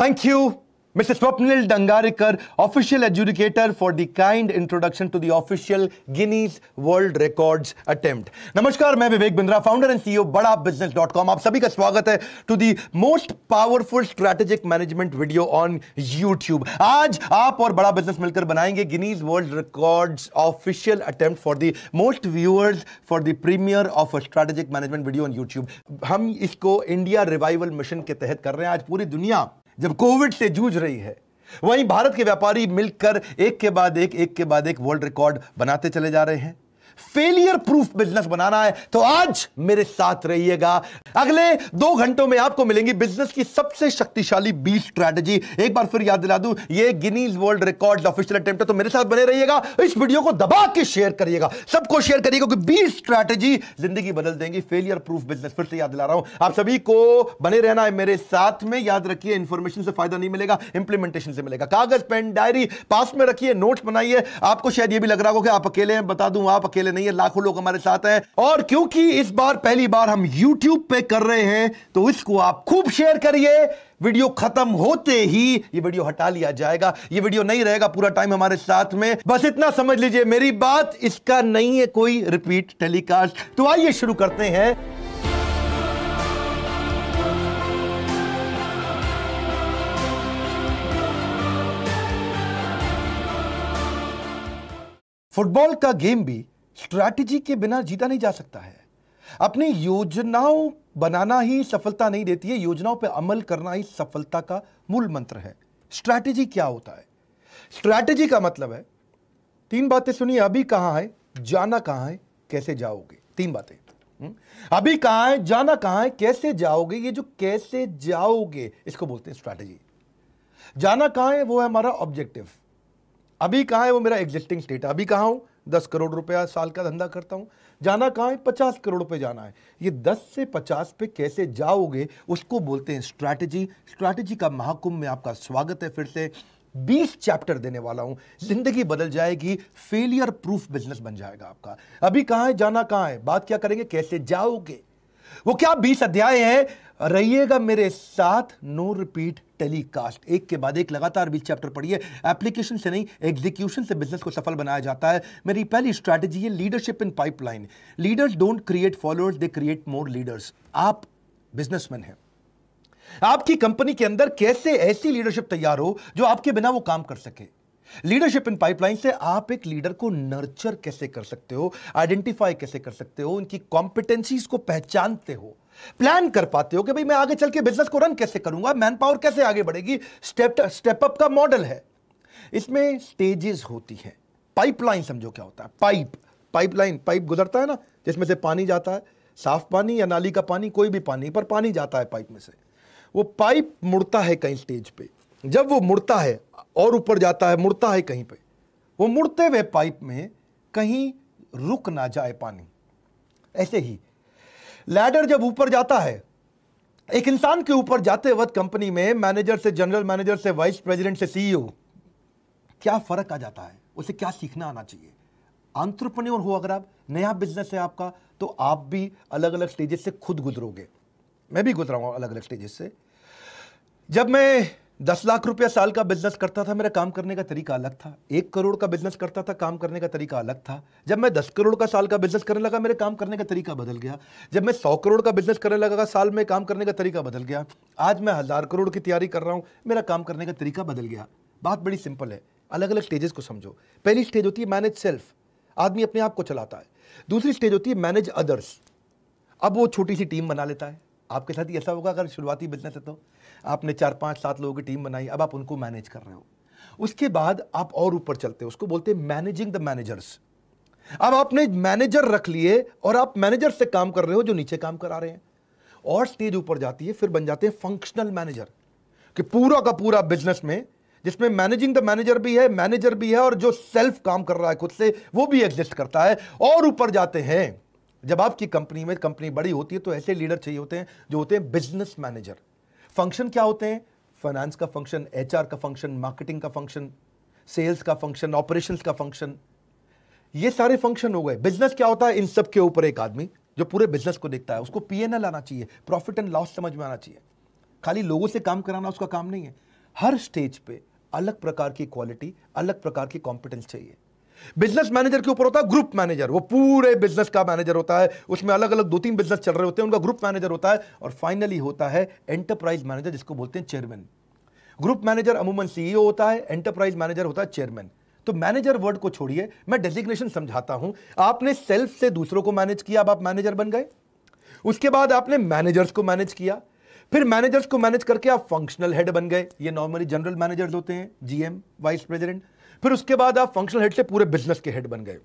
Thank you mister Swapnil Dangarikar, official educator for the kind introduction to the official Guinness world Records attempt. नमस्कार मैं Vivek Bindra founder and CEO Bada business dot com आप सभी का स्वागत है to the most powerful strategic management video on YouTube आज आप और बड़ा बिजनेस मिलकर बनाएंगे Guinness world record official attempt for the most viewers for the premiere of strategic management video on YouTube हम इसको इंडिया रिवाइवल मिशन के तहत कर रहे हैं आज पूरी दुनिया जब कोविड से जूझ रही है वहीं भारत के व्यापारी मिलकर एक के बाद एक एक के बाद एक वर्ल्ड रिकॉर्ड बनाते चले जा रहे हैं फेलियर प्रूफ बिजनेस बनाना है तो आज मेरे साथ रहिएगा अगले दो घंटों में आपको मिलेंगी बिजनेस की सबसे शक्तिशाली बीस स्ट्रैटेजी एक बार फिर याद दिला दूं ये Guinness world record official attempt है तो मेरे साथ बने रहिएगा इस वीडियो को दबा के शेयर करिएगा सबको शेयर करिएगा क्योंकि बीस स्ट्रैटेजी जिंदगी बदल देंगी फेलियर प्रूफ बिजनेस फिर से याद दिला रहा हूं आप सभी को बने रहना है मेरे साथ में याद रखिए इंफॉर्मेशन से फायदा नहीं मिलेगा इंप्लीमेंटेशन से मिलेगा कागज पेन डायरी पास में रखिए नोट्स बनाइए आपको शायद यह भी लग रहा होगा कि आप अकेले हैं बता दूं आप अकेले अकेले नहीं है लाखों लोग हमारे साथ हैं और क्योंकि इस बार पहली बार हम यूट्यूब पे कर रहे हैं तो इसको आप खूब शेयर करिए वीडियो खत्म होते ही ये वीडियो हटा लिया जाएगा ये वीडियो नहीं रहेगा पूरा टाइम हमारे साथ में बस इतना समझ लीजिए मेरी बात इसका नहीं है कोई रिपीट टेलीकास्ट तो आइए शुरू करते हैं फुटबॉल का गेम भी स्ट्रैटेजी के बिना जीता नहीं जा सकता है अपनी योजनाओं बनाना ही सफलता नहीं देती है योजनाओं पर अमल करना ही सफलता का मूल मंत्र है स्ट्रैटेजी क्या होता है स्ट्रैटेजी का मतलब है तीन बातें सुनिए अभी कहां है जाना कहां है कैसे जाओगे तीन बातें हम्म, अभी कहां है जाना कहां है कैसे जाओगे ये जो कैसे जाओगे इसको बोलते हैं स्ट्रैटेजी जाना कहां है वो है हमारा ऑब्जेक्टिव अभी कहां है वो मेरा एग्जिस्टिंग स्टेट अभी कहां हूं दस करोड़ रुपया साल का धंधा करता हूँ जाना कहाँ है पचास करोड़ पे जाना है ये दस से पचास पे कैसे जाओगे उसको बोलते हैं स्ट्रैटेजी स्ट्रैटेजी का महाकुंभ में आपका स्वागत है फिर से बीस चैप्टर देने वाला हूं जिंदगी बदल जाएगी फेलियर प्रूफ बिजनेस बन जाएगा आपका अभी कहाँ है जाना कहाँ है बात क्या करेंगे कैसे जाओगे वो क्या बीस अध्याय हैं रहिएगा मेरे साथ नो रिपीट टेलीकास्ट एक के बाद एक लगातार बीस चैप्टर पढ़िए एप्लीकेशन से नहीं एग्जीक्यूशन से बिजनेस को सफल बनाया जाता है मेरी पहली स्ट्रैटेजी है leadership in pipeline leaders don't create followers they create more leaders आप बिजनेसमैन हैं आपकी कंपनी के अंदर कैसे ऐसी लीडरशिप तैयार हो जो आपके बिना वो काम कर सके लीडरशिप इन पाइपलाइन से आप एक लीडर को नर्चर कैसे कर सकते हो आइडेंटिफाई कैसे कर सकते हो उनकी कॉम्पिटेंसीज को पहचानते हो प्लान कर पाते हो कि भाई मैं आगे चल के बिजनेस को रन कैसे करूंगा मैन पावर कैसे आगे बढ़ेगी स्टेप स्टेप अप का मॉडल है इसमें स्टेजेस होती हैं पाइपलाइन समझो क्या होता है पाइप पाइपलाइन पाइप गुजरता है ना जिसमें से पानी जाता है साफ पानी या नाली का पानी कोई भी पानी पर पानी जाता है पाइप में से वो पाइप मुड़ता है कहीं स्टेज पे जब वो मुड़ता है और ऊपर जाता है मुड़ता है कहीं पे वो मुड़ते हुए पाइप में कहीं रुक ना जाए पानी ऐसे ही लैडर जब ऊपर जाता है एक इंसान के ऊपर जाते वक्त कंपनी में मैनेजर से जनरल मैनेजर से वाइस प्रेसिडेंट से सीईओ क्या फर्क आ जाता है उसे क्या सीखना आना चाहिए आंट्रप्रन्योर हो अगर आप नया बिजनेस है आपका तो आप भी अलग अलग स्टेजेस से खुद गुजरोगे मैं भी गुजरा हूं अलग अलग स्टेजेस से जब मैं दस लाख रुपया साल का बिजनेस करता था मेरा काम करने का तरीका अलग था एक करोड़ का बिजनेस करता था काम करने का तरीका अलग था जब मैं दस करोड़ का साल का बिजनेस करने लगा मेरे काम करने का तरीका बदल गया जब मैं सौ करोड़ का बिजनेस करने लगा साल में काम करने का तरीका बदल गया आज मैं हज़ार करोड़ की तैयारी कर रहा हूँ मेरा काम करने का तरीका बदल गया बात बड़ी सिंपल है अलग अलग स्टेजेस को समझो पहली स्टेज होती है मैनेज सेल्फ आदमी अपने आप को चलाता है दूसरी स्टेज होती है मैनेज अदर्स अब वो छोटी सी टीम बना लेता है आपके साथ ही ऐसा होगा अगर शुरुआती बिजनेस है तो आपने चार पांच सात लोगों की टीम बनाई अब आप उनको मैनेज कर रहे हो उसके बाद आप और ऊपर चलते हो उसको बोलते हैं मैनेजिंग द मैनेजर्स अब आपने मैनेजर रख लिए और आप मैनेजर से काम कर रहे हो जो नीचे काम करा रहे हैं और स्टेज ऊपर जाती है फिर बन जाते हैं फंक्शनल मैनेजर कि पूरा का पूरा बिजनेस में जिसमें मैनेजिंग द मैनेजर भी है मैनेजर भी है और जो सेल्फ काम कर रहा है खुद से वो भी एग्जिस्ट करता है और ऊपर जाते हैं जब आपकी कंपनी में कंपनी बड़ी होती है तो ऐसे लीडर चाहिए होते हैं जो होते हैं बिजनेस मैनेजर फंक्शन क्या होते हैं फाइनेंस का फंक्शन एचआर का फंक्शन मार्केटिंग का फंक्शन सेल्स का फंक्शन ऑपरेशन का फंक्शन ये सारे फंक्शन हो गए बिजनेस क्या होता है इन सब के ऊपर एक आदमी जो पूरे बिजनेस को देखता है उसको पीएनएल आना चाहिए प्रॉफिट एंड लॉस समझ में आना चाहिए खाली लोगों से काम कराना उसका काम नहीं है हर स्टेज पे अलग प्रकार की क्वालिटी अलग प्रकार की कॉम्पिटेंस चाहिए बिजनेस मैनेजर के ऊपर होता है ग्रुप मैनेजर वो पूरे बिजनेस का मैनेजर होता है उसमें अलग अलग दो तीन बिजनेस चल रहे होते हैं उनका ग्रुप मैनेजर होता है और फाइनली होता है एंटरप्राइज मैनेजर जिसको बोलते हैं चेयरमैन ग्रुप मैनेजर अमूमन सीईओ e होता है एंटरप्राइज मैनेजर होता है चेयरमैन तो मैनेजर वर्ड को छोड़िए मैं डेजिग्नेशन समझाता हूं आपने सेल्फ से दूसरों को मैनेज किया अब आप मैनेजर बन गए उसके बाद आपने मैनेजर्स को मैनेज किया फिर मैनेजर्स को मैनेज करके आप फंक्शनल हेड बन गए ये नॉर्मली जनरल मैनेजर्स होते हैं जीएम वाइस प्रेसिडेंट फिर उसके बाद आप फंक्शनल हेड से पूरे बिजनेस के हेड बन गए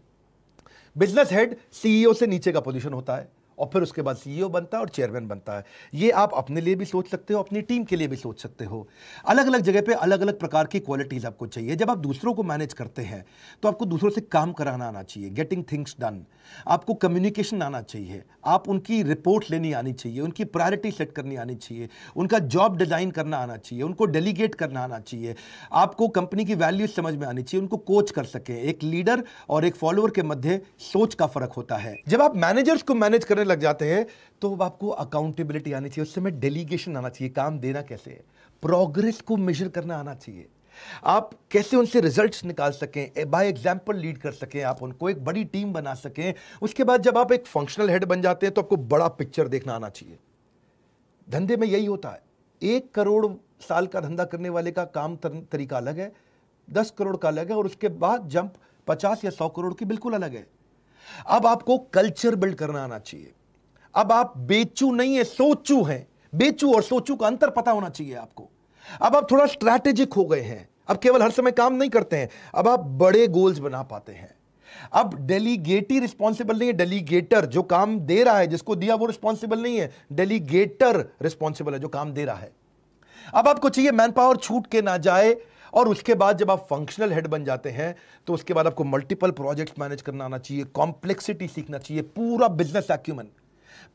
बिजनेस हेड सीईओ से नीचे का पोजीशन होता है और फिर उसके बाद सीईओ e बनता है और चेयरमैन बनता है ये आप अपने लिए भी सोच सकते हो अपनी टीम के लिए भी सोच सकते हो अलग अलग जगह पे अलग अलग प्रकार की क्वालिटीज़ आपको चाहिए जब आप दूसरों को मैनेज करते हैं तो आपको दूसरों से काम कराना आना चाहिए गेटिंग थिंग्स डन आपको कम्युनिकेशन आना चाहिए आप उनकी रिपोर्ट लेनी आनी चाहिए उनकी प्रायोरिटी सेट करनी आनी चाहिए उनका जॉब डिज़ाइन करना आना चाहिए उनको डेलीगेट करना आना चाहिए आपको कंपनी की वैल्यूज समझ में आनी चाहिए उनको कोच कर सके एक लीडर और एक फॉलोअर के मध्य सोच का फर्क होता है जब आप मैनेजर्स को मैनेज करने करने लग जाते हैं तो आपको अकाउंटेबिलिटी आनी चाहिए उस समय डेलीगेशन आना चाहिए काम देना कैसे है प्रोग्रेस को मेजर करना आना चाहिए आप कैसे उनसे रिजल्ट्स निकाल सकें बाय एग्जांपल लीड कर सकें आप उनको एक बड़ी टीम बना सकें उसके बाद जब आप एक फंक्शनल हेड बन जाते हैं तो आपको बड़ा पिक्चर देखना आना चाहिए धंधे में यही होता है एक करोड़ साल का धंधा करने वाले का काम तर, तरीका अलग है दस करोड़ का अलग है और उसके बाद जंप पचास या सौ करोड़ की बिल्कुल अलग है अब आपको कल्चर बिल्ड करना आना चाहिए अब आप बेचू नहीं है सोचू है बेचू और सोचू का अंतर पता होना चाहिए आपको अब आप थोड़ा स्ट्रैटेजिक हो गए हैं अब केवल हर समय काम नहीं करते हैं अब आप बड़े गोल्स बना पाते हैं अब डेलीगेटी रिस्पॉन्सिबल नहीं है डेलीगेटर जो काम दे रहा है जिसको दिया वो रिस्पॉन्सिबल नहीं है डेलीगेटर रिस्पॉन्सिबल है जो काम दे रहा है अब आपको चाहिए मैन पावर छूट के ना जाए और उसके बाद जब आप फंक्शनल हेड बन जाते हैं तो उसके बाद आपको मल्टीपल प्रोजेक्ट्स मैनेज करना आना चाहिए कॉम्प्लेक्सिटी सीखना चाहिए पूरा बिजनेस एक्यूमन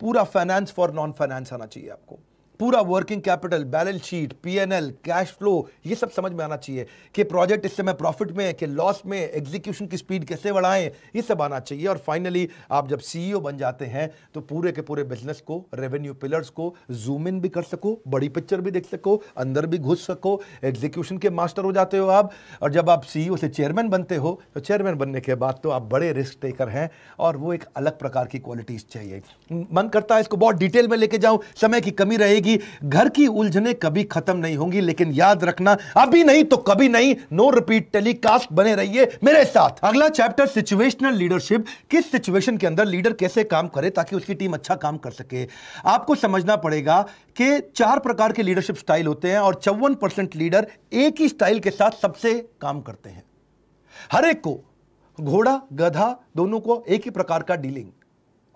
पूरा फाइनेंस फॉर नॉन फाइनेंस आना चाहिए आपको पूरा working capital balance sheet PNL cash flow ये सब समझ में आना चाहिए कि प्रोजेक्ट इस समय प्रॉफिट में है कि लॉस में एग्जीक्यूशन की स्पीड कैसे बढ़ाएं ये सब आना चाहिए और फाइनली आप जब सीईओ e बन जाते हैं तो पूरे के पूरे बिजनेस को रेवेन्यू पिलर्स को जूम इन भी कर सको बड़ी पिक्चर भी देख सको अंदर भी घुस सको एग्जीक्यूशन के मास्टर हो जाते हो आप और जब आप ओ e से चेयरमैन बनते हो तो चेयरमैन बनने के बाद तो आप बड़े रिस्क टेकर हैं और वो एक अलग प्रकार की क्वालिटीज़ चाहिए मन करता है इसको बहुत डिटेल में लेके जाऊँ समय की कमी रहेगी रहेगी घर की उलझने कभी खत्म नहीं होंगी लेकिन याद रखना अभी नहीं तो कभी नहीं नो रिपीट टेलीकास्ट बने रहिए मेरे साथ अगला चैप्टर सिचुएशनल लीडरशिप किस सिचुएशन के अंदर लीडर कैसे काम करे ताकि उसकी टीम अच्छा काम कर सके आपको समझना पड़ेगा कि चार प्रकार के लीडरशिप स्टाइल होते हैं और चौवन परसेंट लीडर एक ही स्टाइल के साथ सबसे काम करते हैं हर एक को घोड़ा गधा दोनों को एक ही प्रकार का डीलिंग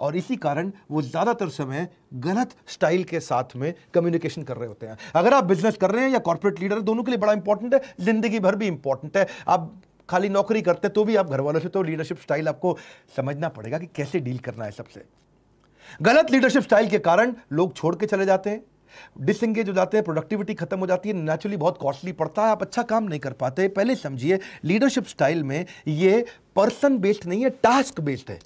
और इसी कारण वो ज़्यादातर समय गलत स्टाइल के साथ में कम्युनिकेशन कर रहे होते हैं अगर आप बिजनेस कर रहे हैं या कॉर्पोरेट लीडर दोनों के लिए बड़ा इंपॉर्टेंट है ज़िंदगी भर भी इंपॉर्टेंट है आप खाली नौकरी करते तो भी आप घर वालों से तो लीडरशिप स्टाइल आपको समझना पड़ेगा कि कैसे डील करना है सबसे गलत लीडरशिप स्टाइल के कारण लोग छोड़ के चले जाते हैं डिसंगेज हो जाते हैं प्रोडक्टिविटी खत्म हो जाती है नेचुरली बहुत कॉस्टली पड़ता है आप अच्छा काम नहीं कर पाते पहले समझिए लीडरशिप स्टाइल में ये पर्सन बेस्ड नहीं है टास्क बेस्ड है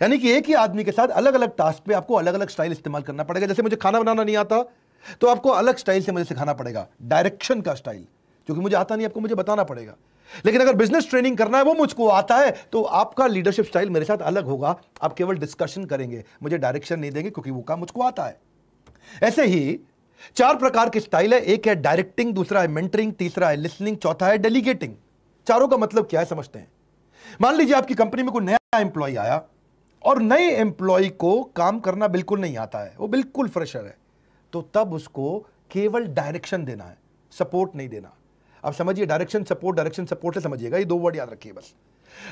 यानी कि एक ही आदमी के साथ अलग अलग टास्क पे आपको अलग अलग स्टाइल इस्तेमाल करना पड़ेगा जैसे मुझे खाना बनाना नहीं आता तो आपको अलग स्टाइल से मुझे सिखाना पड़ेगा डायरेक्शन का स्टाइल जो कि मुझे आता नहीं आपको मुझे बताना पड़ेगा लेकिन अगर बिजनेस ट्रेनिंग करना है वो मुझको आता है तो आपका लीडरशिप स्टाइल मेरे साथ अलग होगा आप केवल डिस्कशन करेंगे मुझे डायरेक्शन नहीं देंगे क्योंकि वो काम मुझको आता है ऐसे ही चार प्रकार के स्टाइल है एक है डायरेक्टिंग दूसरा है मेंटरिंग तीसरा है लिसनिंग चौथा है डेलीगेटिंग चारों का मतलब क्या है समझते हैं मान लीजिए आपकी कंपनी में कोई नया एम्प्लॉय आया और नए एम्प्लॉय को काम करना बिल्कुल नहीं आता है वो बिल्कुल फ्रेशर है तो तब उसको केवल डायरेक्शन देना है सपोर्ट नहीं देना आप समझिए डायरेक्शन सपोर्ट डायरेक्शन सपोर्ट से समझिएगा ये दो वर्ड याद रखिए बस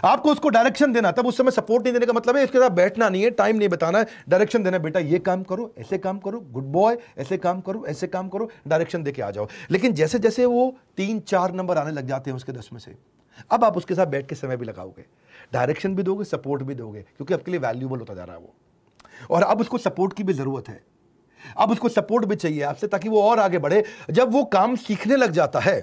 आपको उसको डायरेक्शन देना तब उस समय सपोर्ट नहीं देने का मतलब है इसके साथ बैठना नहीं है टाइम नहीं बताना है डायरेक्शन देना बेटा ये काम करो ऐसे काम करो गुड बॉय ऐसे काम करो ऐसे काम करो डायरेक्शन दे के आ जाओ लेकिन जैसे जैसे वो तीन चार नंबर आने लग जाते हैं उसके दस में से अब आप उसके साथ बैठ के समय भी लगाओगे डायरेक्शन भी दोगे सपोर्ट भी दोगे क्योंकि आपके लिए वैल्यूबल होता जा रहा है वो और अब उसको सपोर्ट की भी ज़रूरत है अब उसको सपोर्ट भी चाहिए आपसे ताकि वो और आगे बढ़े जब वो काम सीखने लग जाता है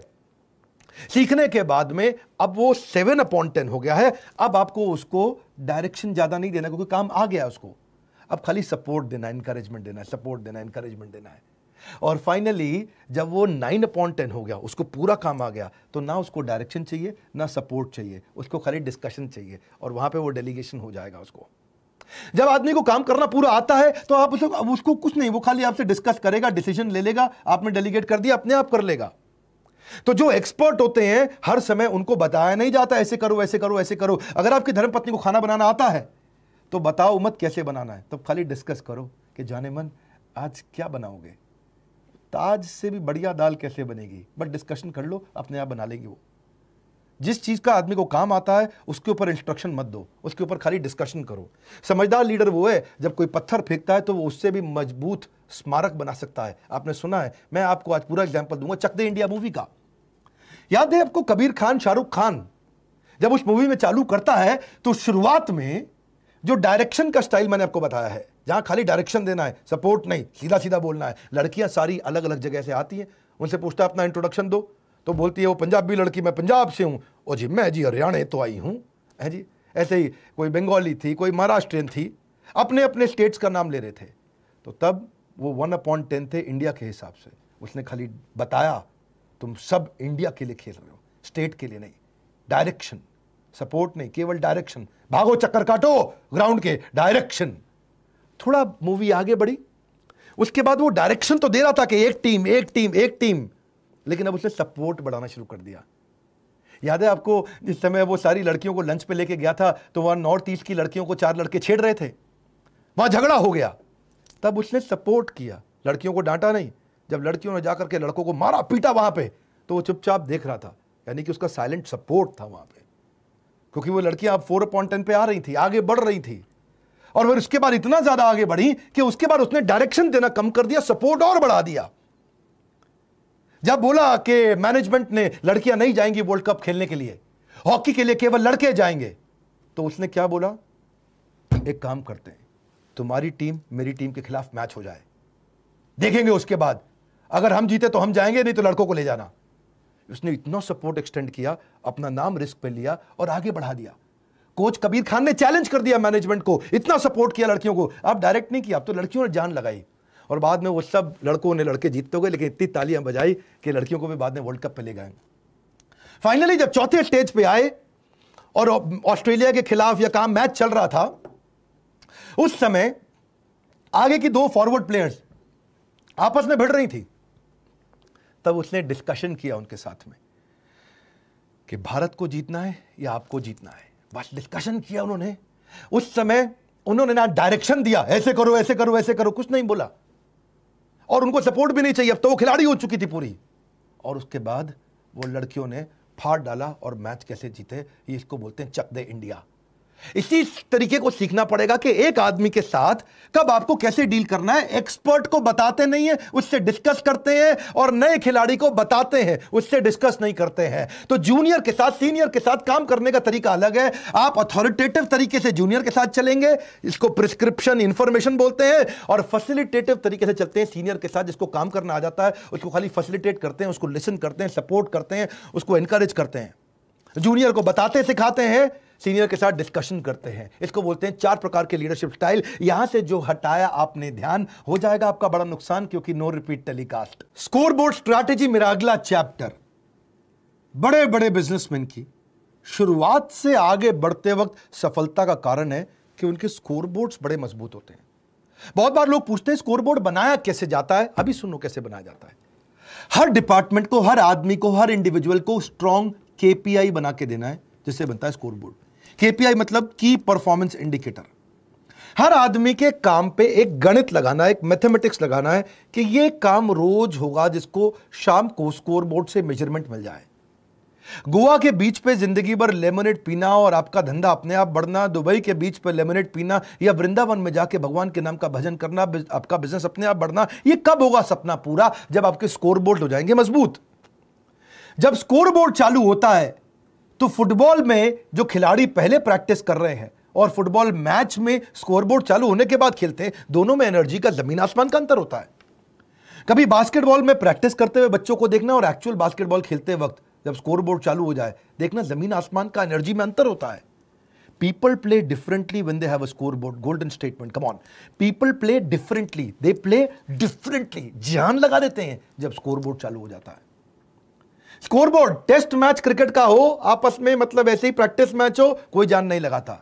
सीखने के बाद में अब वो सेवन अपॉइंट टेन हो गया है अब आपको उसको डायरेक्शन ज़्यादा नहीं देना क्योंकि काम आ गया उसको अब खाली सपोर्ट देना इनकरेजमेंट देना है सपोर्ट देना इनकरेजमेंट देना है और फाइनली जब वो नाइन पॉइंट टेन हो गया उसको पूरा काम आ गया तो ना उसको डायरेक्शन चाहिए ना सपोर्ट चाहिए उसको खाली डिस्कशन चाहिए और वहां पे वो डेलीगेशन हो जाएगा उसको जब आदमी को काम करना पूरा आता है तो आप उसको उसको कुछ नहीं वो खाली आपसे डिस्कस करेगा डिसीजन ले लेगा आपने डेलीगेट कर दिया अपने आप कर लेगा तो जो एक्सपर्ट होते हैं हर समय उनको बताया नहीं जाता ऐसे करो ऐसे करो ऐसे करो अगर आपकी धर्मपत्नी को खाना बनाना आता है तो बताओ मत कैसे बनाना है तो खाली डिस्कस करो कि जाने मन आज क्या बनाओगे ताज से भी बढ़िया दाल कैसे बनेगी बट डिस्कशन कर लो अपने आप बना लेंगे वो जिस चीज़ का आदमी को काम आता है उसके ऊपर इंस्ट्रक्शन मत दो उसके ऊपर खाली डिस्कशन करो समझदार लीडर वो है जब कोई पत्थर फेंकता है तो वो उससे भी मजबूत स्मारक बना सकता है आपने सुना है मैं आपको आज पूरा एग्जाम्पल दूंगा चक दे इंडिया मूवी का याद है आपको कबीर खान शाहरुख खान जब उस मूवी में चालू करता है तो शुरुआत में जो डायरेक्शन का स्टाइल मैंने आपको बताया है जहाँ खाली डायरेक्शन देना है सपोर्ट नहीं सीधा सीधा बोलना है लड़कियाँ सारी अलग अलग जगह से आती हैं उनसे पूछता है अपना इंट्रोडक्शन दो तो बोलती है वो पंजाबी लड़की मैं पंजाब से हूँ ओ जी मैं जी हरियाणा तो आई हूँ है जी ऐसे ही कोई बंगाली थी कोई महाराष्ट्रियन थी अपने अपने स्टेट्स का नाम ले रहे थे तो तब वो वन अपॉइंट टेन थे इंडिया के हिसाब से उसने खाली बताया तुम सब इंडिया के लिए खेल रहे हो स्टेट के लिए नहीं डायरेक्शन सपोर्ट नहीं केवल डायरेक्शन भागो चक्कर काटो ग्राउंड के डायरेक्शन थोड़ा मूवी आगे बढ़ी उसके बाद वो डायरेक्शन तो दे रहा था कि एक टीम एक टीम एक टीम लेकिन अब उसने सपोर्ट बढ़ाना शुरू कर दिया याद है आपको जिस समय वो सारी लड़कियों को लंच पे लेके गया था तो वहाँ नॉर्थ ईस्ट की लड़कियों को चार लड़के छेड़ रहे थे वहां झगड़ा हो गया तब उसने सपोर्ट किया लड़कियों को डांटा नहीं जब लड़कियों ने जाकर के लड़कों को मारा पीटा वहां पे तो वो चुपचाप देख रहा था यानी कि उसका साइलेंट सपोर्ट था वहाँ पे क्योंकि वो लड़कियाँ अब फोर पॉइंट टेन पर आ रही थी आगे बढ़ रही थी और फिर उसके बाद इतना ज्यादा आगे बढ़ी कि उसके बाद उसने डायरेक्शन देना कम कर दिया सपोर्ट और बढ़ा दिया जब बोला कि मैनेजमेंट ने लड़कियां नहीं जाएंगी वर्ल्ड कप खेलने के लिए हॉकी के लिए केवल लड़के जाएंगे तो उसने क्या बोला एक काम करते हैं तुम्हारी टीम मेरी टीम के खिलाफ मैच हो जाए देखेंगे उसके बाद अगर हम जीते तो हम जाएंगे नहीं तो लड़कों को ले जाना उसने इतना सपोर्ट एक्सटेंड किया अपना नाम रिस्क पे लिया और आगे बढ़ा दिया कोच कबीर खान ने चैलेंज कर दिया मैनेजमेंट को इतना सपोर्ट किया लड़कियों को आप डायरेक्ट नहीं किया आप तो लड़कियों ने जान लगाई और बाद में वो सब लड़कों ने लड़के जीत तो गए लेकिन इतनी तालियां बजाई कि लड़कियों को भी बाद में वर्ल्ड कप पे ले गए फाइनली जब चौथे स्टेज पे आए और ऑस्ट्रेलिया के खिलाफ यह काम मैच चल रहा था उस समय आगे की दो फॉरवर्ड प्लेयर्स आपस में भिड़ रही थी तब उसने डिस्कशन किया उनके साथ में कि भारत को जीतना है या आपको जीतना है बस डिस्कशन किया उन्होंने उस समय उन्होंने ना डायरेक्शन दिया ऐसे करो ऐसे करो ऐसे करो कुछ नहीं बोला और उनको सपोर्ट भी नहीं चाहिए अब तो वो खिलाड़ी हो चुकी थी पूरी और उसके बाद वो लड़कियों ने फाड़ डाला और मैच कैसे जीते ये इसको बोलते हैं चक दे इंडिया इसी तरीके को सीखना पड़ेगा कि एक आदमी के साथ कब आपको कैसे डील करना है एक्सपर्ट को बताते नहीं है उससे डिस्कस करते हैं और नए खिलाड़ी को बताते हैं उससे डिस्कस नहीं करते हैं तो जूनियर के साथ सीनियर के साथ काम करने का तरीका अलग है आप अथॉरिटेटिव तरीके से जूनियर के साथ चलेंगे इसको प्रिस्क्रिप्शन इंफॉर्मेशन बोलते हैं और फैसिलिटेटिव तरीके से चलते हैं सीनियर के साथ जिसको काम करना आ जाता है उसको खाली फैसिलिटेट करते हैं उसको लिसन करते हैं सपोर्ट करते हैं उसको एनकरेज करते हैं जूनियर को बताते सिखाते हैं सीनियर के साथ डिस्कशन करते हैं इसको बोलते हैं चार प्रकार के लीडरशिप स्टाइल यहां से जो हटाया आपने ध्यान हो जाएगा आपका बड़ा नुकसान क्योंकि no repeat telecast score board strategy मेरा अगला चैप्टर बड़े बड़े बिजनेसमैन की शुरुआत से आगे बढ़ते वक्त सफलता का कारण है कि उनके स्कोर बोर्ड्स बड़े मजबूत होते हैं बहुत बार लोग पूछते हैं स्कोर बोर्ड बनाया कैसे जाता है अभी सुनो कैसे बनाया जाता है हर डिपार्टमेंट को हर आदमी को हर इंडिविजुअल को स्ट्रॉन्ग केपीआई बना के देना है जिससे बनता है स्कोर बोर्ड केपीआई मतलब की परफॉर्मेंस इंडिकेटर हर आदमी के काम पे एक गणित लगाना है एक मैथमेटिक्स लगाना है कि ये काम रोज होगा जिसको शाम को स्कोर बोर्ड से मेजरमेंट मिल जाए गोवा के बीच पे जिंदगी भर लेमोनेट पीना और आपका धंधा अपने आप बढ़ना दुबई के बीच पे लेमोनेट पीना या वृंदावन में जाके भगवान के नाम का भजन करना आपका बिजनेस अपने आप बढ़ना ये कब होगा सपना पूरा जब आपके स्कोर बोर्ड हो जाएंगे मजबूत जब स्कोर बोर्ड चालू होता है तो फुटबॉल में जो खिलाड़ी पहले प्रैक्टिस कर रहे हैं और फुटबॉल मैच में स्कोरबोर्ड चालू होने के बाद खेलते हैं दोनों में एनर्जी का जमीन आसमान का अंतर होता है कभी बास्केटबॉल में प्रैक्टिस करते हुए बच्चों को देखना और एक्चुअल बास्केटबॉल खेलते वक्त जब स्कोरबोर्ड चालू हो जाए देखना जमीन आसमान का एनर्जी में अंतर होता है people play differently when they have score board golden statement come on people play differently they play differently ध्यान लगा देते हैं जब स्कोरबोर्ड चालू हो जाता है स्कोरबोर्ड टेस्ट मैच क्रिकेट का हो आपस में मतलब ऐसे ही प्रैक्टिस मैच हो कोई जान नहीं लगाता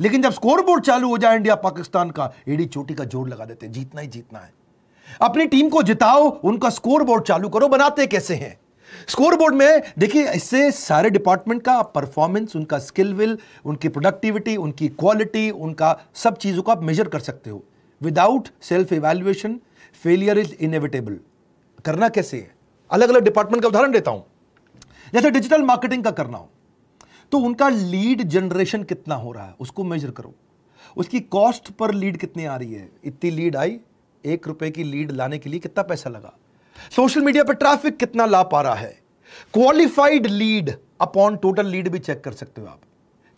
लेकिन जब स्कोरबोर्ड चालू हो जाए इंडिया पाकिस्तान का एडी चोटी का जोड़ लगा देते हैं जीतना ही जीतना है अपनी टीम को जिताओ उनका स्कोरबोर्ड चालू करो बनाते कैसे हैं स्कोरबोर्ड में देखिए इससे सारे डिपार्टमेंट का परफॉर्मेंस उनका स्किल विल उनकी प्रोडक्टिविटी उनकी क्वालिटी उनका सब चीज़ों को आप मेजर कर सकते हो without self evaluation failure is inevitable करना कैसे है अलग अलग डिपार्टमेंट का उदाहरण देता हूं जैसे डिजिटल मार्केटिंग का करना हो तो उनका लीड जनरेशन कितना हो रहा है उसको मेजर करो उसकी कॉस्ट पर लीड कितनी आ रही है इतनी लीड आई एक रुपए की लीड लाने के लिए कितना पैसा लगा सोशल मीडिया पर ट्रैफिक कितना ला पा रहा है qualified lead upon total lead भी चेक कर सकते हो आप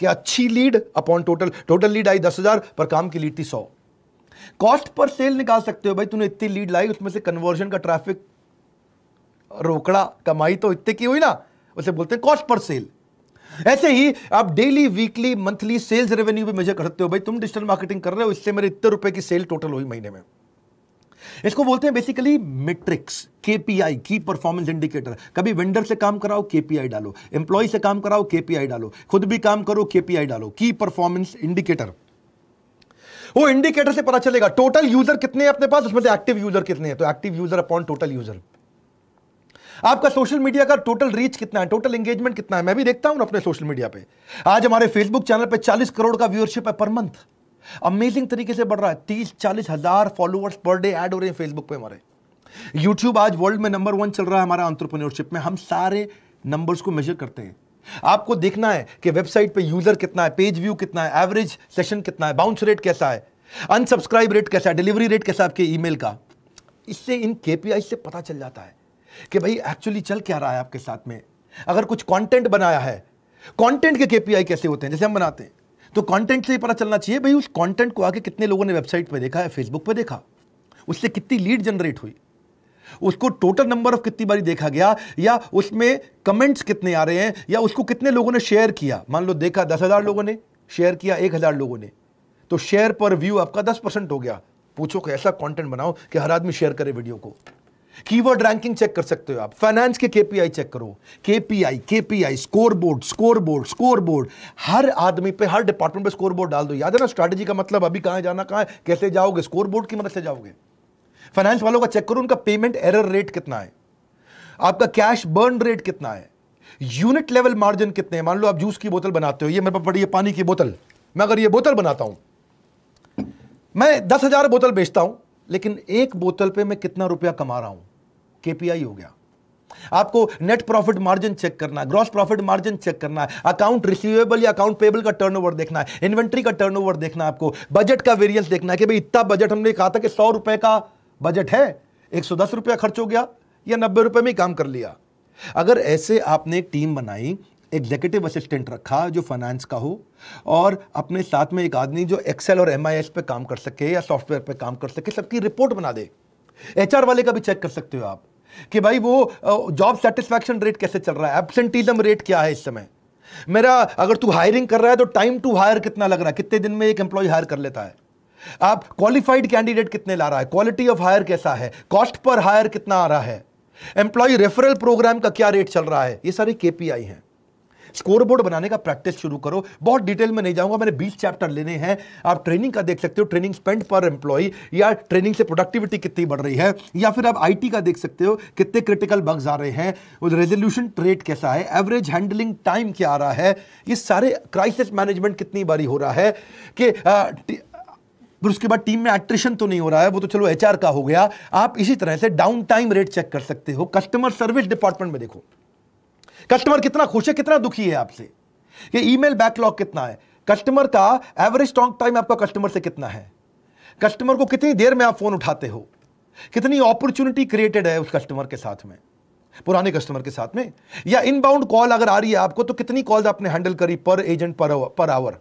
कि अच्छी lead upon total total lead आई दस हजार पर काम की लीड थी सौ कॉस्ट पर सेल निकाल सकते हो भाई तूने इतनी लीड लाई उसमें से कन्वर्जन का ट्रैफिक रोकड़ा कमाई तो इतने की हुई ना उसे बोलते हैं कॉस्ट पर सेल ऐसे ही आप daily weekly monthly sales revenue भी मेजर करते हो भाई तुम डिजिटल मार्केटिंग कर रहे हो इससे मेरे इतने रुपए की सेल टोटल हुई महीने में इसको बोलते हैं basically metrics KPI key performance indicator कभी वेंडर से काम कराओ केपीआई डालो एम्प्लॉय से काम कराओ केपीआई डालो खुद भी काम करो केपीआई डालो की परफॉर्मेंस इंडिकेटर वो इंडिकेटर से पता चलेगा टोटल यूजर कितने हैं अपने पास उसमें से एक्टिव यूजर कितने हैं तो active user upon total user आपका सोशल मीडिया का टोटल रीच कितना है टोटल एंगेजमेंट कितना है मैं भी देखता हूं अपने सोशल मीडिया पे आज हमारे फेसबुक चैनल पे 40 करोड़ का व्यूअरशिप है पर मंथ अमेजिंग तरीके से बढ़ रहा है तीस चालीस हजार फॉलोअर्स पर डे एड हो रहे हैं फेसबुक पे हमारे यूट्यूब आज वर्ल्ड में नंबर वन चल रहा है हमारा अंतरप्रन्योरशिप में हम सारे नंबर्स को मेजर करते हैं आपको देखना है कि वेबसाइट पे यूजर कितना है पेज व्यू कितना है एवरेज सेशन कितना है बाउंस रेट कैसा है अनसब्सक्राइब रेट कैसा है डिलीवरी रेट कैसा है आपके ईमेल का इससे इन केपीआई से पता चल जाता है कि भाई एक्चुअली चल क्या रहा है आपके साथ में अगर कुछ कंटेंट बनाया है कंटेंट के केपीआई कैसे होते हैं जैसे हम बनाते हैं तो कंटेंट से ही पता चलना चाहिए भाई उस कंटेंट को आगे कितने लोगों ने वेबसाइट पर देखा है फेसबुक पर देखा उससे कितनी लीड जनरेट हुई उसको टोटल नंबर ऑफ कितनी बारी देखा गया या उसमें कमेंट्स कितने आ रहे हैं या उसको कितने लोगों ने शेयर किया मान लो देखा दस हज़ार लोगों ने शेयर किया एक हज़ार लोगों ने तो शेयर पर व्यू आपका दस परसेंट हो गया पूछो कि ऐसा कंटेंट बनाओ कि हर आदमी शेयर करे वीडियो को कीवर्ड रैंकिंग चेक कर सकते हो आप फाइनेंस के केपीआई चेक करो KPI KPI score board score board score board हर आदमी पे हर डिपार्टमेंट पे स्कोर बोर्ड डाल दो याद है ना स्ट्रैटेजी का मतलब अभी कहां जाना कहाँ कैसे जाओगे स्कोर बोर्ड की मदद से जाओगे फाइनेंस वालों का चेक करो उनका पेमेंट एरर रेट कितना है आपका कैश बर्न रेट कितना है यूनिट लेवल मार्जिन कितने मान लो आप जूस की बोतल बनाते हो ये मेरे पास पड़ी है पानी की बोतल मैं अगर ये बोतल बनाता हूं मैं दस हजार बोतल बेचता हूं लेकिन एक बोतल पे मैं कितना रुपया कमा रहा हूं केपीआई हो गया आपको नेट प्रॉफिट मार्जिन चेक करना है ग्रॉस प्रॉफिट मार्जिन चेक करना है अकाउंट रिसीवेबल या अकाउंट पेबल का टर्नओवर देखना है इन्वेंट्री का टर्नओवर देखना है आपको बजट का वेरियंस देखना है कि भाई इतना बजट हमने कहा था कि सौ रुपए का बजट है एक सौ दस रुपया खर्च हो गया या नब्बे रुपए में काम कर लिया अगर ऐसे आपने एक टीम बनाई एग्जीक्यूटिव असिस्टेंट रखा जो फाइनेंस का हो और अपने साथ में एक आदमी जो एक्सेल और एम पे काम कर सके या सॉफ्टवेयर पे काम कर सके सबकी रिपोर्ट बना दे एचआर वाले का भी चेक कर सकते हो आप कि भाई वो जॉब सेटिस्फैक्शन रेट कैसे चल रहा है एबसेंटिजम रेट क्या है इस समय मेरा अगर तू हायरिंग कर रहा है तो टाइम टू हायर कितना लग रहा है कितने दिन में एक एम्प्लॉय हायर कर लेता है आप क्वालिफाइड कैंडिडेट कितने ला रहा है क्वालिटी ऑफ हायर कैसा है कॉस्ट पर हायर कितना आ रहा है एम्प्लॉय रेफरल प्रोग्राम का क्या रेट चल रहा है ये सारे केपीआई हैं स्कोरबोर्ड बनाने का प्रैक्टिस शुरू करो बहुत डिटेल में नहीं जाऊंगा मैंने बीस चैप्टर लेने हैं आप ट्रेनिंग का देख सकते हो ट्रेनिंग स्पेंड पर एम्प्लॉय या ट्रेनिंग से प्रोडक्टिविटी कितनी बढ़ रही है या फिर आप आई का देख सकते हो कितने क्रिटिकल बग्स आ रहे हैं रेजोल्यूशन ट्रेड कैसा है एवरेज हैंडलिंग टाइम क्या आ रहा है ये सारे क्राइसिस मैनेजमेंट कितनी बारी हो रहा है कि फिर उसके बाद टीम में एट्रिशन तो नहीं हो रहा है वो तो चलो एचआर का हो गया आप इसी तरह से डाउन टाइम रेट चेक कर सकते हो कस्टमर सर्विस डिपार्टमेंट में देखो कस्टमर कितना खुश है कितना दुखी है आपसे ये ईमेल बैकलॉग कितना है कस्टमर का एवरेज टॉन्ग टाइम आपका कस्टमर से कितना है कस्टमर को कितनी देर में आप फोन उठाते हो कितनी अपॉर्चुनिटी क्रिएटेड है उस कस्टमर के साथ में पुराने कस्टमर के साथ में या इनबाउंड कॉल अगर आ रही है आपको तो कितनी कॉल आपने हैंडल करी पर एजेंट पर पर आवर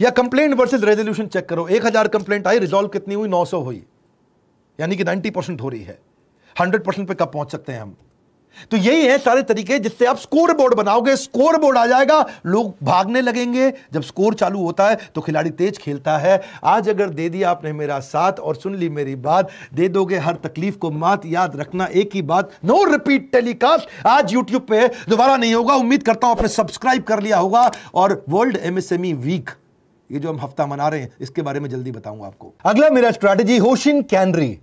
या कंप्लेंट वर्सेज रेजोल्यूशन चेक करो एक हजार कंप्लेंट आई रिजॉल्व कितनी हुई सौ हुई यानी कि नाइन्टी परसेंट हो रही है हंड्रेड परसेंट पर कब पहुंच सकते हैं हम तो यही है सारे तरीके जिससे आप स्कोर बोर्ड बनाओगे स्कोर बोर्ड आ जाएगा लोग भागने लगेंगे जब स्कोर चालू होता है तो खिलाड़ी तेज खेलता है आज अगर दे दिया आपने मेरा साथ और सुन ली मेरी बात दे दोगे हर तकलीफ को मात याद रखना एक ही बात नो रिपीट टेलीकास्ट आज यूट्यूब पे दोबारा नहीं होगा उम्मीद करता हूं आपने सब्सक्राइब कर लिया होगा और वर्ल्ड एमएसएमई वीक ये जो हम हफ्ता मना रहे हैं इसके बारे में जल्दी बताऊंगा आपको अगला मेरा strategy hoshin kanri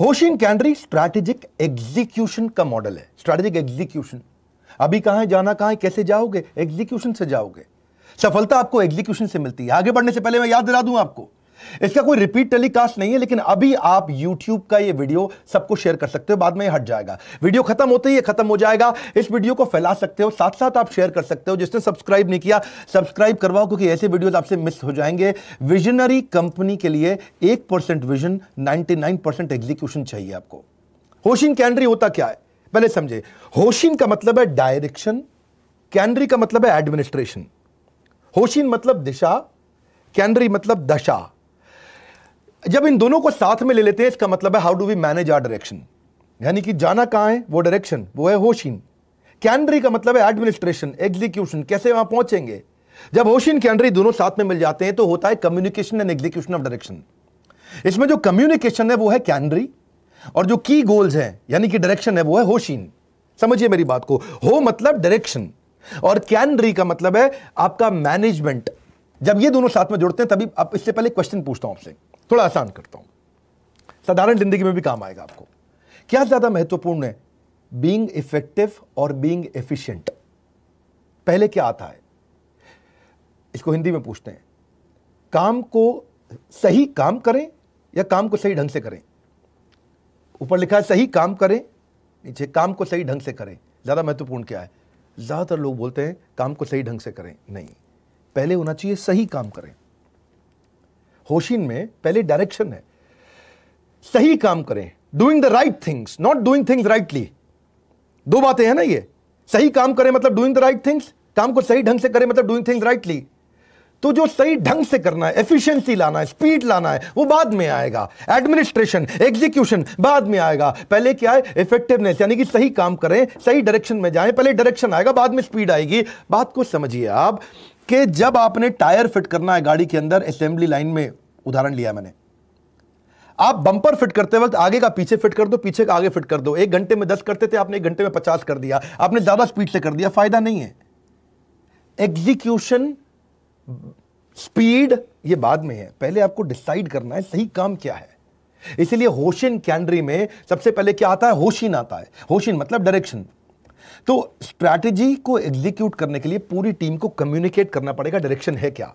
hoshin kanri strategic execution का मॉडल है स्ट्रैटेजिक एग्जीक्यूशन अभी कहाँ जाना है कैसे जाओगे एग्जीक्यूशन से जाओगे सफलता आपको एग्जीक्यूशन से मिलती है आगे बढ़ने से पहले मैं याद दिला दूं आपको इसका कोई रिपीट टेलीकास्ट नहीं है लेकिन अभी आप यूट्यूब का ये वीडियो सबको शेयर कर सकते हो बाद में ये हट जाएगा वीडियो खत्म होते ही ये खत्म हो जाएगा इस वीडियो को फैला सकते हो साथ साथ आप शेयर कर सकते हो जिसने सब्सक्राइब नहीं किया सब्सक्राइब करवाओ क्योंकि ऐसे वीडियोज आपसे मिस हो जाएंगे विजनरी कंपनी के लिए एक परसेंट विजन नाइनटी एग्जीक्यूशन चाहिए आपको होशिन कैंड्री होता क्या है पहले समझे होशिन का मतलब है डायरेक्शन कैंड्री का मतलब है एडमिनिस्ट्रेशन होशिन मतलब दिशा कैंड्री मतलब दशा जब इन दोनों को साथ में ले लेते हैं इसका मतलब है how do we manage our direction यानी कि जाना कहाँ है वो डायरेक्शन वो है होशिन कैंड्री का मतलब है एडमिनिस्ट्रेशन एग्जीक्यूशन कैसे वहां पहुंचेंगे जब होशिन कैंड्री दोनों साथ में मिल जाते हैं तो होता है communication and execution of direction इसमें जो कम्युनिकेशन है वो है कैंड्री और जो की गोल्स है यानी कि डायरेक्शन है वो है होशिन समझिए मेरी बात को हो मतलब डायरेक्शन और कैंड्री का मतलब है आपका मैनेजमेंट जब ये दोनों साथ में जुड़ते हैं तभी आप इससे पहले क्वेश्चन पूछता हूं आपसे थोड़ा आसान करता हूं साधारण जिंदगी में भी काम आएगा आपको क्या ज्यादा महत्वपूर्ण है बींग इफेक्टिव और बींग एफिशियंट पहले क्या आता है इसको हिंदी में पूछते हैं काम को सही काम करें या काम को सही ढंग से करें ऊपर लिखा है सही काम करें नीचे काम को सही ढंग से करें ज़्यादा महत्वपूर्ण क्या है ज़्यादातर लोग बोलते हैं काम को सही ढंग से करें नहीं पहले होना चाहिए सही काम करें होशिन में पहले डायरेक्शन है सही काम करें doing the right things not doing things rightly दो बातें हैं ना ये सही काम करें मतलब डूइंग द राइट थिंग्स काम को सही ढंग से करें मतलब डूइंग थिंग्स राइटली तो जो सही ढंग से करना है एफिशिएंसी लाना है स्पीड लाना है वो बाद में आएगा एडमिनिस्ट्रेशन एग्जीक्यूशन बाद में आएगा पहले क्या है इफेक्टिवनेस यानी कि सही काम करें सही डायरेक्शन में जाएं पहले डायरेक्शन आएगा बाद में स्पीड आएगी बात को समझिए आप कि जब आपने टायर फिट करना है गाड़ी के अंदर असेंबली लाइन में उदाहरण लिया मैंने आप बंपर फिट करते वक्त आगे का पीछे फिट कर दो पीछे का आगे फिट कर दो एक घंटे में दस करते थे आपने एक घंटे में पचास कर दिया आपने ज्यादा स्पीड से कर दिया फायदा नहीं है एग्जीक्यूशन स्पीड ये बाद में है पहले आपको डिसाइड करना है सही काम क्या है इसीलिए होशिन कैंड्री में सबसे पहले क्या आता है होशिन आता है होशिन मतलब डायरेक्शन तो स्ट्रैटेजी को एग्जीक्यूट करने के लिए पूरी टीम को कम्युनिकेट करना पड़ेगा डायरेक्शन है क्या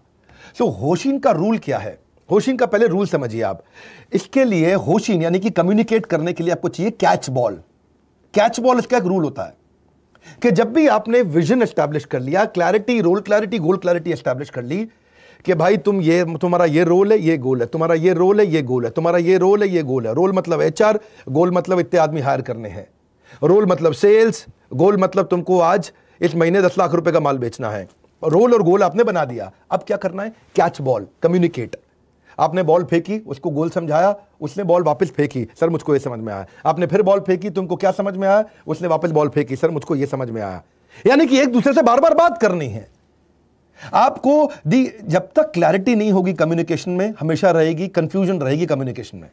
सो so, होशिन का रूल क्या है होशिंग का पहले रूल समझिए आप इसके लिए होशिंग यानी कि कम्युनिकेट करने के लिए आपको चाहिए कैच बॉल कैच बॉल इसका एक रूल होता है कि जब भी आपने विजन एस्टैब्लिश कर लिया clarity role clarity goal clarity establish कर ली कि भाई तुम ये तुम्हारा ये रोल है ये गोल है तुम्हारा ये रोल है ये गोल है तुम्हारा ये रोल है ये गोल है रोल मतलब एच गोल मतलब इतने आदमी हायर करने हैं रोल मतलब सेल्स गोल मतलब तुमको आज इस महीने दस लाख रुपए का माल बेचना है रोल और गोल आपने बना दिया अब क्या करना है कैच बॉल कम्युनिकेट आपने बॉल फेंकी उसको गोल समझाया उसने बॉल वापस फेंकी सर मुझको ये समझ में आया आपने फिर बॉल फेंकी तुमको क्या समझ में आया उसने वापस बॉल फेंकी सर मुझको ये समझ में आया यानी कि एक दूसरे से बार बार बात करनी है आपको दी जब तक क्लैरिटी नहीं होगी कम्युनिकेशन में हमेशा रहेगी कंफ्यूजन रहेगी कम्युनिकेशन में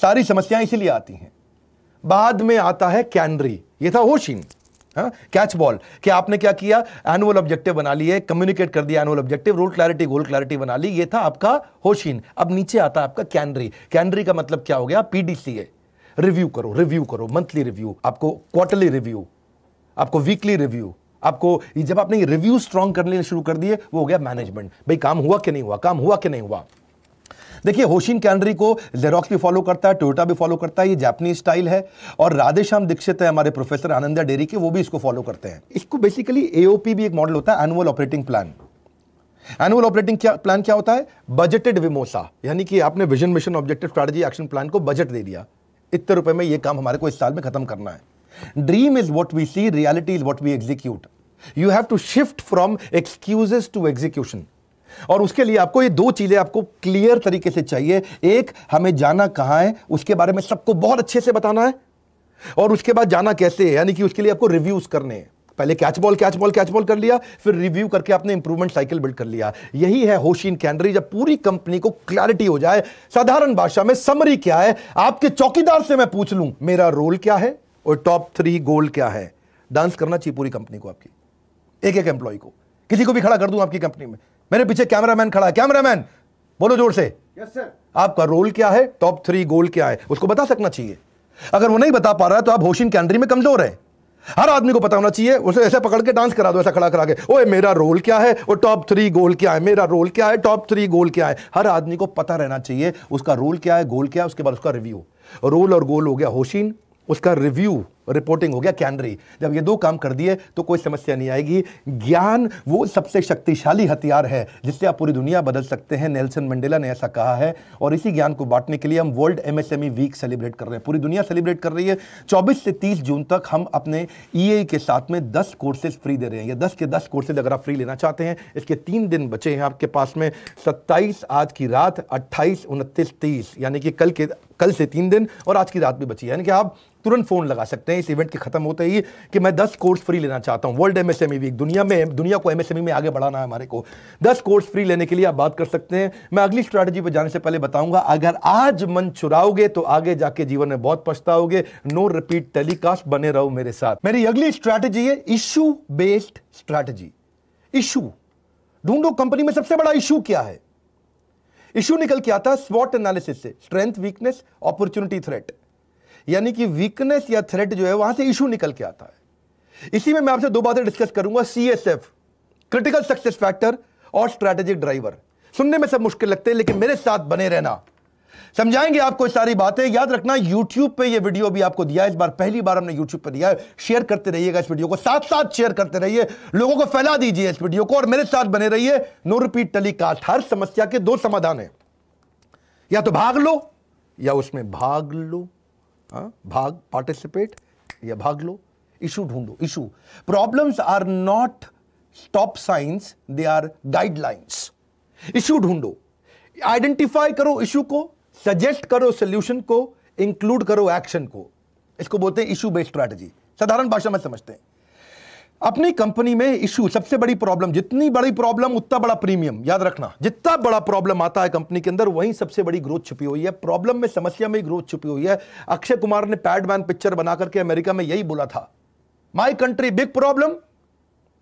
सारी समस्याएं इसीलिए आती हैं बाद में आता है कैनरी ये था होशीन कैच हाँ, बॉल कि आपने क्या किया एनुअल ऑब्जेक्टिव बना लिए कम्युनिकेट कर दिया annual objective role clarity goal clarity बना ली ये था आपका होशीन अब नीचे आता है आपका कैनरी कैनरी का मतलब क्या हो गया पीडीसीए रिव्यू करो रिव्यू करो मंथली रिव्यू आपको क्वार्टरली रिव्यू आपको वीकली रिव्यू आपको जब आपने रिव्यू स्ट्रांग करने शुरू कर दिए वो हो गया मैनेजमेंट भाई काम हुआ कि नहीं हुआ काम हुआ कि नहीं हुआ देखिए होशिन कैनरी को जेरोक्स भी फॉलो करता है टोयोटा भी फॉलो करता है ये जापनीज स्टाइल है और राधेश्याम दीक्षित है हमारे प्रोफेसर आनंदा डेरी के वो भी इसको फॉलो करते हैं इसको बेसिकली एओपी भी एक मॉडल होता है annual operating plan annual operating क्या प्लान क्या होता है बजटेड विमोसा यानी कि आपने vision mission objective strategy action plan को बजट दे दिया इतने रुपए में ये काम हमारे को इस साल में खत्म करना है dream is what we see reality is what we execute you have to shift from excuses to execution और उसके लिए आपको ये दो चीज़ें आपको क्लियर तरीके से चाहिए एक हमें जाना कहाँ है उसके बारे में सबको बहुत अच्छे से बताना है और उसके बाद जाना कैसे है यानी कि उसके लिए आपको रिव्यूज़ करने हैं पहले catch ball catch ball catch ball कर लिया फिर रिव्यू करके आपने इंप्रूवमेंट साइकिल बिल्ड कर लिया यही है होशीन कैंडरी जब पूरी कंपनी को क्लैरिटी हो जाए साधारण भाषा में समरी क्या है आपके चौकीदार से मैं पूछ लूं मेरा रोल क्या है और टॉप थ्री गोल क्या है डांस करना चाहिए पूरी कंपनी को आपकी एक एक एम्प्लॉय को किसी को भी खड़ा कर दूं आपकी कंपनी में मेरे पीछे कैमरामैन खड़ा है कैमरामैन बोलो जोर से यस yes, सर आपका रोल क्या है टॉप थ्री गोल क्या है उसको बता सकना चाहिए अगर वो नहीं बता पा रहा है तो आप होशिन कैंड्री में कमजोर है हर आदमी को पता होना चाहिए उसे ऐसे पकड़ के डांस करा दो ऐसा खड़ा करा के ओए मेरा रोल क्या है और टॉप थ्री गोल क्या है मेरा रोल क्या है टॉप थ्री गोल क्या है हर आदमी को पता रहना चाहिए उसका रोल क्या है गोल क्या है उसके बाद उसका रिव्यू रोल और गोल हो गया होशिन उसका रिव्यू रिपोर्टिंग हो गया कैनरी जब ये दो काम कर दिए तो कोई समस्या नहीं आएगी ज्ञान वो सबसे शक्तिशाली हथियार है जिससे आप पूरी दुनिया बदल सकते हैं नेल्सन मंडेला ने ऐसा कहा है और इसी ज्ञान को बांटने के लिए हम वर्ल्ड एमएसएमई वीक सेलिब्रेट कर रहे हैं पूरी दुनिया सेलिब्रेट कर रही है चौबीस से तीस जून तक हम अपने ई e के साथ में दस कोर्सेज फ्री दे रहे हैं या दस के दस कोर्सेज अगर आप फ्री लेना चाहते हैं इसके तीन दिन बचे हैं आपके पास में सत्ताईस आज की रात अट्ठाईस उनतीस तीस यानी कि कल के कल से तीन दिन और आज की रात भी बची है यानी कि आप तुरंत फ़ोन लगा सकते हैं इस इवेंट के खत्म होते ही कि मैं दस कोर्स फ्री लेना चाहता हूँ वर्ल्ड एमएसएमई वीक दुनिया में दुनिया को एमएसएमई e में आगे बढ़ाना है हमारे को दस कोर्स फ्री लेने के लिए आप बात कर सकते हैं मैं अगली स्ट्रैटेजी पर जाने से पहले बताऊंगा अगर आज मन चुराओगे तो आगे जाके जीवन में बहुत पछताओगे नो रिपीट टेलीकास्ट बने रहो मेरे साथ मेरी अगली स्ट्रैटेजी है इशू बेस्ड स्ट्रैटेजी इशू ढूंढो कंपनी में सबसे बड़ा इशू क्या है इशू निकल के आता है स्वॉट एनालिसिस से स्ट्रेंथ वीकनेस अपॉर्चुनिटी थ्रेट यानी कि वीकनेस या थ्रेट जो है वहां से इशू निकल के आता है इसी में मैं आपसे दो बातें डिस्कस करूंगा C S F critical success factor और स्ट्रेटेजिक ड्राइवर सुनने में सब मुश्किल लगते हैं लेकिन मेरे साथ बने रहना समझाएंगे आपको सारी बातें याद रखना YouTube पे ये वीडियो भी आपको दिया इस बार पहली बार हमने YouTube पे दिया है शेयर करते रहिएगा इस वीडियो को साथ साथ शेयर करते रहिए लोगों को फैला दीजिए इस वीडियो को और मेरे साथ बने रहिए नो रिपीट टेलीकास्ट हर समस्या के दो समाधान है या तो भाग लो या उसमें भाग लो हाँ? भाग पार्टिसिपेट या भाग लो इशू ढूंढो issue problems are not stop signs they are guidelines issue ढूंढो आइडेंटिफाई करो इशू को सजेस्ट करो सोल्यूशन को इंक्लूड करो एक्शन को इसको बोलते हैं इशू बेस्ड स्ट्रैटेजी साधारण भाषा में समझते हैं अपनी कंपनी में इशू सबसे बड़ी प्रॉब्लम जितनी बड़ी प्रॉब्लम उतना बड़ा प्रीमियम याद रखना जितना बड़ा प्रॉब्लम आता है कंपनी के अंदर वहीं सबसे बड़ी ग्रोथ छुपी हुई है प्रॉब्लम में समस्या में ग्रोथ छुपी हुई है अक्षय कुमार ने पैडमैन पिक्चर बना करके अमेरिका में यही बोला था माई कंट्री बिग प्रॉब्लम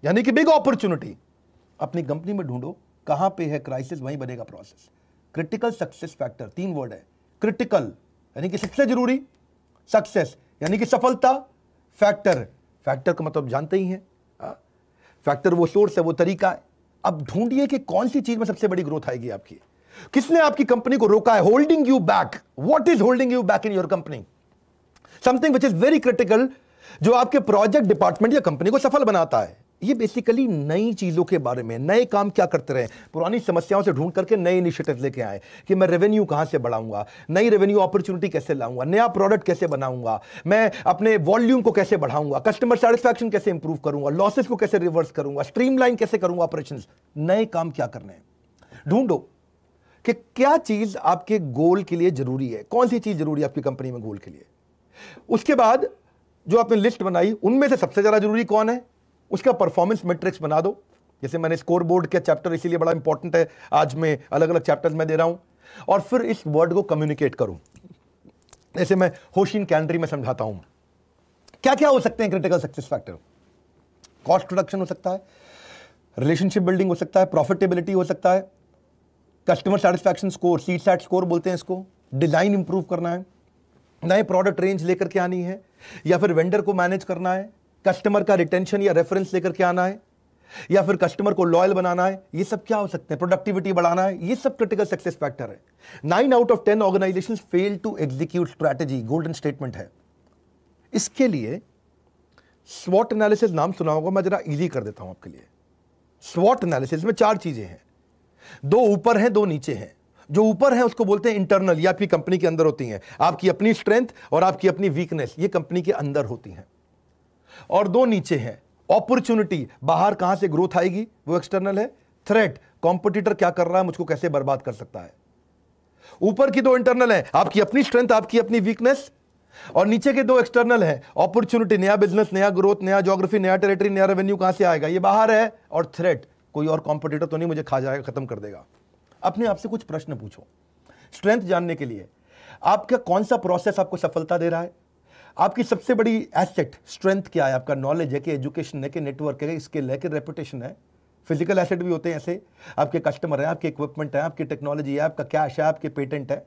यानी कि बिग अपॉर्चुनिटी अपनी कंपनी में ढूंढो कहां पे है क्राइसिस वहीं बनेगा प्रोसेस क्रिटिकल सक्सेस फैक्टर तीन वर्ड है क्रिटिकल यानी कि सबसे जरूरी सक्सेस यानी कि सफलता फैक्टर फैक्टर का मतलब जानते ही हैं फैक्टर वो सोर्स है वो तरीका है अब ढूंढिए कि कौन सी चीज में सबसे बड़ी ग्रोथ आएगी आपकी किसने आपकी कंपनी को रोका है holding you back what is holding you back in your company something which is very critical जो आपके प्रोजेक्ट डिपार्टमेंट या कंपनी को सफल बनाता है ये बेसिकली नई चीज़ों के बारे में नए काम क्या करते रहे पुरानी समस्याओं से ढूंढ करके नए इनिशिएटिव लेके आए कि मैं रेवेन्यू कहाँ से बढ़ाऊंगा नई रेवेन्यू अपॉर्चुनिटी कैसे लाऊंगा नया प्रोडक्ट कैसे बनाऊंगा मैं अपने वॉल्यूम को कैसे बढ़ाऊंगा कस्टमर सेटिस्फैक्शन कैसे इंप्रूव करूंगा लॉसेस को कैसे रिवर्स करूंगा स्ट्रीमलाइन कैसे करूंगा ऑपरेशन नए काम क्या करने हैं ढूंढो कि क्या चीज़ आपके गोल के लिए ज़रूरी है कौन सी चीज़ ज़रूरी है आपकी कंपनी में गोल के लिए उसके बाद जो आपने लिस्ट बनाई उनमें से सबसे ज़्यादा ज़रूरी कौन है उसका परफॉर्मेंस मेट्रिक्स बना दो जैसे मैंने स्कोर बोर्ड का चैप्टर इसीलिए बड़ा इंपॉर्टेंट है आज मैं अलग अलग चैप्टर्स में दे रहा हूँ और फिर इस वर्ड को कम्युनिकेट करूँ जैसे मैं होशिन कैंड्री में समझाता हूँ क्या क्या हो सकते हैं critical success factor cost reduction हो सकता है रिलेशनशिप बिल्डिंग हो सकता है प्रॉफिटेबिलिटी हो सकता है customer satisfaction score C SAT score बोलते हैं इसको डिज़ाइन इंप्रूव करना है नए प्रोडक्ट रेंज लेकर के आनी है या फिर वेंडर को मैनेज करना है कस्टमर का रिटेंशन या रेफरेंस लेकर के आना है या फिर कस्टमर को लॉयल बनाना है ये सब क्या हो सकते हैं प्रोडक्टिविटी बढ़ाना है ये सब क्रिटिकल सक्सेस फैक्टर है nine out of ten organization fail to execute strategy golden statement है इसके लिए स्वॉट एनालिसिस नाम सुना होगा मैं जरा इजी कर देता हूं आपके लिए स्वॉट एनालिसिस में चार चीजें हैं दो ऊपर हैं दो नीचे हैं जो ऊपर है उसको बोलते हैं इंटरनल या आपकी कंपनी के अंदर होती हैं आपकी अपनी स्ट्रेंथ और आपकी अपनी वीकनेस ये कंपनी के अंदर होती हैं और दो नीचे हैं अपॉर्चुनिटी बाहर कहां से ग्रोथ आएगी वो एक्सटर्नल है थ्रेट कॉम्पिटिटर क्या कर रहा है मुझको कैसे बर्बाद कर सकता है ऊपर की दो इंटरनल है आपकी अपनी स्ट्रेंथ आपकी अपनी वीकनेस और नीचे के दो एक्सटर्नल है अपॉर्चुनिटी नया बिजनेस नया ग्रोथ नया जोग्राफी नया टेरिटरी नया रेवेन्यू कहां से आएगा ये बाहर है और थ्रेट कोई और कॉम्पिटिटर तो नहीं मुझे खा जाएगा खत्म कर देगा अपने आप से कुछ प्रश्न पूछो स्ट्रेंथ जानने के लिए आपका कौन सा प्रोसेस आपको सफलता दे रहा है आपकी सबसे बड़ी एसेट स्ट्रेंथ क्या है आपका नॉलेज है कि एजुकेशन है कि नेटवर्क है स्किल है कि रेपुटेशन है फिजिकल एसेट भी होते हैं ऐसे आपके कस्टमर हैं आपके इक्विपमेंट है आपकी टेक्नोलॉजी है आपका कैश है आपके पेटेंट है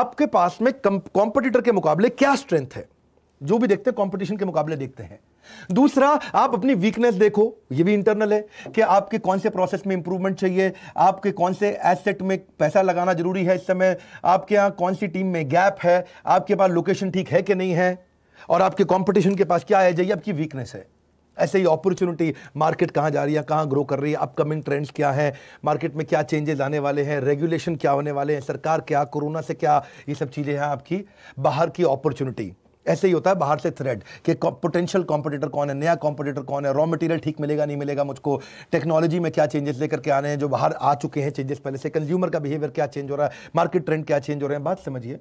आपके पास में कॉम्पिटिटर के मुकाबले क्या स्ट्रेंथ है जो भी देखते हैं कॉम्पिटिशन के मुकाबले देखते हैं दूसरा आप अपनी वीकनेस देखो ये भी इंटरनल है कि आपके कौन से प्रोसेस में इंप्रूवमेंट चाहिए आपके कौन से एसेट में पैसा लगाना जरूरी है इस समय आपके यहाँ कौन सी टीम में गैप है आपके पास लोकेशन ठीक है कि नहीं है और आपके कॉम्पिटिशन के पास क्या है जाइए आपकी वीकनेस है ऐसे ही अपॉर्चुनिटी मार्केट कहाँ जा रही है कहाँ ग्रो कर रही है अपकमिंग ट्रेंड्स क्या है मार्केट में क्या चेंजेस आने वाले हैं रेगुलेशन क्या होने वाले हैं सरकार क्या कोरोना से क्या ये सब चीज़ें हैं आपकी बाहर की अपॉर्चुनिटी ऐसे ही होता है बाहर से थ्रेड कि पोटेंशियल कॉम्पिटेटर कौन है नया कॉम्पिटिटर कौन है रॉ मटेरियल ठीक मिलेगा नहीं मिलेगा मुझको टेक्नोलॉजी में क्या चेंजेस लेकर के आने हैं जो बाहर आ चुके हैं चेंजेस पहले से कंज्यूमर का बिहेवियर क्या चेंज हो रहा है मार्केट ट्रेंड क्या चेंज हो रहे हैं बात समझिए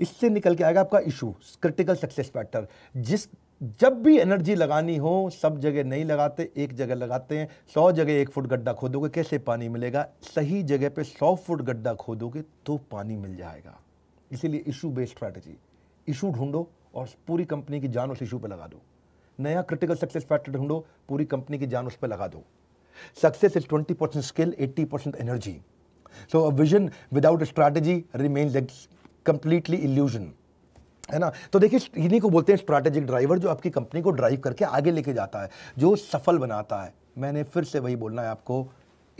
इससे निकल के आएगा आपका इशू क्रिटिकल सक्सेस फैक्टर जिस जब भी एनर्जी लगानी हो सब जगह नहीं लगाते एक जगह लगाते हैं सौ जगह एक फुट गड्ढा खोदोगे कैसे पानी मिलेगा सही जगह पे सौ फुट गड्ढा खोदोगे तो पानी मिल जाएगा इसीलिए इशू बेस्ड स्ट्रैटेजी इशू ढूंढो और पूरी कंपनी की जान उस इशू पर लगा दो नया क्रिटिकल सक्सेस फैक्टर ढूंढो पूरी कंपनी की जान उस पर लगा दो success is twenty percent skill eighty percent energy so a vision without strategy remains completely illusion है ना तो देखिए इन्हीं को बोलते हैं स्ट्रैटेजिक ड्राइवर जो आपकी कंपनी को ड्राइव करके आगे लेके जाता है जो सफल बनाता है मैंने फिर से वही बोलना है आपको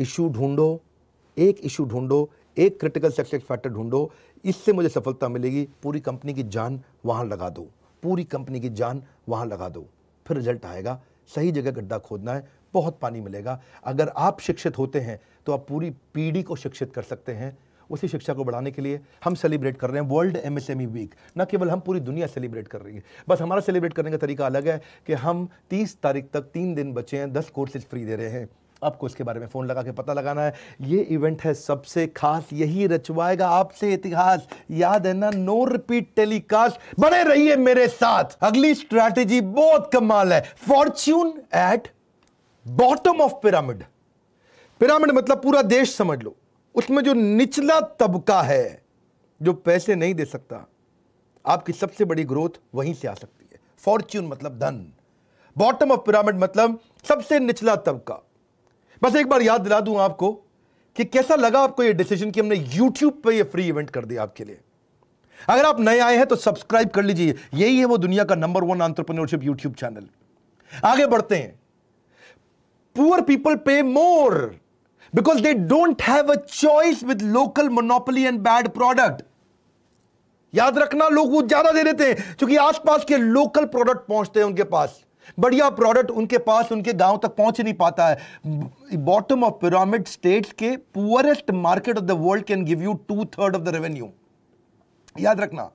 इशू ढूंढो एक इशू ढूंढो एक क्रिटिकल सक्सेस फैक्टर ढूंढो इससे मुझे सफलता मिलेगी पूरी कंपनी की जान वहाँ लगा दो पूरी कंपनी की जान वहाँ लगा दो फिर रिजल्ट आएगा सही जगह गड्ढा खोदना है बहुत पानी मिलेगा अगर आप शिक्षित होते हैं तो आप पूरी पीढ़ी को शिक्षित कर सकते हैं उसी शिक्षा को बढ़ाने के लिए हम सेलिब्रेट कर रहे हैं वर्ल्ड एम वीक न केवल हम पूरी दुनिया सेलिब्रेट कर रही है बस हमारा सेलिब्रेट करने का तरीका अलग है कि हम तीस तारीख तक तीन दिन बचे हैं दस कोर्सेज फ्री दे रहे हैं आपको इसके बारे में फ़ोन लगा के पता लगाना है ये इवेंट है सबसे खास यही रचवाएगा आपसे इतिहास याद है ना नो रिपीट टेलीकास्ट बने रहिए मेरे साथ अगली स्ट्रैटेजी बहुत कमाल है fortune at bottom of pyramid pyramid मतलब पूरा देश समझ लो उसमें जो निचला तबका है जो पैसे नहीं दे सकता आपकी सबसे बड़ी ग्रोथ वहीं से आ सकती है फॉर्च्यून मतलब धन बॉटम ऑफ पिरामिड मतलब सबसे निचला तबका बस एक बार याद दिला दूं आपको कि कैसा लगा आपको ये डिसीजन कि हमने यूट्यूब पर ये फ्री इवेंट कर दिया आपके लिए अगर आप नए आए हैं तो सब्सक्राइब कर लीजिए यही है वो दुनिया का number one entrepreneurship YouTube channel आगे बढ़ते हैं पुअर पीपल पे मोर because they don't have a choice with local monopoly and bad product याद रखना लोग वो ज्यादा दे देते हैं क्योंकि आसपास के लोकल प्रोडक्ट पहुंचते हैं उनके पास बढ़िया प्रोडक्ट उनके पास उनके गांव तक पहुंच नहीं पाता है बॉटम ऑफ पिरामिड स्टेट्स के poorest market of the world can give you two third of the revenue याद रखना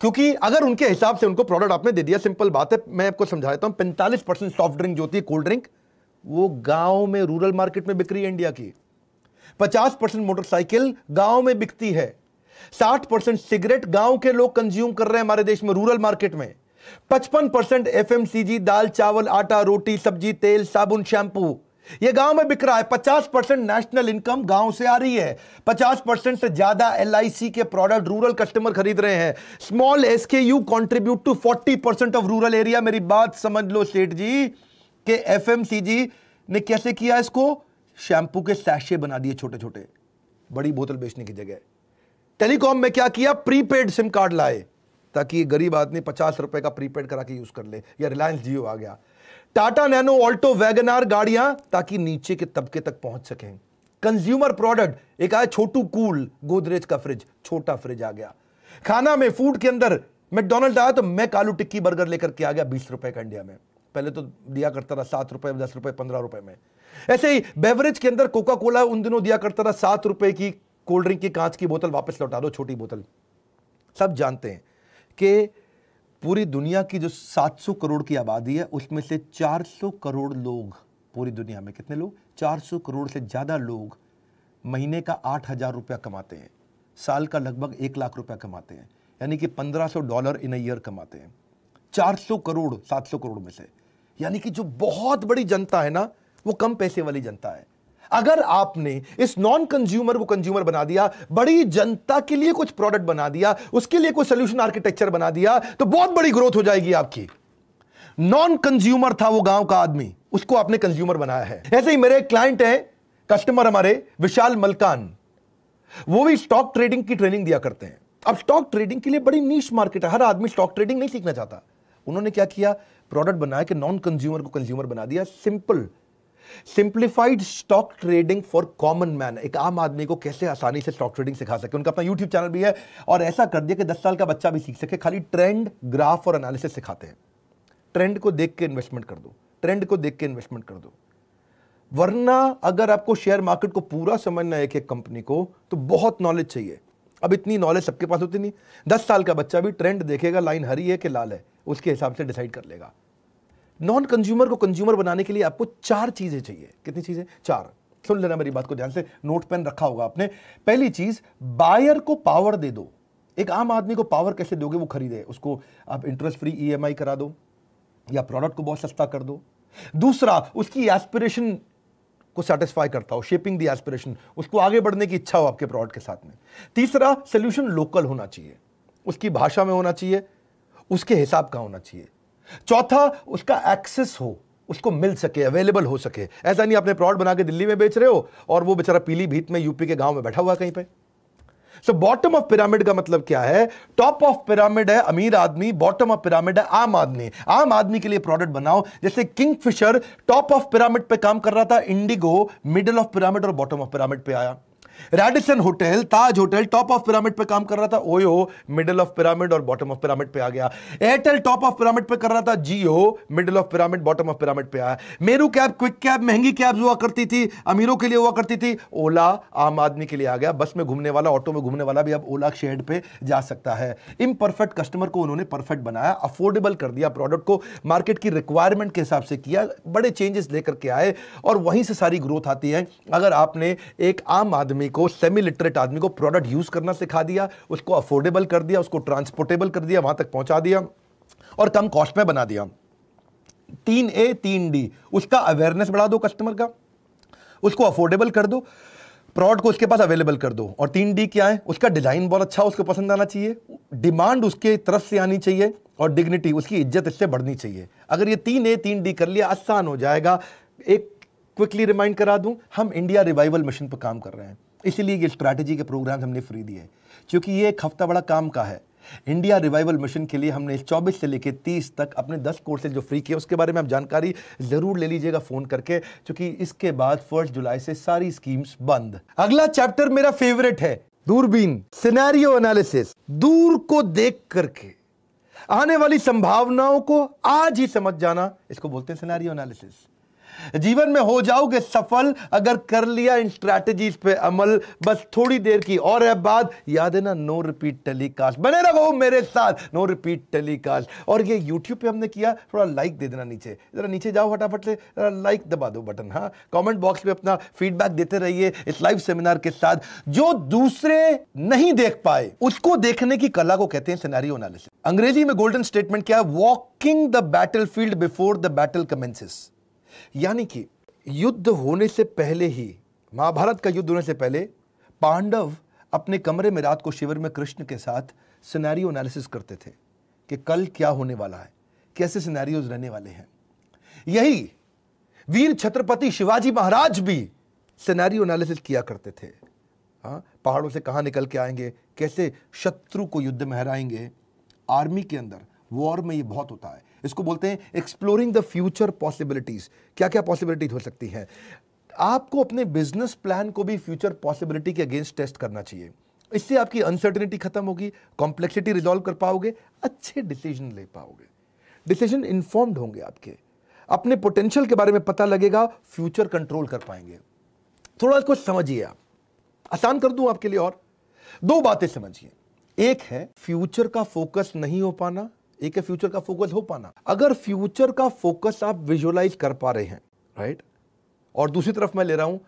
क्योंकि अगर उनके हिसाब से उनको प्रोडक्ट आपने दे दिया सिंपल बात है मैं आपको समझा देता हूं पैंतालीस परसेंट सॉफ्ट ड्रिंक जो होती है कोल्ड ड्रिंक वो गांव में रूरल मार्केट में बिक्री है इंडिया की 50 परसेंट मोटरसाइकिल गांव में बिकती है 60 परसेंट सिगरेट गांव के लोग कंज्यूम कर रहे हैं हमारे देश में रूरल मार्केट में 55 परसेंट एफ दाल चावल आटा रोटी सब्जी तेल साबुन शैंपू ये गांव में बिक रहा है 50 परसेंट नेशनल इनकम गांव से आ रही है 50 परसेंट से ज्यादा एल के प्रोडक्ट रूरल कस्टमर खरीद रहे हैं small SKU contribute to 40 percent of rural area मेरी बात समझ लो सेठ जी कि एफ ने कैसे किया इसको शैम्पू के सैशे बना दिए छोटे छोटे बड़ी बोतल बेचने की जगह टेलीकॉम में क्या किया प्रीपेड सिम कार्ड लाए ताकि गरीब आदमी पचास रुपए का प्रीपेड करा के यूज कर ले या रिलायंस जियो आ गया टाटा नैनो ऑल्टो वैगनार गाड़ियां ताकि नीचे के तबके तक पहुंच सकें कंज्यूमर प्रोडक्ट एक आया छोटू कूल गोदरेज का फ्रिज छोटा फ्रिज आ गया खाना में फूड के अंदर मैकडोनल्ड आया तो मैं कालू टिक्की बर्गर लेकर के आ गया बीस रुपए का इंडिया में पहले तो दिया करता था सात रुपए दस रुपए पंद्रह रुपए में ऐसे ही बेवरेज के अंदर कोका कोला उन दिनों दिया करता था सात रुपए की कोल्ड ड्रिंक की कांच की बोतल वापस लौटा दो छोटी बोतल सब जानते हैं कि पूरी दुनिया की जो 700 करोड़ की आबादी है उसमें से 400 करोड़ लोग पूरी दुनिया में कितने लोग 400 करोड़ से ज़्यादा लोग महीने का आठ हज़ार रुपया कमाते हैं साल का लगभग एक लाख रुपया कमाते हैं यानी कि 1500 डॉलर इन ईयर कमाते हैं 400 करोड़ 700 करोड़ में से यानी कि जो बहुत बड़ी जनता है ना वो कम पैसे वाली जनता है अगर आपने इस नॉन कंज्यूमर को कंज्यूमर बना दिया बड़ी जनता के लिए कुछ प्रोडक्ट बना दिया उसके लिए कोई सोल्यूशन आर्किटेक्चर बना दिया तो बहुत बड़ी ग्रोथ हो जाएगी आपकी नॉन कंज्यूमर था वो गांव का आदमी उसको आपने कंज्यूमर बनाया है ऐसे ही मेरे क्लाइंट हैं कस्टमर हमारे विशाल मलकान वो भी स्टॉक ट्रेडिंग की ट्रेनिंग दिया करते हैं अब स्टॉक ट्रेडिंग के लिए बड़ी नीच मार्केट है हर आदमी स्टॉक ट्रेडिंग नहीं सीखना चाहता उन्होंने क्या किया प्रोडक्ट बनाया कि नॉन कंज्यूमर को कंज्यूमर बना दिया simple simplified stock trading for common man एक आम आदमी को कैसे आसानी से स्टॉक ट्रेडिंग सिखा सके उनका अपना यूट्यूब चैनल भी है और ऐसा कर दिया कि दस साल का बच्चा भी सीख सके खाली ट्रेंड ग्राफ और एनालिसिस सिखाते हैं ट्रेंड को देख के इन्वेस्टमेंट कर दो ट्रेंड को देख के इन्वेस्टमेंट कर दो वरना अगर आपको शेयर मार्केट को पूरा समझना है एक एक कंपनी को तो बहुत नॉलेज चाहिए अब इतनी नॉलेज सबके पास होती नहीं दस साल का बच्चा भी ट्रेंड देखेगा लाइन हरी है कि लाल है उसके हिसाब से डिसाइड कर लेगा नॉन कंज्यूमर को कंज्यूमर बनाने के लिए आपको चार चीज़ें चाहिए कितनी चीज़ें चार सुन लेना मेरी बात को ध्यान से नोट पेन रखा होगा आपने पहली चीज़ बायर को पावर दे दो एक आम आदमी को पावर कैसे दोगे वो खरीदे उसको आप इंटरेस्ट फ्री ईएमआई करा दो या प्रोडक्ट को बहुत सस्ता कर दो दूसरा उसकी एस्पिरेशन को सेटिस्फाई करता हो शेपिंग दी एस्पिरेशन उसको आगे बढ़ने की इच्छा हो आपके प्रोडक्ट के साथ में तीसरा सोल्यूशन लोकल होना चाहिए उसकी भाषा में होना चाहिए उसके हिसाब का होना चाहिए चौथा उसका एक्सेस हो उसको मिल सके अवेलेबल हो सके ऐसा नहीं आपने प्लॉट बना के दिल्ली में बेच रहे हो और वो बेचारा पीलीभीत में यूपी के गांव में बैठा हुआ कहीं पे सो बॉटम ऑफ पिरामिड का मतलब क्या है टॉप ऑफ पिरामिड है अमीर आदमी बॉटम ऑफ पिरामिड है आम आदमी आम आदमी के लिए प्रोडक्ट बनाओ जैसे Kingfisher top of pyramid पे काम कर रहा था इंडिगो मिडल ऑफ पिरामिड और बॉटम ऑफ पिरामिड पे आया Radisson hotel Taj hotel top of pyramid पे काम कर रहा था ओयो मिडिल ऑफ पिरामिड और बॉटम ऑफ पिरामिड पे आ गया एयरटेल टॉप ऑफ पिरामिड पे कर रहा था Jio middle of pyramid bottom of pyramid पे आया मेरू कैब क्विक कैब महंगी कैब हुआ करती थी अमीरों के लिए हुआ करती थी ओला आम आदमी के लिए आ गया बस में घूमने वाला ऑटो में घूमने वाला भी अब ओला शेड पे जा सकता है इम कस्टमर को उन्होंने परफेक्ट बनाया अफोर्डेबल कर दिया प्रोडक्ट को मार्केट की रिक्वायरमेंट के हिसाब से किया बड़े चेंजेस लेकर के आए और वहीं से सारी ग्रोथ आती है अगर आपने एक आम आदमी आदमी को सेमी लिटरेट आदमी को प्रोडक्ट यूज़ करना सिखा दिया उसको अफोर्डेबल कर दिया उसको ट्रांसपोर्टेबल कर दिया वहां तक पहुंचा दिया और कम कॉस्ट में बना दिया तीन ए तीन डी उसका अवेयरनेस बढ़ा दो कस्टमर का उसको अफोर्डेबल कर दो प्रोडक्ट को उसके पास अवेलेबल कर दो और तीन डी क्या है उसका डिज़ाइन बहुत अच्छा उसको पसंद आना चाहिए डिमांड उसके तरफ से आनी चाहिए और डिग्निटी उसकी इज्जत इससे बढ़नी चाहिए अगर ये तीन ए तीन डी कर लिया आसान हो जाएगा एक क्विकली रिमाइंड करा दूं हम इंडिया रिवाइवल मिशन पर काम कर रहे हैं इसलिए ये स्ट्रैटेजी के प्रोग्राम हमने फ्री दिए क्योंकि ये एक हफ्ता बड़ा काम का है इंडिया रिवाइवल मिशन के लिए हमने 24 से लेकर 30 तक अपने 10 कोर्सेज जो फ्री किए उसके बारे में आप जानकारी ज़रूर ले लीजिएगा फ़ोन करके क्योंकि इसके बाद फर्स्ट जुलाई से सारी स्कीम्स बंद अगला चैप्टर मेरा फेवरेट है दूरबीन सिनेरियो एनालिसिस दूर को देख करके आने वाली संभावनाओं को आज ही समझ जाना इसको बोलते हैं सिनेरियो एनालिसिस जीवन में हो जाओगे सफल अगर कर लिया इन स्ट्रैटेजीज पे अमल बस थोड़ी देर की और है बात याद है ना नो रिपीट टेलीकास्ट बने रहो मेरे साथ नो रिपीट टेलीकास्ट और ये यूट्यूब पे हमने किया थोड़ा लाइक दे देना नीचे ज़रा नीचे जाओ फटाफट से ज़रा लाइक दबा दो बटन हाँ कॉमेंट बॉक्स में अपना फीडबैक देते रहिए इस लाइव सेमिनार के साथ जो दूसरे नहीं देख पाए उसको देखने की कला को कहते हैं सिनेरियो एनालिसिस अंग्रेजी में गोल्डन स्टेटमेंट क्या है walking the battlefield before the battle commences यानी कि युद्ध होने से पहले ही महाभारत का युद्ध होने से पहले पांडव अपने कमरे में रात को शिविर में कृष्ण के साथ सिनेरियो एनालिसिस करते थे कि कल क्या होने वाला है कैसे सिनेरियोज रहने वाले हैं यही वीर छत्रपति शिवाजी महाराज भी सिनेरियो एनालिसिस किया करते थे हाँ पहाड़ों से कहाँ निकल के आएंगे कैसे शत्रु को युद्ध में हराएंगे आर्मी के अंदर वॉर में ये बहुत होता है इसको बोलते हैं एक्सप्लोरिंग द फ्यूचर पॉसिबिलिटीज़ क्या क्या पॉसिबिलिटीज हो सकती है आपको अपने बिजनेस प्लान को भी फ्यूचर पॉसिबिलिटी के अगेंस्ट टेस्ट करना चाहिए इससे आपकी अनसर्टिनिटी खत्म होगी कॉम्प्लेक्सिटी रिजॉल्व कर पाओगे अच्छे डिसीजन ले पाओगे डिसीजन इन्फॉर्म्ड होंगे आपके अपने पोटेंशियल के बारे में पता लगेगा फ्यूचर कंट्रोल कर पाएंगे थोड़ा इसको समझिए आप आसान कर दूं आपके लिए और दो बातें समझिए एक है फ्यूचर का फोकस नहीं हो पाना एक है फ्यूचर का फोकस हो पाना अगर फ्यूचर का फोकस आप विजुअलाइज कर पा रहे हैं राइट और दूसरी तरफ मैं ले रहा हूं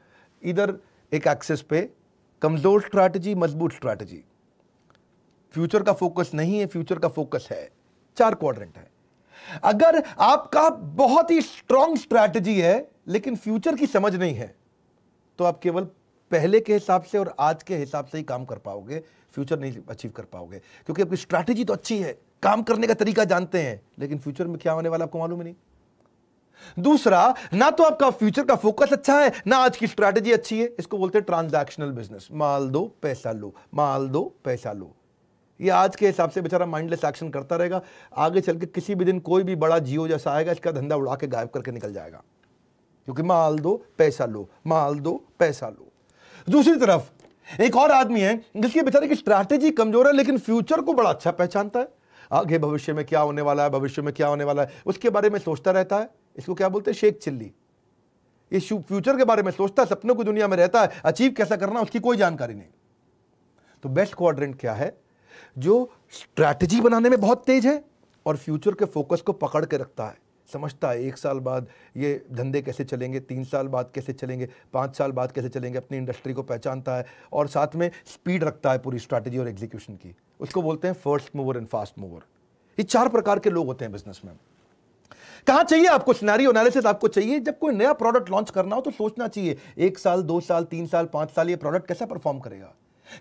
इधर एक एक्सेस पे कमज़ोर स्ट्रैटेजी मजबूत स्ट्रैटेजी फ्यूचर का फोकस नहीं है फ्यूचर का फोकस है चार क्वाड्रेंट है अगर आपका बहुत ही स्ट्रांग स्ट्रैटेजी है लेकिन फ्यूचर की समझ नहीं है तो आप केवल पहले के हिसाब से और आज के हिसाब से ही काम कर पाओगे फ्यूचर नहीं अचीव कर पाओगे क्योंकि आपकी स्ट्रैटेजी तो अच्छी है काम करने का तरीका जानते हैं लेकिन फ्यूचर में क्या होने वाला आपको मालूम नहीं दूसरा ना तो आपका फ्यूचर का फोकस अच्छा है ना आज की स्ट्रैटेजी अच्छी है इसको बोलते हैं ट्रांजैक्शनल बिजनेस माल दो पैसा लो माल दो पैसा लो ये आज के हिसाब से बेचारा माइंडलेस एक्शन करता रहेगा आगे चल के किसी भी दिन कोई भी बड़ा जियो जैसा आएगा इसका धंधा उड़ा के गायब करके निकल जाएगा क्योंकि माल दो पैसा लो माल दो पैसा लो दूसरी तरफ एक और आदमी है जिसकी बेचारे की स्ट्रैटेजी कमजोर है लेकिन फ्यूचर को बड़ा अच्छा पहचानता है आगे भविष्य में क्या होने वाला है भविष्य में क्या होने वाला है उसके बारे में सोचता रहता है इसको क्या बोलते हैं शेख चिल्ली ये फ्यूचर के बारे में सोचता है सपनों की दुनिया में रहता है अचीव कैसा करना उसकी कोई जानकारी नहीं तो बेस्ट क्वाड्रेंट क्या है जो स्ट्रैटेजी बनाने में बहुत तेज है और फ्यूचर के फोकस को पकड़ के रखता है समझता है एक साल बाद ये धंधे कैसे चलेंगे तीन साल बाद कैसे चलेंगे पाँच साल बाद कैसे चलेंगे अपनी इंडस्ट्री को पहचानता है और साथ में स्पीड रखता है पूरी स्ट्रैटेजी और एग्जीक्यूशन की उसको बोलते हैं first mover and fast mover ये चार प्रकार के लोग होते हैं बिजनेस में कहाँ चाहिए आपको सिनारी एनालिसिस आपको चाहिए जब कोई नया प्रोडक्ट लॉन्च करना हो तो सोचना चाहिए एक साल दो साल तीन साल पांच साल ये प्रोडक्ट कैसा परफॉर्म करेगा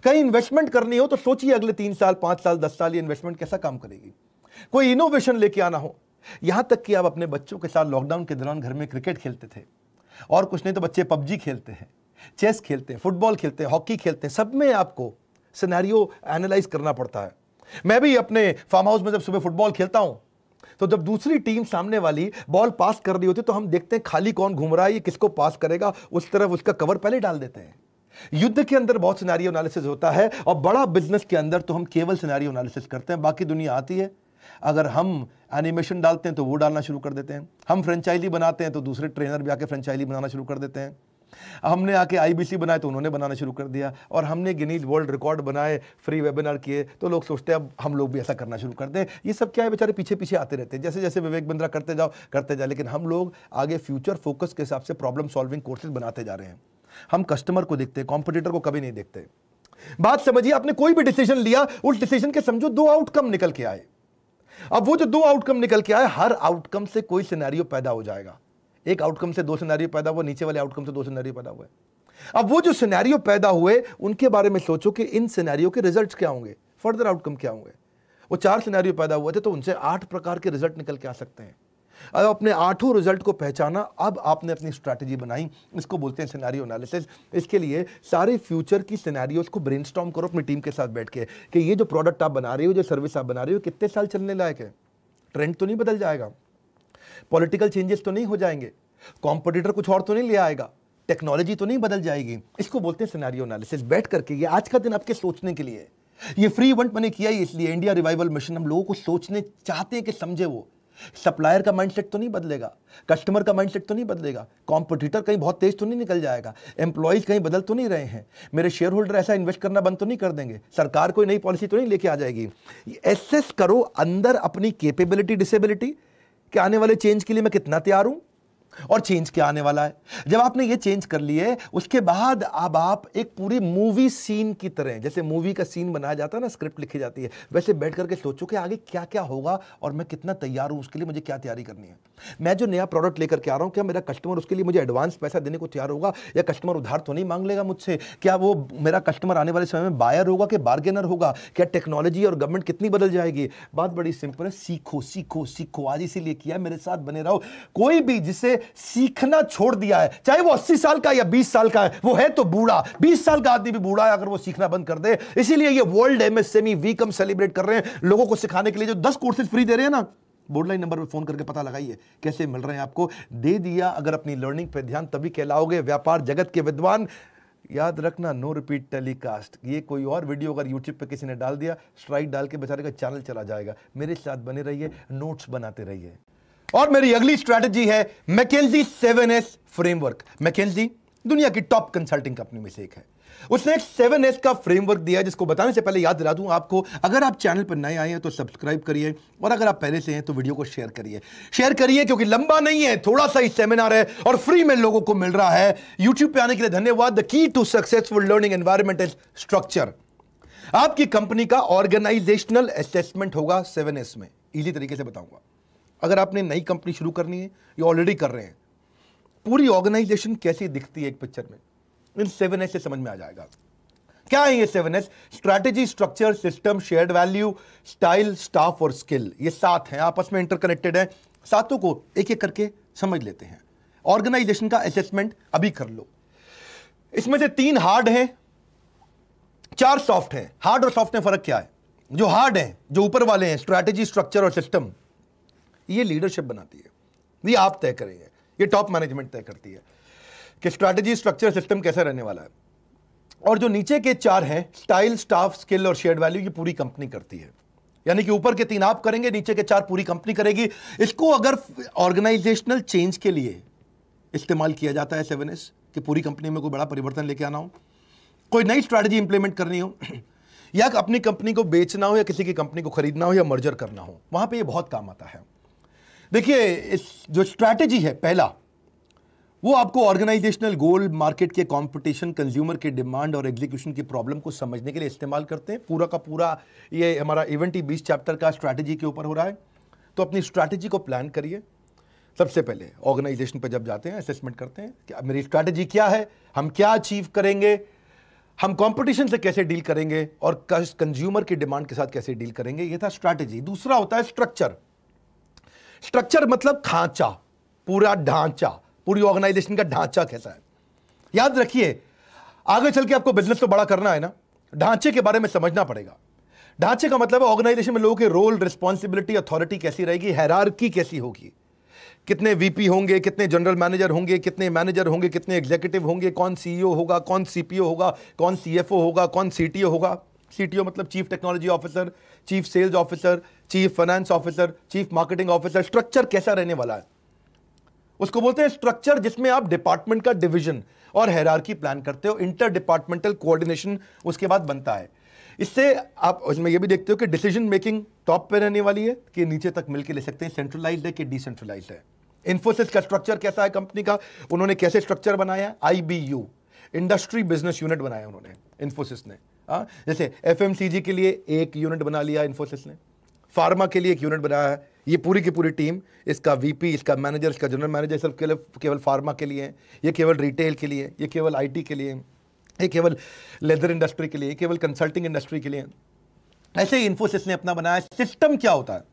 कहीं इन्वेस्टमेंट करनी हो तो सोचिए अगले तीन साल पांच साल दस साल ये इन्वेस्टमेंट कैसा काम करेगी कोई इनोवेशन लेके आना हो यहाँ तक कि आप अपने बच्चों के साथ लॉकडाउन के दौरान घर में क्रिकेट खेलते थे और कुछ नहीं तो बच्चे पबजी खेलते हैं चेस खेलते हैं फुटबॉल खेलते हैं हॉकी खेलते हैं सब में आपको सिनेरियो एनालाइज करना पड़ता है मैं भी अपने फार्म हाउस में जब सुबह फुटबॉल खेलता हूँ तो जब दूसरी टीम सामने वाली बॉल पास कर रही होती तो हम देखते हैं खाली कौन घूम रहा है ये किसको पास करेगा उस तरफ उसका कवर पहले डाल देते हैं युद्ध के अंदर बहुत सिनेरियो एनालिसिस होता है और बड़ा बिजनेस के अंदर तो हम केवल सिनेरियो एनालिसिस करते हैं बाकी दुनिया आती है अगर हम एनिमेशन डालते हैं तो वो डालना शुरू कर देते हैं हम फ्रेंचाइजी बनाते हैं तो दूसरे ट्रेनर भी आके फ्रेंचाइजी बनाना शुरू कर देते हैं हमने आके आईबीसी बनाए तो उन्होंने बनाना शुरू कर दिया और हमने गिनीज वर्ल्ड रिकॉर्ड बनाए फ्री वेबिनार किए तो लोग सोचते हैं अब हम लोग भी ऐसा करना शुरू कर दें ये सब क्या है बेचारे पीछे पीछे आते रहते हैं जैसे जैसे विवेक बिंद्रा करते जाओ करते जाओ लेकिन हम लोग आगे फ्यूचर फोकस के हिसाब से प्रॉब्लम सॉल्विंग कोर्सेज बनाते जा रहे हैं हम कस्टमर को देखते हैं कॉम्पिटिटर को कभी नहीं देखते बात समझिए आपने कोई भी डिसीजन लिया उस डिसीजन के समझो दो आउटकम निकल के आए अब वो जो दो आउटकम निकल के आए हर आउटकम से कोई सिनेरियो पैदा हो जाएगा एक आउटकम से दो सिनेरियो पैदा हुआ नीचे वाले आउटकम से दो सिनेरियो पैदा हुए अब वो जो सिनेरियो पैदा हुए उनके बारे में सोचो कि इन सिनेरियो के रिजल्ट क्या होंगे फर्दर आउटकम क्या होंगे वो चार सिनेरियो पैदा हुए थे तो उनसे आठ प्रकार के रिजल्ट निकल के आ सकते हैं अब अपने आठों रिजल्ट को पहचाना अब आपने अपनी स्ट्रैटेजी बनाई इसको बोलते हैं सिनेरियो एनालिसिस इसके लिए सारे फ्यूचर की सिनेरियोज को ब्रेन करो अपनी टीम के साथ बैठ के कि ये जो प्रोडक्ट आप बना रहे हो जो सर्विस आप बना रहे हो कितने साल चलने लायक है ट्रेंड तो नहीं बदल जाएगा पॉलिटिकल चेंजेस तो नहीं हो जाएंगे कॉम्पिटिटर कुछ और तो नहीं ले आएगा टेक्नोलॉजी तो नहीं बदल जाएगी इसको बोलते हैं सिनेरियो एनालिसिस बैठ करके ये आज का दिन आपके सोचने के लिए ये फ्री इवेंट मैंने किया ही इसलिए इंडिया रिवाइवल मिशन हम लोगों को सोचने चाहते हैं कि समझे वो सप्लायर का माइंडसेट तो नहीं बदलेगा कस्टमर का माइंडसेट तो नहीं बदलेगा कॉम्पिटिटर कहीं बहुत तेज तो नहीं निकल जाएगा एम्प्लॉयज़ कहीं बदल तो नहीं रहे हैं मेरे शेयर होल्डर ऐसा इन्वेस्ट करना बंद तो नहीं कर देंगे सरकार कोई नई पॉलिसी तो नहीं लेके आ जाएगी एसेस करो अंदर अपनी केपेबिलिटी डिसेबिलिटी के आने वाले चेंज के लिए मैं कितना तैयार हूं और चेंज क्या आने वाला है जब आपने ये चेंज कर लिए उसके बाद अब आप एक पूरी मूवी सीन की तरह जैसे मूवी का सीन बनाया जाता है ना स्क्रिप्ट लिखी जाती है वैसे बैठ करके सोचो कि आगे क्या क्या होगा और मैं कितना तैयार हूँ उसके लिए मुझे क्या तैयारी करनी है मैं जो नया प्रोडक्ट लेकर के आ रहा हूँ क्या मेरा कस्टमर उसके लिए मुझे एडवांस पैसा देने को तैयार होगा या कस्टमर उधार तो नहीं मांग लेगा मुझसे क्या वो मेरा कस्टमर आने वाले समय में बायर होगा कि बार्गेनर होगा क्या टेक्नोलॉजी और गवर्नमेंट कितनी बदल जाएगी बात बड़ी सिंपल है सीखो सीखो सीखो आज इसीलिए किया मेरे साथ बने रहो कोई भी जिसे सीखना छोड़ दिया है चाहे वो अस्सी साल का या बीस साल का है वो है तो बूढ़ा बीस साल का आदमी भी बूढ़ा है अगर वो सीखना बंद कर दे इसीलिए ये वर्ल्ड सेमी वीक हम सेलिब्रेट कर रहे हैं लोगों को सिखाने के लिए जो दस कोर्सेज फ्री दे रहे हैं ना बोर्ड लाइन नंबर पर फ़ोन करके पता लगाइए कैसे मिल रहे हैं आपको दे दिया अगर अपनी लर्निंग पर ध्यान तभी कहलाओगे व्यापार जगत के विद्वान याद रखना नो रिपीट टेलीकास्ट ये कोई और वीडियो अगर यूट्यूब पे किसी ने डाल दिया स्ट्राइक डाल के बेचारे का चैनल चला जाएगा मेरे साथ बने रहिए नोट्स बनाते रहिए और मेरी अगली स्ट्रैटेजी है McKinsey seven S framework McKinsey दुनिया की टॉप कंसल्टिंग कंपनी में से एक है उसने एक सेवन एस का फ्रेमवर्क दिया जिसको बताने से पहले याद दिला दूं आपको अगर आप चैनल पर नए आए हैं तो सब्सक्राइब करिए और अगर आप पहले से हैं तो वीडियो को शेयर करिए शेयर करिए क्योंकि लंबा नहीं है थोड़ा सा ही सेमिनार है और फ्री में लोगों को मिल रहा है यूट्यूब पर आने के लिए धन्यवाद the key to successful learning environment is structure आपकी कंपनी का ऑर्गेनाइजेशनल असेसमेंट होगा सेवन एस में इजी तरीके से बताऊंगा अगर आपने नई कंपनी शुरू करनी है या ऑलरेडी कर रहे हैं पूरी ऑर्गेनाइजेशन कैसी दिखती है एक पिक्चर में इन सेवन एस से समझ में आ जाएगा क्या है ये seven S strategy structure system shared value style staff और स्किल ये सात हैं आपस में इंटरकनेक्टेड हैं सातों को एक एक करके समझ लेते हैं ऑर्गेनाइजेशन का असेसमेंट अभी कर लो इसमें से तीन हार्ड हैं चार सॉफ्ट हैं हार्ड और सॉफ्ट में फर्क क्या है जो हार्ड हैं जो ऊपर वाले हैं स्ट्रैटेजी स्ट्रक्चर और सिस्टम ये लीडरशिप बनाती है ये आप तय करेंगे ये टॉप मैनेजमेंट तय करती है कि स्ट्रैटेजी स्ट्रक्चर सिस्टम कैसा रहने वाला है और जो नीचे के चार हैं स्टाइल स्टाफ स्किल और शेयर वैल्यू ये पूरी कंपनी करती है यानी कि ऊपर के तीन आप करेंगे नीचे के चार पूरी कंपनी करेगी इसको अगर ऑर्गेनाइजेशनल चेंज के लिए इस्तेमाल किया जाता है सेवन एस कि पूरी कंपनी में कोई बड़ा परिवर्तन लेके आना हो कोई नई स्ट्रैटेजी इंप्लीमेंट करनी हो या अपनी कंपनी को बेचना हो या किसी की कंपनी को खरीदना हो या मर्जर करना हो वहां पे ये बहुत काम आता है देखिए इस जो स्ट्रैटेजी है पहला वो आपको ऑर्गेनाइजेशनल गोल मार्केट के कंपटीशन कंज्यूमर के डिमांड और एग्जीक्यूशन की प्रॉब्लम को समझने के लिए इस्तेमाल करते हैं पूरा का पूरा ये हमारा इवेंट ही बीस चैप्टर का स्ट्रैटेजी के ऊपर हो रहा है तो अपनी स्ट्रैटेजी को प्लान करिए सबसे पहले ऑर्गेनाइजेशन पर जब जाते हैं असेसमेंट करते हैं कि मेरी स्ट्रैटेजी क्या है हम क्या अचीव करेंगे हम कंपटीशन से कैसे डील करेंगे और कंज्यूमर की डिमांड के साथ कैसे डील करेंगे ये था स्ट्रैटेजी दूसरा होता है स्ट्रक्चर स्ट्रक्चर मतलब खांचा पूरा ढांचा पूरी ऑर्गेनाइजेशन का ढांचा कैसा है याद रखिए आगे चल के आपको बिजनेस तो बड़ा करना है ना ढांचे के बारे में समझना पड़ेगा ढांचे का मतलब है ऑर्गेनाइजेशन में लोगों के रोल रिस्पॉन्सिबिलिटी अथॉरिटी कैसी रहेगी हैरारकी कैसी होगी कितने वीपी होंगे कितने जनरल मैनेजर होंगे कितने मैनेजर होंगे कितने एग्जीक्यूटिव होंगे कौन सीईओ e होगा कौन सीपीओ होगा कौन सीएफओ होगा कौन सीटीओ होगा सीटीओ मतलब chief technology officer chief sales officer chief finance officer chief marketing officer structure कैसा रहने वाला है उसको बोलते हैं स्ट्रक्चर जिसमें आप डिपार्टमेंट का डिवीजन और हैरारकी प्लान करते हो इंटर डिपार्टमेंटल कोऑर्डिनेशन उसके बाद बनता है इससे आप उसमें यह भी देखते हो कि डिसीजन मेकिंग टॉप पे रहने वाली है कि नीचे तक मिलकर ले सकते हैं सेंट्रलाइज है कि डिसेंट्रलाइज है इन्फोसिस का स्ट्रक्चर कैसा है कंपनी का उन्होंने कैसे स्ट्रक्चर बनाया आई इंडस्ट्री बिजनेस यूनिट बनाया उन्होंने इन्फोसिस ने आ, हाँ, जैसे एफ के लिए एक यूनिट बना लिया इन्फोसिस ने फार्मा के लिए एक यूनिट बनाया है ये पूरी की पूरी टीम इसका वीपी इसका मैनेजर इसका जनरल मैनेजर सिर्फ केवल केवल फार्मा के लिए ये केवल रिटेल के लिए ये केवल आईटी के लिए ये केवल लेदर इंडस्ट्री के लिए ये केवल कंसल्टिंग इंडस्ट्री के लिए ऐसे ही इन्फोसिस ने अपना बनाया सिस्टम क्या होता है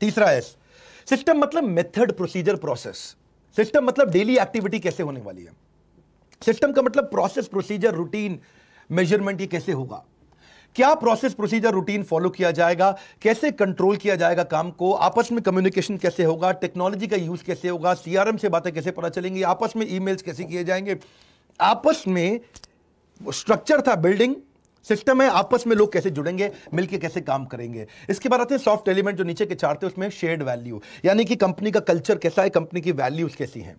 तीसरा एस सिस्टम मतलब मेथड प्रोसीजर प्रोसेस सिस्टम मतलब डेली एक्टिविटी कैसे होने वाली है सिस्टम का मतलब प्रोसेस प्रोसीजर रूटीन मेजरमेंट ये कैसे होगा क्या प्रोसेस प्रोसीजर रूटीन फॉलो किया जाएगा कैसे कंट्रोल किया जाएगा काम को आपस में कम्युनिकेशन कैसे होगा टेक्नोलॉजी का यूज़ कैसे होगा सीआरएम से बातें कैसे पता चलेंगी आपस में ईमेल्स कैसे किए जाएंगे आपस में स्ट्रक्चर था बिल्डिंग सिस्टम है आपस में लोग कैसे जुड़ेंगे मिलके कैसे काम करेंगे इसके बाद आते हैं सॉफ्ट एलिमेंट जो नीचे के चार थे उसमें शेयर्ड वैल्यू यानी कि कंपनी का कल्चर कैसा है कंपनी की वैल्यूज कैसी हैं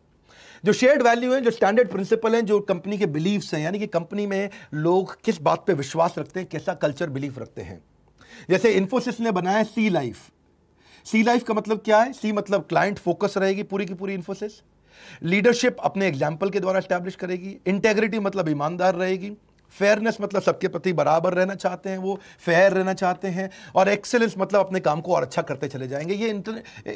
जो शेयर्ड वैल्यू है जो स्टैंडर्ड प्रिंसिपल हैं जो कंपनी के बिलीव्स हैं यानी कि कंपनी में लोग किस बात पे विश्वास रखते हैं कैसा कल्चर बिलीफ रखते हैं जैसे इन्फोसिस ने बनाया सी लाइफ सी लाइफ का मतलब क्या है सी मतलब क्लाइंट फोकस रहेगी पूरी की पूरी इन्फोसिस लीडरशिप अपने एग्जाम्पल के द्वारा स्टैब्लिश करेगी इंटेग्रिटी मतलब ईमानदार रहेगी फेयरनेस मतलब सबके प्रति बराबर रहना चाहते हैं वो फेयर रहना चाहते हैं और एक्सेलेंस मतलब अपने काम को और अच्छा करते चले जाएंगे ये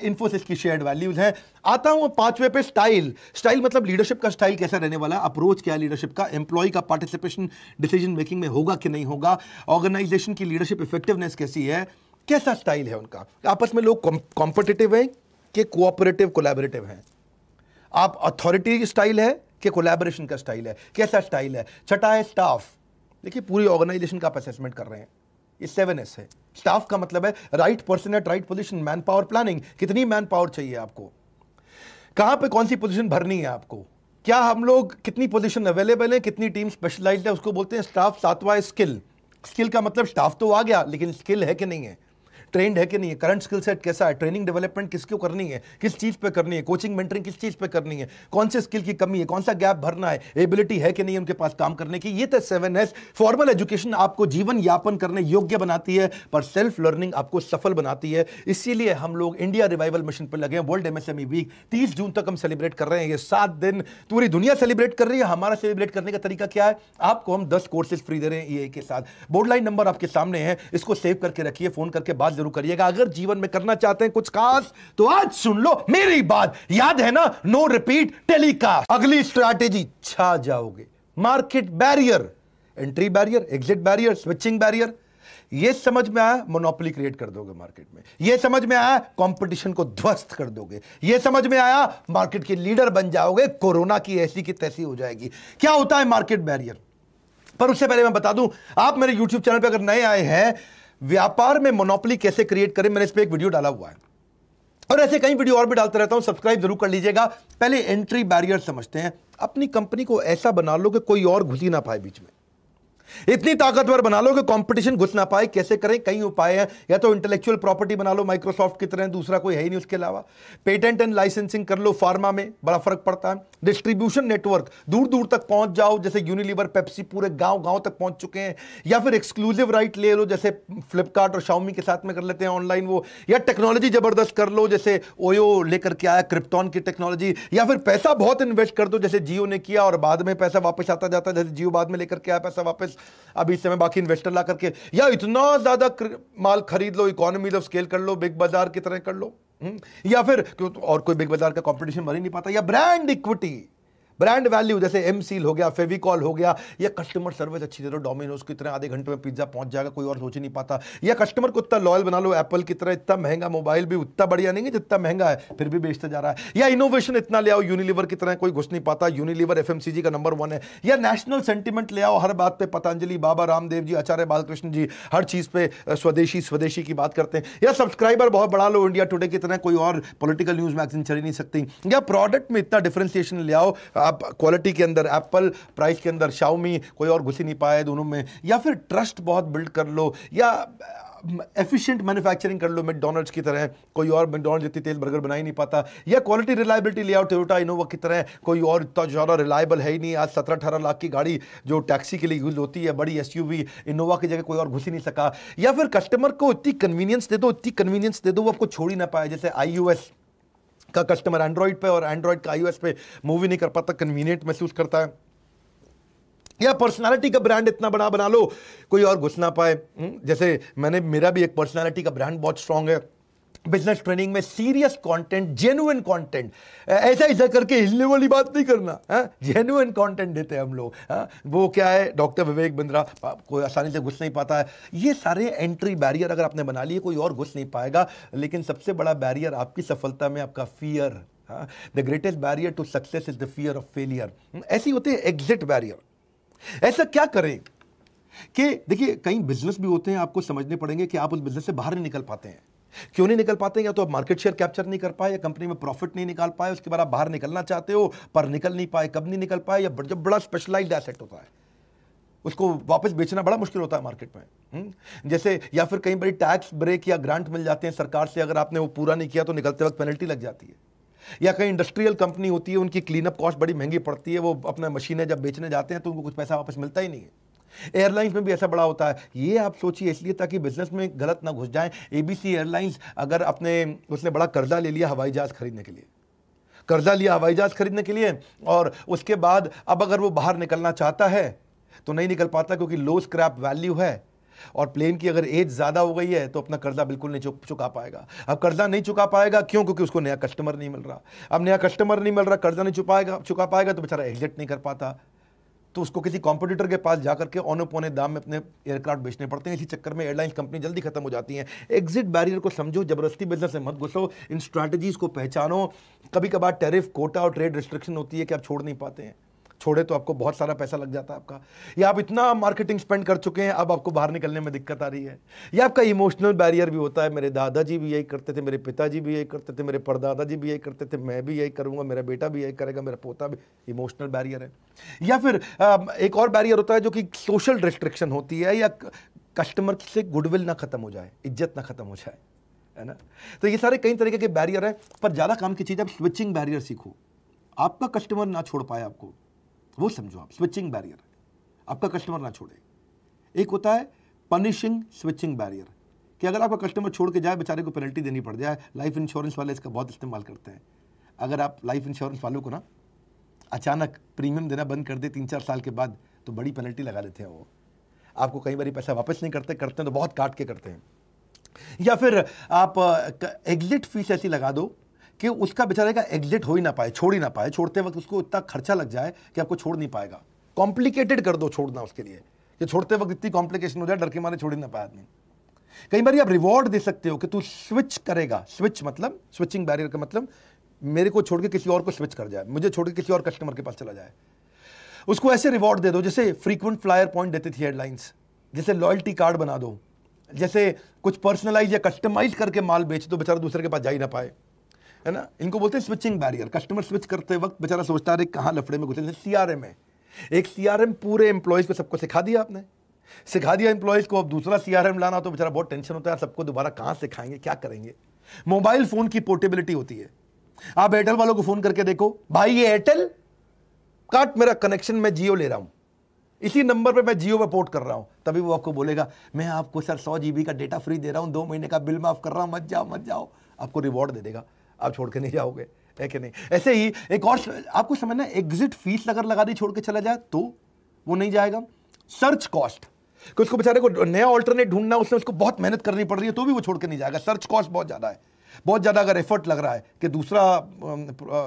इन्फोसिस की शेयर्ड वैल्यूज़ हैं आता हूँ पांचवें पे स्टाइल स्टाइल मतलब लीडरशिप का स्टाइल कैसा रहने वाला अप्रोच क्या है लीडरशिप का एम्प्लॉय का पार्टिसिपेशन डिसीजन मेकिंग में होगा कि नहीं होगा ऑर्गेनाइजेशन की लीडरशिप इफेक्टिवनेस कैसी है कैसा स्टाइल है उनका आपस में लोग कॉम्पिटिटिव हैं कि कोऑपरेटिव कोलेबरेटिव हैं आप अथॉरिटी स्टाइल है कि कोलेबोरेशन का स्टाइल है कैसा स्टाइल है छठा है स्टाफ देखिए पूरी ऑर्गेनाइजेशन का आप असेसमेंट कर रहे हैं ये सेवन एस है स्टाफ का मतलब है right person at right position manpower planning कितनी मैन पावर चाहिए आपको कहाँ पे कौन सी पोजीशन भरनी है आपको क्या हम लोग कितनी पोजीशन अवेलेबल है कितनी टीम स्पेशलाइज्ड है उसको बोलते हैं स्टाफ सातवा स्किल स्किल का मतलब स्टाफ तो आ गया लेकिन स्किल है कि नहीं है ट्रेंड है कि नहीं है करंट स्किल सेट कैसा है ट्रेनिंग डेवलपमेंट किसको करनी है किस चीज़ पे करनी है कोचिंग मेंटरिंग किस चीज़ पे करनी है कौन से स्किल की कमी है कौन सा गैप भरना है एबिलिटी है कि नहीं उनके पास काम करने की ये तो सेवन एस फॉर्मल एजुकेशन आपको जीवन यापन करने योग्य बनाती है पर सेल्फ लर्निंग आपको सफल बनाती है इसीलिए हम लोग इंडिया रिवाइवल मिशन पर लगे हैं वर्ल्ड एमएसएमई वीक तीस जून तक हम सेलिब्रेट कर रहे हैं ये सात दिन पूरी दुनिया सेलिब्रेट कर रही है हमारा सेलिब्रेट करने का तरीका क्या है आपको हम दस कोर्सेज फ्री दे रहे हैं ई e के साथ बोर्ड लाइन नंबर आपके सामने है इसको सेव करके रखिए फोन करके बात जरूर शुरू करिएगा अगर जीवन में करना चाहते हैं कुछ खास तो आज सुन लो मेरी बात याद है ना नो रिपीट टेलीकास्ट अगली स्ट्रैटेजी छा जाओगे market barrier entry barrier exit barrier switching barrier ये समझ में आया मोनोपोली क्रिएट कर दोगे मार्केट में ये समझ में आया कंपटीशन को ध्वस्त कर दोगे ये समझ में आया मार्केट के लीडर बन जाओगे कोरोना की ऐसी की तैसी हो जाएगी क्या होता है मार्केट बैरियर पर उससे पहले मैं बता दूं आप मेरे यूट्यूब चैनल पर अगर नए आए हैं व्यापार में मोनोपली कैसे क्रिएट करें मैंने इस पर एक वीडियो डाला हुआ है और ऐसे कई वीडियो और भी डालता रहता हूं सब्सक्राइब जरूर कर लीजिएगा पहले एंट्री बैरियर समझते हैं अपनी कंपनी को ऐसा बना लो कि कोई और घुसी ना पाए बीच में इतनी ताकतवर बना लो कि कंपटीशन घुस ना पाए कैसे करें कई उपाय हैं या तो इंटेलेक्चुअल प्रॉपर्टी बना लो माइक्रोसॉफ्ट की तरह दूसरा कोई है ही नहीं उसके अलावा पेटेंट एंड लाइसेंसिंग कर लो फार्मा में बड़ा फर्क पड़ता है डिस्ट्रीब्यूशन नेटवर्क दूर दूर तक पहुंच जाओ जैसे यूनिलीवर पेप्सी पूरे गांव गांव तक पहुंच चुके हैं या फिर एक्सक्लूसिव राइट ले लो जैसे फ्लिपकार्ट और शाउमी के साथ में कर लेते हैं ऑनलाइन वो या टेक्नोलॉजी जबरदस्त कर लो जैसे ओयो लेकर के आया क्रिप्टॉन की टेक्नोलॉजी या फिर पैसा बहुत इन्वेस्ट कर दो जैसे जियो ने किया और बाद में पैसा वापस आता जाता है जैसे जियो बाद में लेकर के आया पैसा वापस अभी इस समय बाकी इन्वेस्टर ला करके या इतना ज़्यादा माल खरीद लो इकोनॉमी ऑफ स्केल कर लो बिग बाजार की तरह कर लो हम्म, या फिर तो और कोई बिग बाजार का कंपटीशन मर ही नहीं पाता या ब्रांड इक्विटी ब्रांड वैल्यू जैसे एम सील हो गया फेविकॉल हो गया या कस्टमर सर्विस अच्छी दे दो डोमिनोज की तरह आधे घंटे में पिज्जा पहुंच जाएगा कोई और सोच ही नहीं पाता या कस्टमर को उतना लॉयल बना लो एप्पल की तरह इतना महंगा मोबाइल भी उतना बढ़िया नहीं है जितना महंगा है फिर भी बेचता जा रहा है या इनोवेशन इतना ले आओ यूनिलीवर की तरह कोई घुस नहीं पाता यूनिलीवर एफ का नंबर वन है या नेशनल सेंटिमेंट ले आओ हर बात पर पतंजलि बाबा रामदेव जी आचार्य बालकृष्ण जी हर चीज़ पे स्वदेशी स्वदेशी की बात करते हैं या सब्सक्राइबर बहुत बढ़ा लो इंडिया टुडे की तरह कोई और पोलिटिकल न्यूज़ मैगजीन चल ही नहीं सकती या प्रोडक्ट में इतना डिफ्रेंसिएशन ले आओ आप क्वालिटी के अंदर एप्पल प्राइस के अंदर शाओमी कोई और घुसी नहीं पाया दोनों में या फिर ट्रस्ट बहुत बिल्ड कर लो या एफिशिएंट मैन्युफैक्चरिंग कर लो मैकडोनल्ड्स की तरह कोई और मैकडोनल्ड जितनी तेल बर्गर बना ही नहीं पाता या क्वालिटी रिलायबिलिटी लिया टोटा इनोवा की तरह कोई और इतना ज़्यादा रिलायबल है ही नहीं आज सत्रह अठारह लाख की गाड़ी जो टैक्सी के लिए यूज़ होती है बड़ी एस इनोवा की जगह कोई और घुस ही नहीं सका या फिर कस्टमर को इतनी कन्वीनियंस दे दो इतनी कन्वीनियंस दे दो वो आपको छोड़ ही ना पाए जैसे आई का कस्टमर एंड्रॉइड पे और एंड्रॉइड का आईओएस पे मूवी नहीं कर पाता कन्वीनियंट महसूस करता है या पर्सनालिटी का ब्रांड इतना बड़ा बना लो कोई और घुस ना पाए हम्म, जैसे मैंने मेरा भी एक पर्सनालिटी का ब्रांड बहुत स्ट्रांग है बिजनेस ट्रेनिंग में सीरियस कंटेंट जेनुअन कंटेंट ऐसा ऐसा करके हिलने वाली बात नहीं करना है हाँ? जेन्युन कंटेंट देते हैं हम लोग है? हाँ? वो क्या है डॉक्टर विवेक बिंद्रा कोई आसानी से घुस नहीं पाता है ये सारे एंट्री बैरियर अगर आपने बना लिए कोई और घुस नहीं पाएगा लेकिन सबसे बड़ा बैरियर आपकी सफलता में आपका fear the greatest barrier to success is the fear of failure ऐसी होते हैं एग्जिट बैरियर ऐसा क्या करें कि देखिए कई बिजनेस भी होते हैं आपको समझने पड़ेंगे कि आप उस बिजनेस से बाहर नहीं निकल पाते हैं क्यों नहीं निकल पाते या तो आप मार्केट शेयर कैप्चर नहीं कर पाए या कंपनी में प्रॉफिट नहीं निकाल पाए उसके बाद आप बाहर निकलना चाहते हो पर निकल नहीं पाए कब नहीं निकल पाए या जब बड़ा स्पेशलाइज्ड एसेट होता है उसको वापस बेचना बड़ा मुश्किल होता है मार्केट में हम्म? जैसे या फिर कहीं बड़ी टैक्स ब्रेक या ग्रांट मिल जाते हैं सरकार से अगर आपने वो पूरा नहीं किया तो निकलते वक्त पेनल्टी लग जाती है या कहीं इंडस्ट्रियल कंपनी होती है उनकी क्लीनअप कॉस्ट बड़ी महंगी पड़ती है वो अपना मशीनें जब बेचने जाते हैं तो उनको कुछ पैसा वापस मिलता ही नहीं है एयरलाइंस में भी ऐसा बड़ा होता है ये आप सोचिए इसलिए ताकि बिजनेस में गलत ना घुस जाएं एबीसी एयरलाइंस अगर अपने उसने बड़ा कर्जा ले लिया हवाई जहाज़ खरीदने के लिए कर्जा लिया हवाई जहाज़ खरीदने के लिए और उसके बाद अब अगर वो बाहर निकलना चाहता है तो नहीं निकल पाता क्योंकि लो स्क्रैप वैल्यू है और प्लेन की अगर एज ज़्यादा हो गई है तो अपना कर्जा बिल्कुल नहीं चुका पाएगा अब कर्जा नहीं चुका पाएगा क्यों क्योंकि उसको नया कस्टमर नहीं मिल रहा अब नया कस्टमर नहीं मिल रहा कर्जा नहीं चुकाएगा चुका पाएगा तो बेचारा एग्जिट नहीं कर पाता तो उसको किसी कॉम्पिटिटर के पास जाकर के औने पौने दाम में अपने एयरक्राफ्ट बेचने पड़ते हैं इसी चक्कर में एयरलाइंस कंपनी जल्दी खत्म हो जाती हैं एग्जिट बैरियर को समझो जबरदस्ती बिजनेस में मत घुसो इन स्ट्रैटेजीज को पहचानो कभी कभार टैरिफ कोटा और ट्रेड रिस्ट्रिक्शन होती है कि आप छोड़ नहीं पाते हैं छोड़े तो आपको बहुत सारा पैसा लग जाता है आपका या आप इतना मार्केटिंग स्पेंड कर चुके हैं अब आपको बाहर निकलने में दिक्कत आ रही है या आपका इमोशनल बैरियर भी होता है मेरे दादाजी भी यही करते थे मेरे पिताजी भी यही करते थे मेरे परदादाजी भी यही करते थे मैं भी यही करूँगा मेरा बेटा भी यही करेगा मेरा पोता भी इमोशनल बैरियर है या फिर एक और बैरियर होता है जो कि सोशल रिस्ट्रिक्शन होती है या कस्टमर से गुडविल ना खत्म हो जाए इज्जत ना खत्म हो जाए है ना तो ये सारे कई तरीके के बैरियर हैं पर ज़्यादा काम की चीज़ आप स्विचिंग बैरियर सीखो आपका कस्टमर ना छोड़ पाए आपको वो समझो आप स्विचिंग बैरियर आपका कस्टमर ना छोड़े एक होता है पनिशिंग स्विचिंग बैरियर कि अगर आपका कस्टमर छोड़ के जाए बेचारे को पेनल्टी देनी पड़ जाए लाइफ इंश्योरेंस वाले इसका बहुत इस्तेमाल करते हैं अगर आप लाइफ इंश्योरेंस वालों को ना अचानक प्रीमियम देना बंद कर दे तीन चार साल के बाद तो बड़ी पेनल्टी लगा देते हैं वो आपको कई बार पैसा वापस नहीं करते करते हैं तो बहुत काट के करते हैं या फिर आप एग्जिट फीस ऐसी लगा दो कि उसका बेचारे का एग्जिट हो ही ना पाए छोड़ ही ना पाए छोड़ते वक्त उसको इतना खर्चा लग जाए कि आपको छोड़ नहीं पाएगा कॉम्प्लिकेटेड कर दो छोड़ना उसके लिए कि छोड़ते वक्त इतनी कॉम्प्लिकेशन हो जाए डर के मारे छोड़ ही ना पाए आदमी कई बार आप रिवॉर्ड दे सकते हो कि तू स्विच करेगा स्विच मतलब स्विचिंग बैरियर का मतलब मेरे को छोड़ के किसी और को स्विच कर जाए मुझे छोड़ के किसी और कस्टमर के पास चला जाए उसको ऐसे रिवॉर्ड दे दो जैसे फ्रीक्वेंट फ्लायर पॉइंट देती थी हेडलाइंस जैसे लॉयल्टी कार्ड बना दो जैसे कुछ पर्सनलाइज या कस्टमाइज करके माल बेच दो बेचारा दूसरे के पास जा ही ना पाए है ना इनको बोलते हैं स्विचिंग बैरियर कस्टमर स्विच करते वक्त बेचारा सोचता है कहाँ लफड़े में घुसे सी आर एम है एक सी पूरे एम्प्लॉयज़ को सबको सिखा दिया आपने सिखा दिया एम्प्लॉयज़ को अब दूसरा सी लाना तो बेचारा बहुत टेंशन होता है सबको दोबारा कहाँ सिखाएंगे क्या करेंगे मोबाइल फ़ोन की पोर्टेबिलिटी होती है आप एयरटेल वालों को फ़ोन करके देखो भाई ये एयरटेल काट मेरा कनेक्शन मैं जियो ले रहा हूं इसी नंबर पे मैं जियो पे पोर्ट कर रहा हूँ तभी वो आपको बोलेगा मैं आपको सर सौ जी का डेटा फ्री दे रहा हूँ दो महीने का बिल माफ़ कर रहा हूँ मत जाओ मत जाओ आपको रिवॉर्ड दे देगा आप छोड़ के नहीं जाओगे है कि नहीं ऐसे ही एक और आपको समझना एग्जिट फीस अगर लगा दी छोड़ के चला जाए तो वो नहीं जाएगा सर्च कॉस्ट कि उसको बेचारे को नया ऑल्टरनेट ढूंढना उसने उसको बहुत मेहनत करनी पड़ रही है तो भी वो छोड़ के नहीं जाएगा सर्च कॉस्ट बहुत ज़्यादा है बहुत ज़्यादा अगर एफर्ट लग रहा है कि दूसरा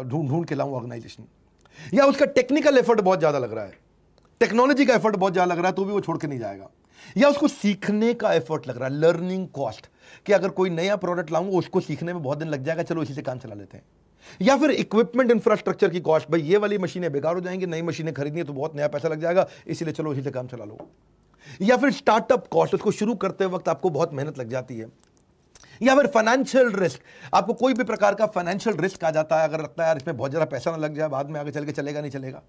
ढूंढ ढूंढ के लाऊं ऑर्गेनाइजेशन या उसका टेक्निकल एफर्ट बहुत ज़्यादा लग रहा है टेक्नोलॉजी का एफर्ट बहुत ज़्यादा लग रहा है तो भी वो छोड़ के नहीं जाएगा या उसको सीखने का एफर्ट लग रहा है लर्निंग कॉस्ट कि अगर कोई नया प्रोडक्ट लाऊंगा उसको सीखने में बहुत दिन लग जाएगा चलो इसी से काम चला लेते हैं या फिर इक्विपमेंट इंफ्रास्ट्रक्चर की कॉस्ट भाई ये वाली मशीनें बेकार हो जाएंगी नई मशीनें खरीदनी है तो बहुत नया पैसा लग जाएगा इसीलिए चलो इसी से काम चला लो या फिर स्टार्टअप कॉस्ट उसको शुरू करते वक्त आपको बहुत मेहनत लग जाती है या फिर फाइनेंशियल रिस्क आपको कोई भी प्रकार का फाइनेंशियल रिस्क आ जाता है अगर लगता है यार इसमें बहुत ज़्यादा पैसा ना लग जाए बाद में आगे चल के चलेगा नहीं चलेगा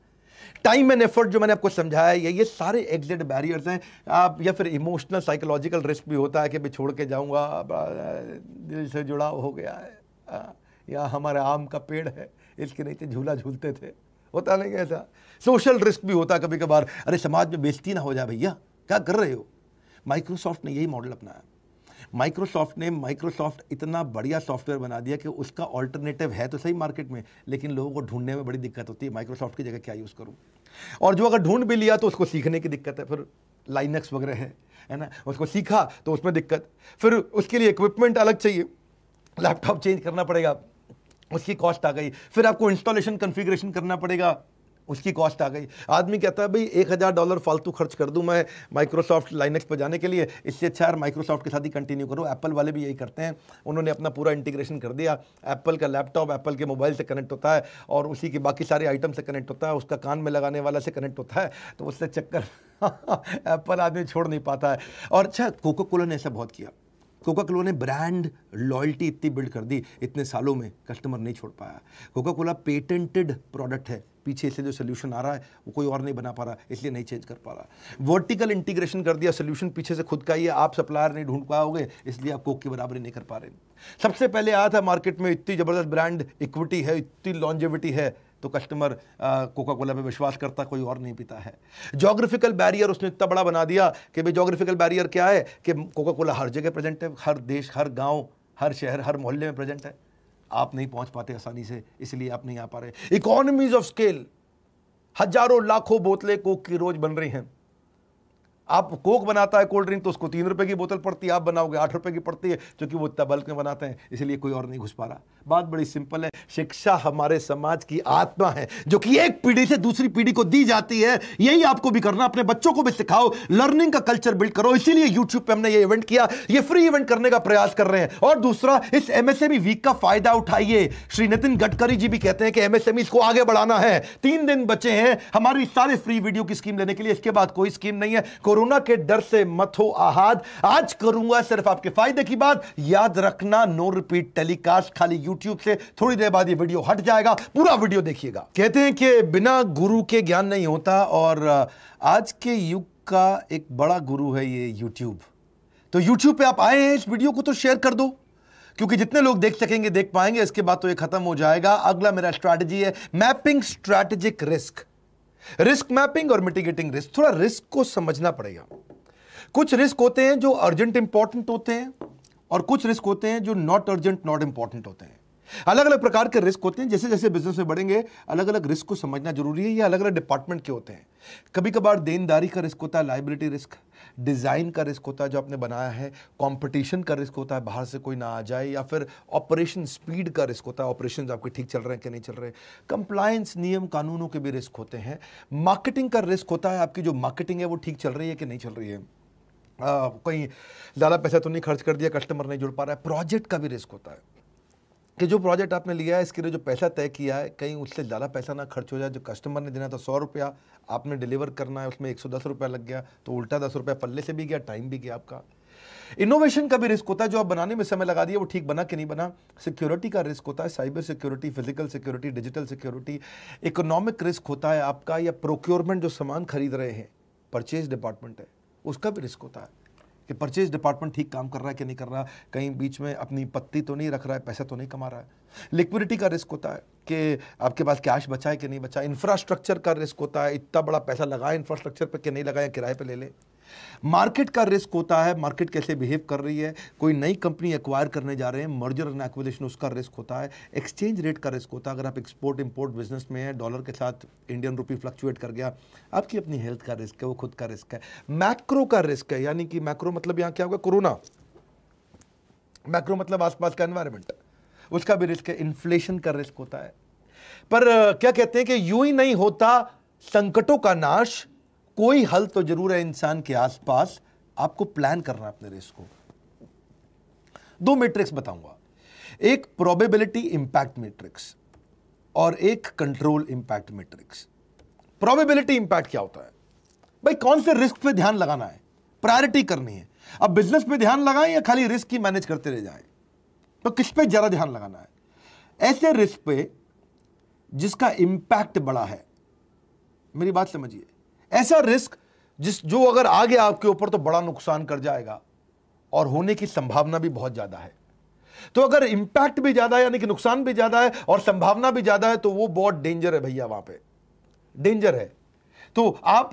टाइम एंड एफर्ट जो मैंने आपको समझाया ये ये सारे एग्जिट बैरियर्स हैं आप या फिर इमोशनल साइकोलॉजिकल रिस्क भी होता है कि मैं छोड़ के जाऊँगा दिल से जुड़ाव हो गया है या हमारे आम का पेड़ है इसके नीचे झूला झूलते थे होता नहीं ऐसा सोशल रिस्क भी होता कभी कभार अरे समाज में बेजती ना हो जाए भैया क्या कर रहे हो माइक्रोसॉफ्ट ने यही मॉडल अपनाया माइक्रोसॉफ्ट ने माइक्रोसॉफ्ट इतना बढ़िया सॉफ्टवेयर बना दिया कि उसका ऑल्टरनेटिव है तो सही मार्केट में लेकिन लोगों को ढूंढने में बड़ी दिक्कत होती है माइक्रोसॉफ्ट की जगह क्या यूज़ करूँ और जो अगर ढूंढ भी लिया तो उसको सीखने की दिक्कत है फिर लाइनक्स वगैरह है है ना उसको सीखा तो उसमें दिक्कत फिर उसके लिए इक्विपमेंट अलग चाहिए लैपटॉप चेंज करना पड़ेगा उसकी कॉस्ट आ गई फिर आपको इंस्टॉलेशन कन्फिग्रेशन करना पड़ेगा उसकी कॉस्ट आ गई आदमी कहता है भाई एक हज़ार डॉलर फालतू खर्च कर दूं मैं माइक्रोसॉफ्ट लाइनेक्स पर जाने के लिए इससे अच्छा यार माइक्रोसॉफ्ट के साथ ही कंटिन्यू करो एप्पल वाले भी यही करते हैं उन्होंने अपना पूरा इंटीग्रेशन कर दिया एप्पल का लैपटॉप एप्पल के मोबाइल से कनेक्ट होता है और उसी के बाकी सारे आइटम से कनेक्ट होता है उसका कान में लगाने वाला से कनेक्ट होता है तो उससे चक्कर एप्पल आदमी छोड़ नहीं पाता है और अच्छा कोको कोला ने ऐसा बहुत किया कोका कोला ने ब्रांड लॉयल्टी इतनी बिल्ड कर दी इतने सालों में कस्टमर नहीं छोड़ पाया कोका कोला पेटेंटेड प्रोडक्ट है पीछे से जो सोल्यूशन आ रहा है वो कोई और नहीं बना पा रहा इसलिए नहीं चेंज कर पा रहा वर्टिकल इंटीग्रेशन कर दिया सोल्यूशन पीछे से खुद का ही है आप सप्लायर नहीं ढूंढ पाओगे इसलिए आप कोक की बराबरी नहीं कर पा रहे सबसे पहले आया था मार्केट में इतनी ज़बरदस्त ब्रांड इक्विटी है इतनी लॉन्जिविटी है तो कस्टमर कोका कोला पे विश्वास करता कोई और नहीं पीता है जोग्राफिकल बैरियर उसने इतना बड़ा बना दिया कि भाई जोग्राफिकल बैरियर क्या है कि कोका कोला हर जगह प्रेजेंट है हर देश हर गाँव हर शहर हर मोहल्ले में प्रेजेंट है आप नहीं पहुंच पाते आसानी से इसलिए आप नहीं आ पा रहे इकोनॉमीज ऑफ स्केल हजारों लाखों बोतलें कोक की रोज बन रही हैं आप कोक बनाता है कोल्ड ड्रिंक तो उसको तीन रुपए की बोतल पड़ती है आप बनाओगे आठ रुपए की पड़ती है क्योंकि वो इतना बल्क में बनाते हैं इसलिए कोई और नहीं घुस पा रहा बात बड़ी सिंपल है शिक्षा हमारे समाज की आत्मा है जो कि एक पीढ़ी से दूसरी पीढ़ी को दी जाती है यही आपको भी करना अपने बच्चों को भी सिखाओ लर्निंग का कल्चर बिल्ड करो इसीलिए यूट्यूब पर हमने ये इवेंट किया ये फ्री इवेंट करने का प्रयास कर रहे हैं और दूसरा इस एमएसएमई वीक e का फायदा उठाइए श्री नितिन गडकरी जी भी कहते हैं कि एमएसएमई e को आगे बढ़ाना है तीन दिन बचे हैं हमारी सारे फ्री वीडियो की स्कीम लेने के लिए इसके बाद कोई स्कीम नहीं है कोरोना कोरोना के डर से मत हो आहाद आज करूंगा सिर्फ आपके फायदे की बात याद रखना नो रिपीट टेलीकास्ट खाली यूट्यूब से थोड़ी देर बाद ये वीडियो हट जाएगा पूरा वीडियो देखिएगा कहते हैं कि बिना गुरु के ज्ञान नहीं होता और आज के युग का एक बड़ा गुरु है ये यूट्यूब तो यूट्यूब पे आप आए हैं इस वीडियो को तो शेयर कर दो क्योंकि जितने लोग देख सकेंगे देख पाएंगे इसके बाद तो ये खत्म हो जाएगा अगला मेरा स्ट्रैटेजी है mapping strategic risk risk mapping और मिटिगेटिंग रिस्क थोड़ा रिस्क को समझना पड़ेगा कुछ रिस्क होते हैं जो अर्जेंट इंपॉर्टेंट होते हैं और कुछ रिस्क होते हैं जो नॉट अर्जेंट नॉट इंपॉर्टेंट होते हैं अलग अलग प्रकार के रिस्क होते हैं जैसे जैसे बिजनेस में बढ़ेंगे अलग अलग रिस्क को समझना जरूरी है ये अलग अलग डिपार्टमेंट के होते हैं कभी कभार देनदारी का रिस्क होता है लाइबिलिटी रिस्क डिज़ाइन का रिस्क होता है जो आपने बनाया है कंपटीशन का रिस्क होता है बाहर से कोई ना आ जाए या फिर ऑपरेशन स्पीड का रिस्क होता है ऑपरेशन आपके ठीक चल रहे हैं कि नहीं चल रहे कंप्लायंस नियम कानूनों के भी रिस्क होते हैं मार्केटिंग का रिस्क होता है आपकी जो मार्केटिंग है वो ठीक चल रही है कि नहीं चल रही है आ, कहीं ज़्यादा पैसा तो नहीं खर्च कर दिया कस्टमर नहीं जुड़ पा रहा है प्रोजेक्ट का भी रिस्क होता है कि जो प्रोजेक्ट आपने लिया है इसके लिए जो पैसा तय किया है कहीं उससे ज़्यादा पैसा ना खर्च हो जाए जो कस्टमर ने देना था सौ रुपया आपने डिलीवर करना है उसमें एक सौ दस रुपया लग गया तो उल्टा दस रुपया पल्ले से भी गया टाइम भी गया आपका इनोवेशन का भी रिस्क होता है जो आप बनाने में समय लगा दिया वो ठीक बना कि नहीं बना सिक्योरिटी का रिस्क होता है cyber security physical security digital security economic risk होता है आपका या प्रोक्योरमेंट जो सामान खरीद रहे हैं परचेज डिपार्टमेंट है उसका भी रिस्क होता है कि परचेज डिपार्टमेंट ठीक काम कर रहा है कि नहीं कर रहा कहीं बीच में अपनी पत्ती तो नहीं रख रहा है पैसा तो नहीं कमा रहा है लिक्विडिटी का रिस्क होता है कि आपके पास कैश बचा है कि नहीं बचा इंफ्रास्ट्रक्चर का रिस्क होता है इतना बड़ा पैसा लगाए इंफ्रास्ट्रक्चर पर कि नहीं लगाए किराए पर ले लें मार्केट का रिस्क होता है मार्केट कैसे बिहेव कर रही है कोई नई कंपनी एक्वायर करने जा रहे हैं मर्जर एंड एक्विजिशन उसका रिस्क होता है एक्सचेंज रेट का रिस्क होता है अगर आप एक्सपोर्ट इम्पोर्ट बिजनेस में हैं डॉलर के साथ इंडियन रुपी फ्लक्चुएट कर गया आपकी अपनी हेल्थ का रिस्क है वो खुद का रिस्क है मैक्रो का रिस्क है यानी कि मैक्रो मतलब यहाँ क्या होगा कोरोना मैक्रो मतलब आसपास का एनवायरमेंट उसका भी रिस्क है इन्फ्लेशन का रिस्क होता है पर क्या कहते हैं कि यूं ही नहीं होता संकटों का नाश कोई हल तो जरूर है इंसान के आसपास आपको प्लान करना है अपने रिस्क को दो मैट्रिक्स बताऊंगा एक प्रोबेबिलिटी इंपैक्ट मैट्रिक्स और एक control impact matrix probability impact क्या होता है भाई कौन से रिस्क पे ध्यान लगाना है प्रायोरिटी करनी है अब बिजनेस पे ध्यान लगाएं या खाली रिस्क ही मैनेज करते रह जाए तो किस पे ज़्यादा ध्यान लगाना है ऐसे रिस्क पे जिसका इंपैक्ट बड़ा है मेरी बात समझिए ऐसा रिस्क जिस जो अगर आ गया आपके ऊपर तो बड़ा नुकसान कर जाएगा और होने की संभावना भी बहुत ज़्यादा है तो अगर इंपैक्ट भी ज़्यादा है यानी कि नुकसान भी ज़्यादा है और संभावना भी ज़्यादा है तो वो बहुत डेंजर है भैया वहां पे डेंजर है तो आप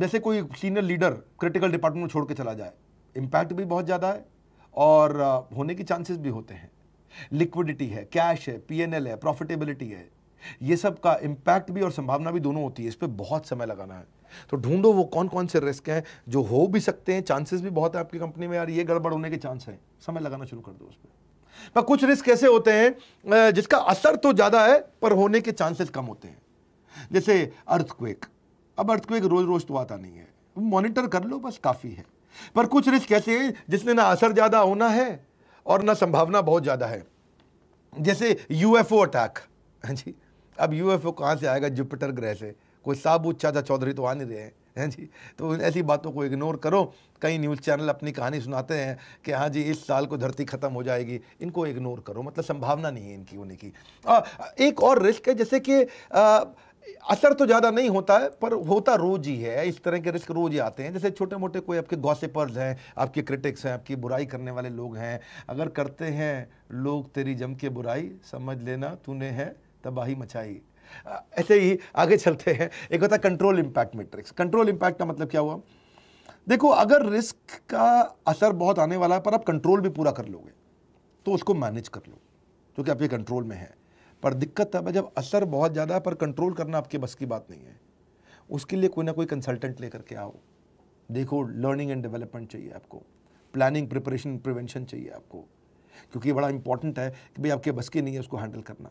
जैसे कोई सीनियर लीडर क्रिटिकल डिपार्टमेंट में छोड़ के चला जाए इंपैक्ट भी बहुत ज़्यादा है और होने के चांसेस भी होते हैं लिक्विडिटी है कैश है पीएनएल है प्रॉफिटेबिलिटी है ये सब का इंपैक्ट भी और संभावना भी दोनों होती है इस पर बहुत समय लगाना है तो ढूंढो वो कौन कौन से रिस्क हैं जो हो भी सकते हैं चांसेस भी बहुत है आपकी कंपनी में यार ये गड़बड़ होने के चांस हैं समय लगाना शुरू कर दो उस पर कुछ रिस्क ऐसे होते हैं जिसका असर तो ज़्यादा है पर होने के चांसेस कम होते हैं जैसे अर्थक्वेक अब अर्थक्वेक रोज़ रोज़ तो आता नहीं है मॉनिटर कर लो बस काफ़ी है पर कुछ रिस्क ऐसे हैं जिसमें ना असर ज़्यादा होना है और ना संभावना बहुत ज़्यादा है जैसे यूएफओ अटैक हाँ जी अब यूएफओ कहां से आएगा जुपिटर ग्रह से कोई साबू चाचा चौधरी तो आ नहीं रहे हैं हैं जी तो ऐसी बातों को इग्नोर करो कई न्यूज़ चैनल अपनी कहानी सुनाते हैं कि हाँ जी इस साल को धरती ख़त्म हो जाएगी इनको इग्नोर करो मतलब संभावना नहीं है इनकी होने की आ, एक और रिस्क है जैसे कि असर तो ज़्यादा नहीं होता है पर होता रोज ही है इस तरह के रिस्क रोज ही आते हैं जैसे छोटे मोटे कोई आपके गॉसिपर्स हैं आपके क्रिटिक्स हैं आपकी बुराई करने वाले लोग हैं अगर करते हैं लोग तेरी जम के बुराई समझ लेना तूने है तबाही मचाई ऐसे ही आगे चलते हैं एक होता है control impact matrix control impact का मतलब क्या हुआ देखो अगर रिस्क का असर बहुत आने वाला है पर आप कंट्रोल भी पूरा कर लोगे तो उसको मैनेज कर लो क्योंकि आपके कंट्रोल में है पर दिक्कत तब है जब असर बहुत ज़्यादा है पर कंट्रोल करना आपके बस की बात नहीं है उसके लिए कोई ना कोई कंसल्टेंट लेकर के आओ देखो लर्निंग एंड डेवलपमेंट चाहिए आपको प्लानिंग प्रिपरेशन प्रिवेंशन चाहिए आपको क्योंकि बड़ा इंपॉर्टेंट है कि भाई आपके बस की नहीं है उसको हैंडल करना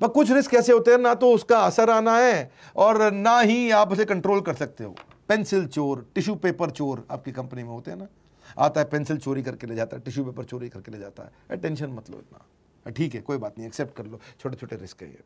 पर कुछ रिस्क ऐसे होते हैं ना तो उसका असर आना है और ना ही आप उसे कंट्रोल कर सकते हो पेंसिल चोर टिश्यू पेपर चोर आपकी कंपनी में होते हैं ना आता है पेंसिल चोरी करके ले जाता है टिश्यू पेपर चोरी करके ले जाता है टेंशन मत लो इतना ठीक है कोई बात नहीं एक्सेप्ट कर लो छोटे छोटे रिस्क है ये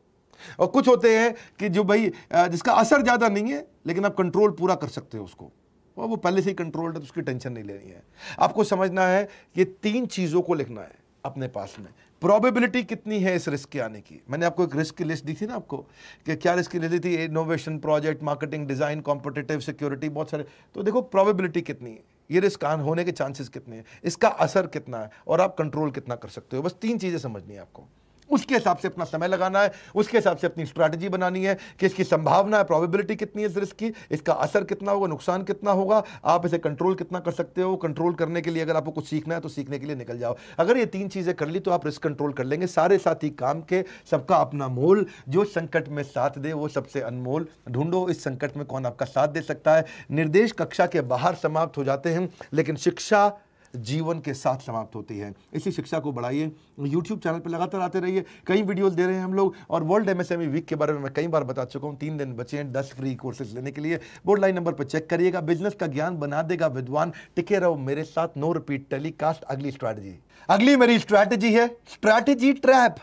और कुछ होते हैं कि जो भाई जिसका असर ज़्यादा नहीं है लेकिन आप कंट्रोल पूरा कर सकते हो उसको और वो पहले से ही कंट्रोल्ड है तो उसकी टेंशन नहीं लेनी है आपको समझना है कि तीन चीज़ों को लिखना है अपने पास में प्रोबेबिलिटी कितनी है इस रिस्क के आने की मैंने आपको एक रिस्क की लिस्ट दी थी ना आपको कि क्या रिस्क की लिस्ट दी थी innovation project marketing design competitive security बहुत सारे तो देखो प्रोबेबिलिटी कितनी है ये रिस्क आन होने के चांसेस कितने हैं इसका असर कितना है और आप कंट्रोल कितना कर सकते हो बस तीन चीज़ें समझनी है आपको उसके हिसाब से अपना समय लगाना है उसके हिसाब से अपनी स्ट्रैटेजी बनानी है कि इसकी संभावना है प्रोबेबिलिटी कितनी है इस रिस्क की इसका असर कितना होगा नुकसान कितना होगा आप इसे कंट्रोल कितना कर सकते हो कंट्रोल करने के लिए अगर आपको कुछ सीखना है तो सीखने के लिए निकल जाओ अगर ये तीन चीज़ें कर ली तो आप रिस्क कंट्रोल कर लेंगे सारे साथ काम के सबका अपना मोल जो संकट में साथ दे वो सबसे अनमोल ढूंढो इस संकट में कौन आपका साथ दे सकता है निर्देश कक्षा के बाहर समाप्त हो जाते हैं लेकिन शिक्षा जीवन के साथ समाप्त होती है इसी शिक्षा को बढ़ाइए यूट्यूब चैनल पर लगातार आते रहिए कई वीडियोज़ दे रहे हैं हम लोग और वर्ल्ड एम वीक के बारे में मैं कई बार बता चुका हूँ तीन दिन बचे हैं दस फ्री कोर्सेज लेने के लिए बोर्ड लाइन नंबर पर चेक करिएगा बिजनेस का ज्ञान बना देगा विद्वान टिके रहो मेरे साथ नो रिपीट टेलीकास्ट अगली स्ट्रैटेजी अगली मेरी स्ट्रैटेजी है स्ट्रैटेजी ट्रैप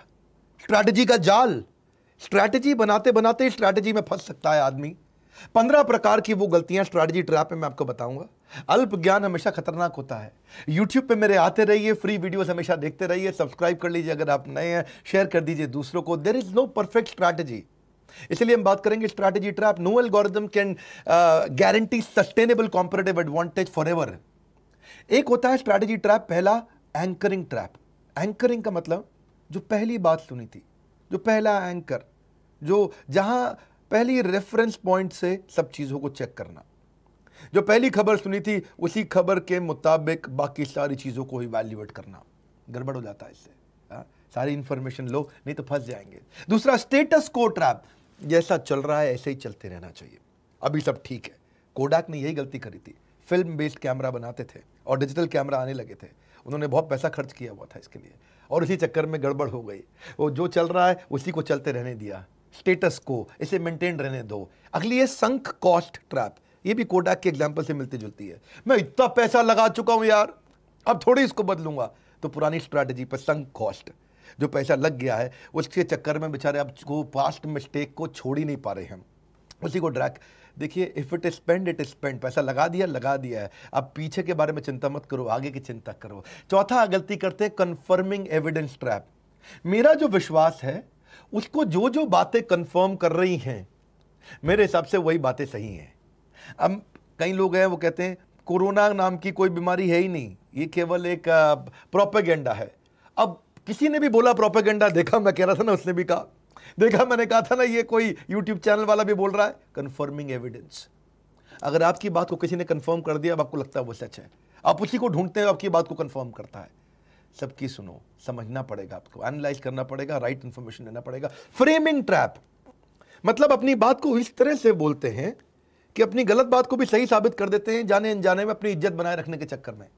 स्ट्रैटेजी का जाल स्ट्रैटेजी बनाते बनाते स्ट्रैटेजी में फंस सकता है आदमी पंद्रह प्रकार की वो गलतियां स्ट्रैटेजी ट्रैप में मैं आपको बताऊंगा अल्प ज्ञान हमेशा खतरनाक होता है यूट्यूब पे मेरे आते रहिए फ्री वीडियोस हमेशा देखते रहिए सब्सक्राइब कर लीजिए अगर आप नए हैं शेयर कर दीजिए दूसरों को there is no perfect strategy इसलिए हम बात करेंगे strategy trap no algorithm can guarantee sustainable competitive advantage forever एक होता है स्ट्रैटेजी ट्रैप पहला एंकरिंग ट्रैप एंकरिंग का मतलब जो पहली बात सुनी थी जो पहला एंकर जो जहां पहली रेफरेंस पॉइंट से सब चीज़ों को चेक करना जो पहली खबर सुनी थी उसी खबर के मुताबिक बाकी सारी चीज़ों को इवेल्यूएट करना गड़बड़ हो जाता है इससे आ? हाँ? सारी इन्फॉर्मेशन लो नहीं तो फंस जाएंगे दूसरा स्टेटस को ट्रैप जैसा चल रहा है ऐसे ही चलते रहना चाहिए अभी सब ठीक है कोडाक ने यही गलती करी थी फिल्म बेस्ड कैमरा बनाते थे और डिजिटल कैमरा आने लगे थे उन्होंने बहुत पैसा खर्च किया हुआ था इसके लिए और इसी चक्कर में गड़बड़ हो गई वो जो चल रहा है उसी को चलते रहने दिया स्टेटस को इसे मेंटेन रहने दो अगली है संक कॉस्ट ट्रैप ये भी कोडा के एग्जाम्पल से मिलती जुलती है मैं इतना पैसा लगा चुका हूं यार अब थोड़ी इसको बदलूंगा तो पुरानी स्ट्रैटेजी पर संक कॉस्ट जो पैसा लग गया है उसके चक्कर में बेचारे अब को पास्ट मिस्टेक को छोड़ ही नहीं पा रहे हम उसी को ड्रैक देखिए if it spend it spend पैसा लगा दिया लगा दिया है अब पीछे के बारे में चिंता मत करो आगे की चिंता करो चौथा गलती करते हैं कन्फर्मिंग एविडेंस ट्रैप मेरा जो विश्वास है उसको जो जो बातें कंफर्म कर रही हैं मेरे हिसाब से वही बातें सही हैं अब कई लोग हैं वो कहते हैं कोरोना नाम की कोई बीमारी है ही नहीं ये केवल एक प्रोपेगेंडा है अब किसी ने भी बोला प्रोपेगेंडा देखा मैं कह रहा था ना उसने भी कहा देखा मैंने कहा था ना ये कोई यूट्यूब चैनल वाला भी बोल रहा है कन्फर्मिंग एविडेंस अगर आपकी बात को किसी ने कन्फर्म कर दिया अब आपको लगता है वो सच है आप उसी को ढूंढते हैं आपकी बात को कन्फर्म करता है सबकी सुनो समझना पड़ेगा आपको एनालाइज करना पड़ेगा राइट इंफॉर्मेशन लेना पड़ेगा फ्रेमिंग ट्रैप मतलब अपनी बात को इस तरह से बोलते हैं कि अपनी गलत बात को भी सही साबित कर देते हैं जाने अनजाने में अपनी इज्जत बनाए रखने के चक्कर में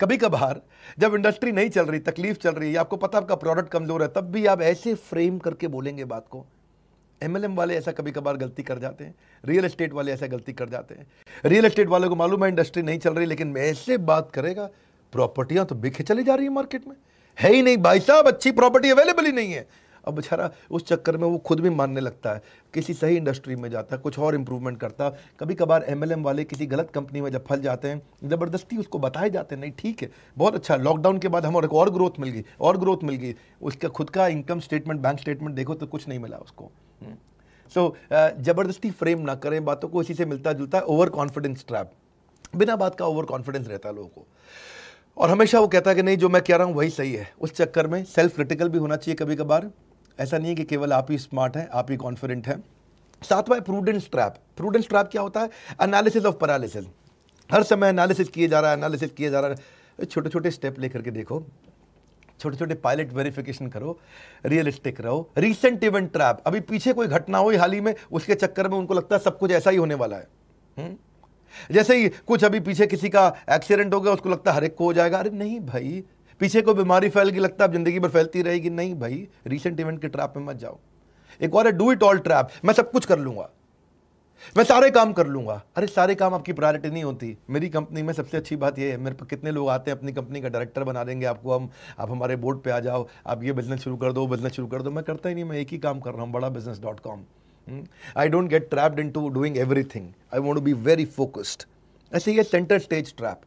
कभी कभार जब इंडस्ट्री नहीं चल रही तकलीफ चल रही है आपको पता आपका प्रोडक्ट कमजोर है तब भी आप ऐसे फ्रेम करके बोलेंगे बात को एमएलएम वाले ऐसा कभी कभार गलती कर जाते हैं रियल एस्टेट वाले ऐसा गलती कर जाते हैं रियल एस्टेट वाले को मालूम है इंडस्ट्री नहीं चल रही लेकिन ऐसे बात करेगा प्रॉपर्टियां तो बिखे चली जा रही है मार्केट में है ही नहीं भाई साहब अच्छी प्रॉपर्टी अवेलेबल ही नहीं है अब बेचारा उस चक्कर में वो खुद भी मानने लगता है किसी सही इंडस्ट्री में जाता है कुछ और इम्प्रूवमेंट करता है कभी कभार एम वाले किसी गलत कंपनी में जब फल जाते हैं ज़बरदस्ती उसको बताए जाते हैं नहीं ठीक है बहुत अच्छा लॉकडाउन के बाद हमारे को और ग्रोथ मिल गई और ग्रोथ मिल गई उसका खुद का इनकम स्टेटमेंट बैंक स्टेटमेंट देखो तो कुछ नहीं मिला उसको सो हम्म। so, ज़बरदस्ती फ्रेम ना करें बातों को इसी से मिलता जुलता है ओवर कॉन्फिडेंस ट्रैप बिना बात का ओवर कॉन्फिडेंस रहता है लोगों को और हमेशा वो कहता है कि नहीं जो मैं कह रहा हूँ वही सही है उस चक्कर में सेल्फ क्रिटिकल भी होना चाहिए कभी कभार ऐसा नहीं है कि केवल आप ही स्मार्ट हैं आप ही कॉन्फिडेंट हैं सातवा है प्रूडेंस ट्रैप प्रूडेंस ट्रैप क्या होता है एनालिसिस ऑफ पैरालिसिस हर समय एनालिसिस किए जा रहा है एनालिसिस किए जा रहा है छोटे छोटे स्टेप लेकर के देखो छोटे छोटे पायलट वेरिफिकेशन करो रियलिस्टिक रहो रिसेंट इवेंट ट्रैप अभी पीछे कोई घटना हुई हाल ही में उसके चक्कर में उनको लगता है सब कुछ ऐसा ही होने वाला है हुँ? हम्म? जैसे ही कुछ अभी पीछे किसी का एक्सीडेंट हो गया उसको लगता है हर एक को हो जाएगा अरे नहीं भाई पीछे कोई बीमारी फैल गई लगता है जिंदगी भर फैलती रहेगी नहीं भाई रिसेंट इवेंट के ट्रैप में मत जाओ एक और है डू इट ऑल ट्रैप मैं सब कुछ कर लूंगा मैं सारे काम कर लूंगा अरे सारे काम आपकी प्रायोरिटी नहीं होती मेरी कंपनी में सबसे अच्छी बात यह है मेरे पर कितने लोग आते हैं अपनी कंपनी का डायरेक्टर बना देंगे आपको हम आप हमारे बोर्ड पे आ जाओ आप ये बिज़नेस शुरू कर दो बिज़नेस शुरू कर दो मैं करता ही नहीं मैं एक ही काम कर रहा हूँ बड़ा business dot com Hmm? I don't get trapped into doing everything. I want to be very focused. ऐसे ये सेंटर स्टेज ट्रैप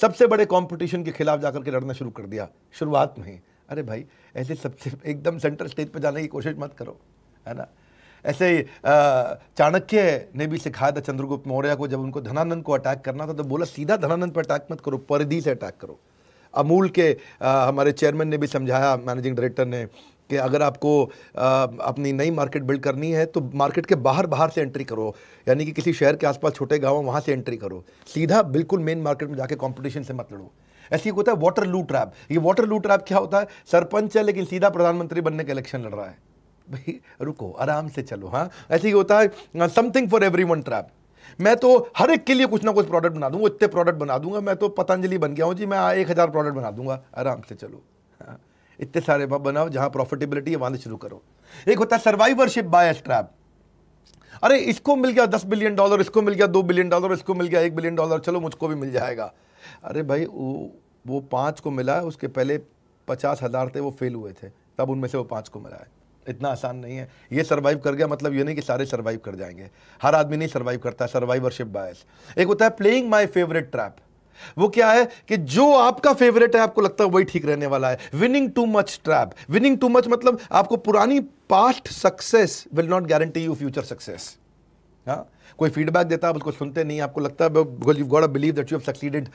सबसे बड़े कंपटीशन के खिलाफ जाकर के लड़ना शुरू कर दिया शुरुआत में ही अरे भाई ऐसे सबसे एकदम सेंटर स्टेज पर जाने की कोशिश मत करो है ना ऐसे चाणक्य ने भी सिखाया था चंद्रगुप्त मौर्य को जब उनको धनानंद को अटैक करना था तो बोला सीधा धनानंद पर अटैक मत करो परिधि से अटैक करो अमूल के आ, हमारे चेयरमैन ने भी समझाया मैनेजिंग डायरेक्टर ने कि अगर आपको अपनी नई मार्केट बिल्ड करनी है तो मार्केट के बाहर बाहर से एंट्री करो यानी कि किसी शहर के आसपास छोटे गाँव वहाँ से एंट्री करो सीधा बिल्कुल मेन मार्केट में जाके कॉम्पिटिशन से मत लड़ो ऐसी ही होता है वाटर लू ट्रैप ये वाटर लू ट्रैप क्या होता है सरपंच है लेकिन सीधा प्रधानमंत्री बनने का इलेक्शन लड़ रहा है भाई रुको आराम से चलो हाँ ऐसे ही होता है something for everyone trap मैं तो हर एक के लिए कुछ ना कुछ प्रोडक्ट बना दूंगा इतने प्रोडक्ट बना दूंगा मैं तो पतंजलि बन गया हूँ जी मैं एक हज़ार प्रोडक्ट बना दूंगा आराम से चलो हाँ इतने सारे वब बनाओ जहां प्रॉफिटेबिलिटी है वहां से शुरू करो एक होता है सर्वाइवरशिप बाय स्ट्रैप अरे इसको मिल गया दस बिलियन डॉलर इसको मिल गया दो बिलियन डॉलर इसको मिल गया एक बिलियन डॉलर चलो मुझको भी मिल जाएगा अरे भाई वो वो पाँच को मिला है उसके पहले पचास हज़ार थे वो फेल हुए थे तब उनमें से वो पाँच को मिला है इतना आसान नहीं है ये सर्वाइव कर गया मतलब ये नहीं कि सारे सर्वाइव कर जाएंगे हर आदमी नहीं सर्वाइव करता है सर्वाइवरशिप बायस एक होता है प्लेइंग माई फेवरेट ट्रैप वो क्या है कि जो आपका फेवरेट है आपको लगता है वही ठीक रहने वाला है winning too much trap winning too much मतलब आपको पुरानी past success will not guarantee you future success हाँ कोई फीडबैक देता है आप उसको सुनते नहीं आपको लगता है because you got believe that you have succeeded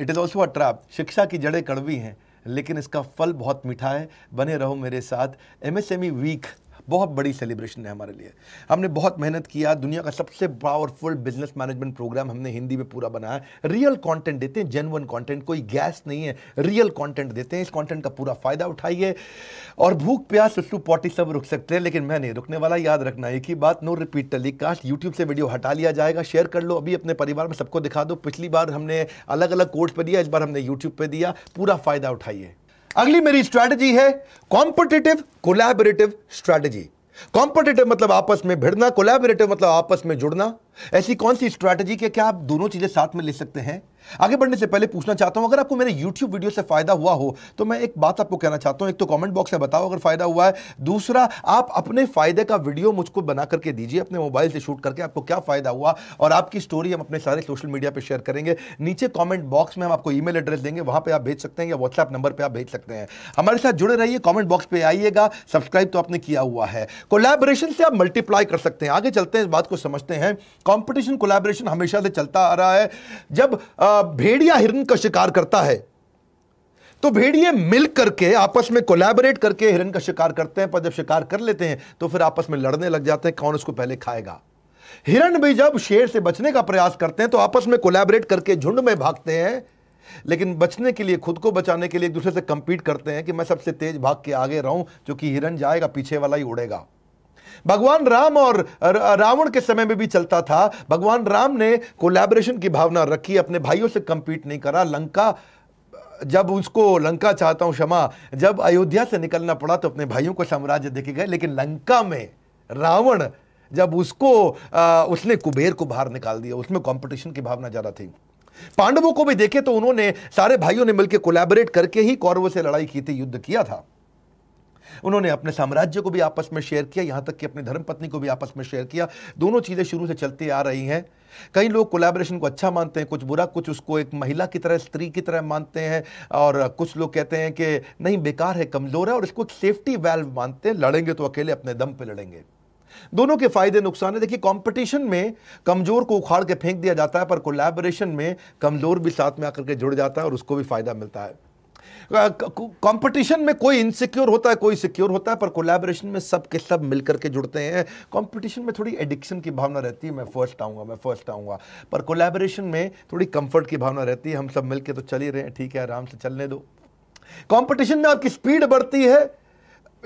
it is also a trap शिक्षा की जड़ें कड़वी हैं लेकिन इसका फल बहुत मीठा है बने रहो मेरे साथ एमएसएमई वीक बहुत बड़ी सेलिब्रेशन है हमारे लिए हमने बहुत मेहनत किया दुनिया का सबसे पावरफुल बिजनेस मैनेजमेंट प्रोग्राम हमने हिंदी में पूरा बनाया रियल कंटेंट देते हैं जेनवन कंटेंट कोई गैस नहीं है रियल कंटेंट देते हैं इस कंटेंट का पूरा फायदा उठाइए और भूख प्यास सुसु पॉटी सब रुक सकते हैं लेकिन मैं नहीं रुकने वाला याद रखना एक ही बात नो रिपीट टेलीकास्ट यूट्यूब से वीडियो हटा लिया जाएगा शेयर कर लो अभी अपने परिवार में सबको दिखा दो पिछली बार हमने अलग अलग कोर्स पर दिया इस बार हमने यूट्यूब पर दिया पूरा फायदा उठाइए अगली मेरी स्ट्रैटेजी है कॉम्पिटेटिव कोलैबोरेटिव स्ट्रैटेजी कॉम्पिटेटिव मतलब आपस में भिड़ना कोलैबोरेटिव मतलब आपस में जुड़ना ऐसी कौन सी स्ट्रैटेजी के क्या आप दोनों चीजें साथ में ले सकते हैं आगे बढ़ने से पहले पूछना चाहता हूं अगर आपको मेरे YouTube वीडियो से फायदा हुआ हो तो मैं एक बात आपको कहना चाहता हूं एक तो कमेंट बॉक्स में बताओ अगर फायदा हुआ है दूसरा आप अपने फायदे का वीडियो मुझको बना करके दीजिए अपने मोबाइल से शूट करके आपको क्या फायदा हुआ और आपकी स्टोरी हम अपने सारे सोशल मीडिया पर शेयर करेंगे नीचे कॉमेंट बॉक्स में हम आपको ई एड्रेस देंगे वहां पर आप भेज सकते हैं या व्हाट्सएप नंबर पर आप भेज सकते हैं हमारे साथ जुड़े रहिए कॉमेंट बॉक्स पर आइएगा सब्सक्राइब तो आपने किया हुआ है कोलेबोरेशन से आप मल्टीप्लाई कर सकते हैं आगे चलते हैं इस बात को समझते हैं कॉम्पिटिशन कोलेबोरेशन हमेशा से चलता आ रहा है जब आ, भेड़िया हिरण का शिकार करता है तो भेड़िए मिल करके आपस में कोलैबोरेट करके हिरण का शिकार करते हैं पर जब शिकार कर लेते हैं तो फिर आपस में लड़ने लग जाते हैं कौन उसको पहले खाएगा हिरण भी जब शेर से बचने का प्रयास करते हैं तो आपस में कोलैबोरेट करके झुंड में भागते हैं लेकिन बचने के लिए खुद को बचाने के लिए एक दूसरे से कंपीट करते हैं कि मैं सबसे तेज भाग के आगे रहूं क्योंकि हिरण जाएगा पीछे वाला ही उड़ेगा भगवान राम और रावण के समय में भी चलता था भगवान राम ने कोलैबोरेशन की भावना रखी अपने भाइयों से कंपीट नहीं करा लंका जब उसको लंका चाहता हूँ क्षमा जब अयोध्या से निकलना पड़ा तो अपने भाइयों को साम्राज्य देखे गए लेकिन लंका में रावण जब उसको आ, उसने कुबेर को बाहर निकाल दिया उसमें कंपटीशन की भावना ज़्यादा थी पांडवों को भी देखे तो उन्होंने सारे भाइयों ने मिलकर कोलैबोरेट करके ही कौरवों से लड़ाई की थी युद्ध किया था उन्होंने अपने साम्राज्य को भी आपस में शेयर किया यहाँ तक कि अपनी धर्मपत्नी को भी आपस में शेयर किया दोनों चीज़ें शुरू से चलती आ रही हैं कई लोग कोलैबोरेशन को अच्छा मानते हैं कुछ बुरा कुछ उसको एक महिला की तरह स्त्री की तरह मानते हैं और कुछ लोग कहते हैं कि नहीं बेकार है कमज़ोर है और इसको एक सेफ्टी वेल्व मानते हैं लड़ेंगे तो अकेले अपने दम पर लड़ेंगे दोनों के फायदे नुकसान है देखिए कंपटीशन में कमजोर को उखाड़ के फेंक दिया जाता है पर कोलैबोरेशन में कमजोर भी साथ में आकर के जुड़ जाता है और उसको भी फायदा मिलता है कंपटीशन में कोई इनसिक्योर होता है कोई सिक्योर होता है पर कोलैबोरेशन में सब के सब मिल करके जुड़ते हैं कंपटीशन में थोड़ी एडिक्शन की भावना रहती है मैं फर्स्ट आऊँगा मैं फर्स्ट आऊँगा पर कोलैबोरेशन में थोड़ी कंफर्ट की भावना रहती है हम सब मिलकर तो चल ही रहे हैं ठीक है आराम से चलने दो कॉम्पिटिशन में आपकी स्पीड बढ़ती है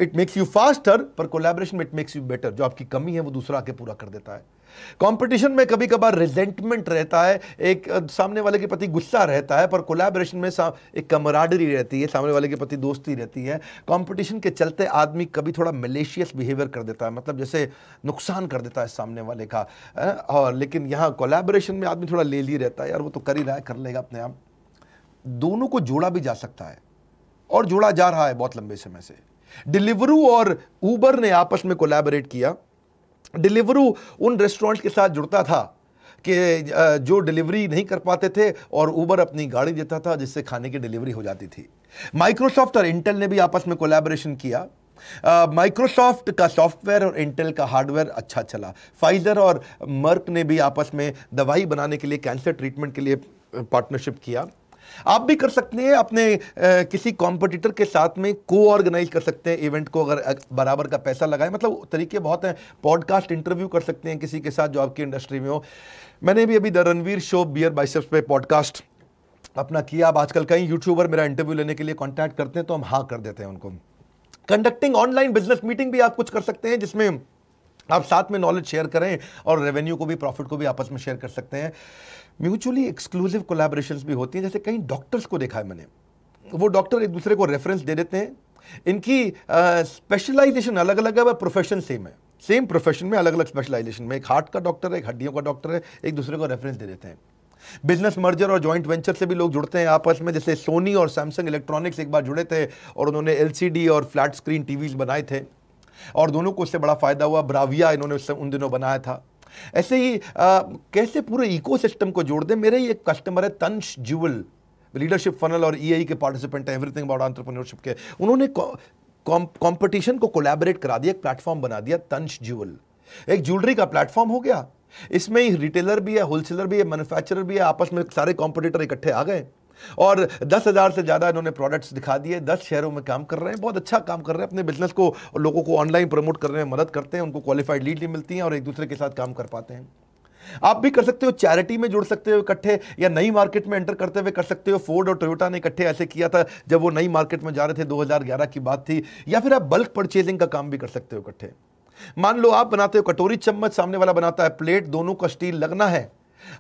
इट मेक्स यू फास्टर पर कोलैबोरेशन में इट मेक्स यू बेटर जो आपकी कमी है वो दूसरा आके पूरा कर देता है कंपटीशन में कभी कभार रिजेंटमेंट रहता है एक सामने वाले के प्रति गुस्सा रहता है पर कोलैबोरेशन में एक कमराडरी रहती है सामने वाले के प्रति दोस्ती रहती है कंपटीशन के चलते आदमी कभी थोड़ा मलेशियस बिहेवियर कर देता है मतलब जैसे नुकसान कर देता है सामने वाले का है? और लेकिन यहाँ कोलैबोरेशन में आदमी थोड़ा ले ली रहता है यार वो तो कर ही रहा है कर लेगा अपने आप दोनों को जोड़ा भी जा सकता है और जोड़ा जा रहा है बहुत लंबे समय से डिलीवरू और ऊबर ने आपस में कोलैबोरेट किया डिलीवरू उन रेस्टोरेंट के साथ जुड़ता था कि जो डिलीवरी नहीं कर पाते थे और ऊबर अपनी गाड़ी देता था जिससे खाने की डिलीवरी हो जाती थी माइक्रोसॉफ्ट और इंटेल ने भी आपस में कोलैबोरेशन किया माइक्रोसॉफ्ट uh, का सॉफ्टवेयर और इंटेल का हार्डवेयर अच्छा चला फाइजर और मर्क ने भी आपस में दवाई बनाने के लिए कैंसर ट्रीटमेंट के लिए पार्टनरशिप किया आप भी कर सकते हैं अपने किसी कॉम्पिटिटर के साथ में को ऑर्गेनाइज कर सकते हैं इवेंट को अगर बराबर का पैसा लगाए मतलब तरीके बहुत हैं पॉडकास्ट इंटरव्यू कर सकते हैं किसी के साथ जो आपकी इंडस्ट्री में हो मैंने भी अभी the Ranveer show Beer Biceps पे पॉडकास्ट अपना किया अब आजकल कहीं यूट्यूबर मेरा इंटरव्यू लेने के लिए कॉन्टैक्ट करते हैं तो हम हाँ कर देते हैं उनको कंडक्टिंग ऑनलाइन बिजनेस मीटिंग भी आप कुछ कर सकते हैं जिसमें आप साथ में नॉलेज शेयर करें और रेवेन्यू को भी प्रॉफिट को भी आपस में शेयर कर सकते हैं म्यूचुअली एक्सक्लूसिव कोलेब्रेशन भी होती हैं जैसे कई डॉक्टर्स को देखा है मैंने वो डॉक्टर एक दूसरे को रेफरेंस दे देते हैं इनकी स्पेशलाइजेशन uh, अलग अलग है प्रोफेशन सेम है सेम प्रोफेशन में अलग अलग स्पेशलाइजेशन में एक हार्ट का डॉक्टर है एक हड्डियों का डॉक्टर है एक दूसरे को रेफरेंस दे देते हैं बिजनेस मर्जर और जॉइंट वेंचर से भी लोग जुड़ते हैं आपस में जैसे सोनी और सैमसंग इलेक्ट्रॉनिक्स एक बार जुड़े थे और उन्होंने एल और फ्लैट स्क्रीन टीवीज बनाए थे और दोनों को उससे बड़ा फ़ायदा हुआ ब्राविया इन्होंने उससे उन दिनों बनाया था ऐसे ही आ, कैसे पूरे इकोसिस्टम को जोड़ दें मेरे ही एक कस्टमर है तंश जुवल लीडरशिप फनल और ई e e के पार्टिसिपेंट हैं एवरीथिंग अबाउट आंट्रप्रनोरशिप के उन्होंने कंपटीशन को कोलैबोरेट करा दिया एक प्लेटफॉर्म बना दिया तंश जुवल एक ज्वेलरी का प्लेटफॉर्म हो गया इसमें ही रिटेलर भी है होलसेलर भी है मैन्युफैक्चरर भी है आपस में सारे कॉम्पिटिटर इकट्ठे आ गए और दस हज़ार से ज़्यादा इन्होंने प्रोडक्ट्स दिखा दिए दस शहरों में काम कर रहे हैं बहुत अच्छा काम कर रहे हैं अपने बिजनेस को लोगों को ऑनलाइन प्रमोट करने में मदद करते हैं उनको क्वालिफाइड लीड भी मिलती हैं और एक दूसरे के साथ काम कर पाते हैं आप भी कर सकते हो चैरिटी में जुड़ सकते हो इकट्ठे या नई मार्केट में एंटर करते हुए कर सकते हो फोर्ड और टोयोटा ने इकट्ठे ऐसे किया था जब वो नई मार्केट में जा रहे थे 2011 की बात थी या फिर आप बल्क परचेजिंग का काम भी कर सकते हो इकट्ठे मान लो आप बनाते हो कटोरी चम्मच सामने वाला बनाता है प्लेट दोनों का स्टील लगना है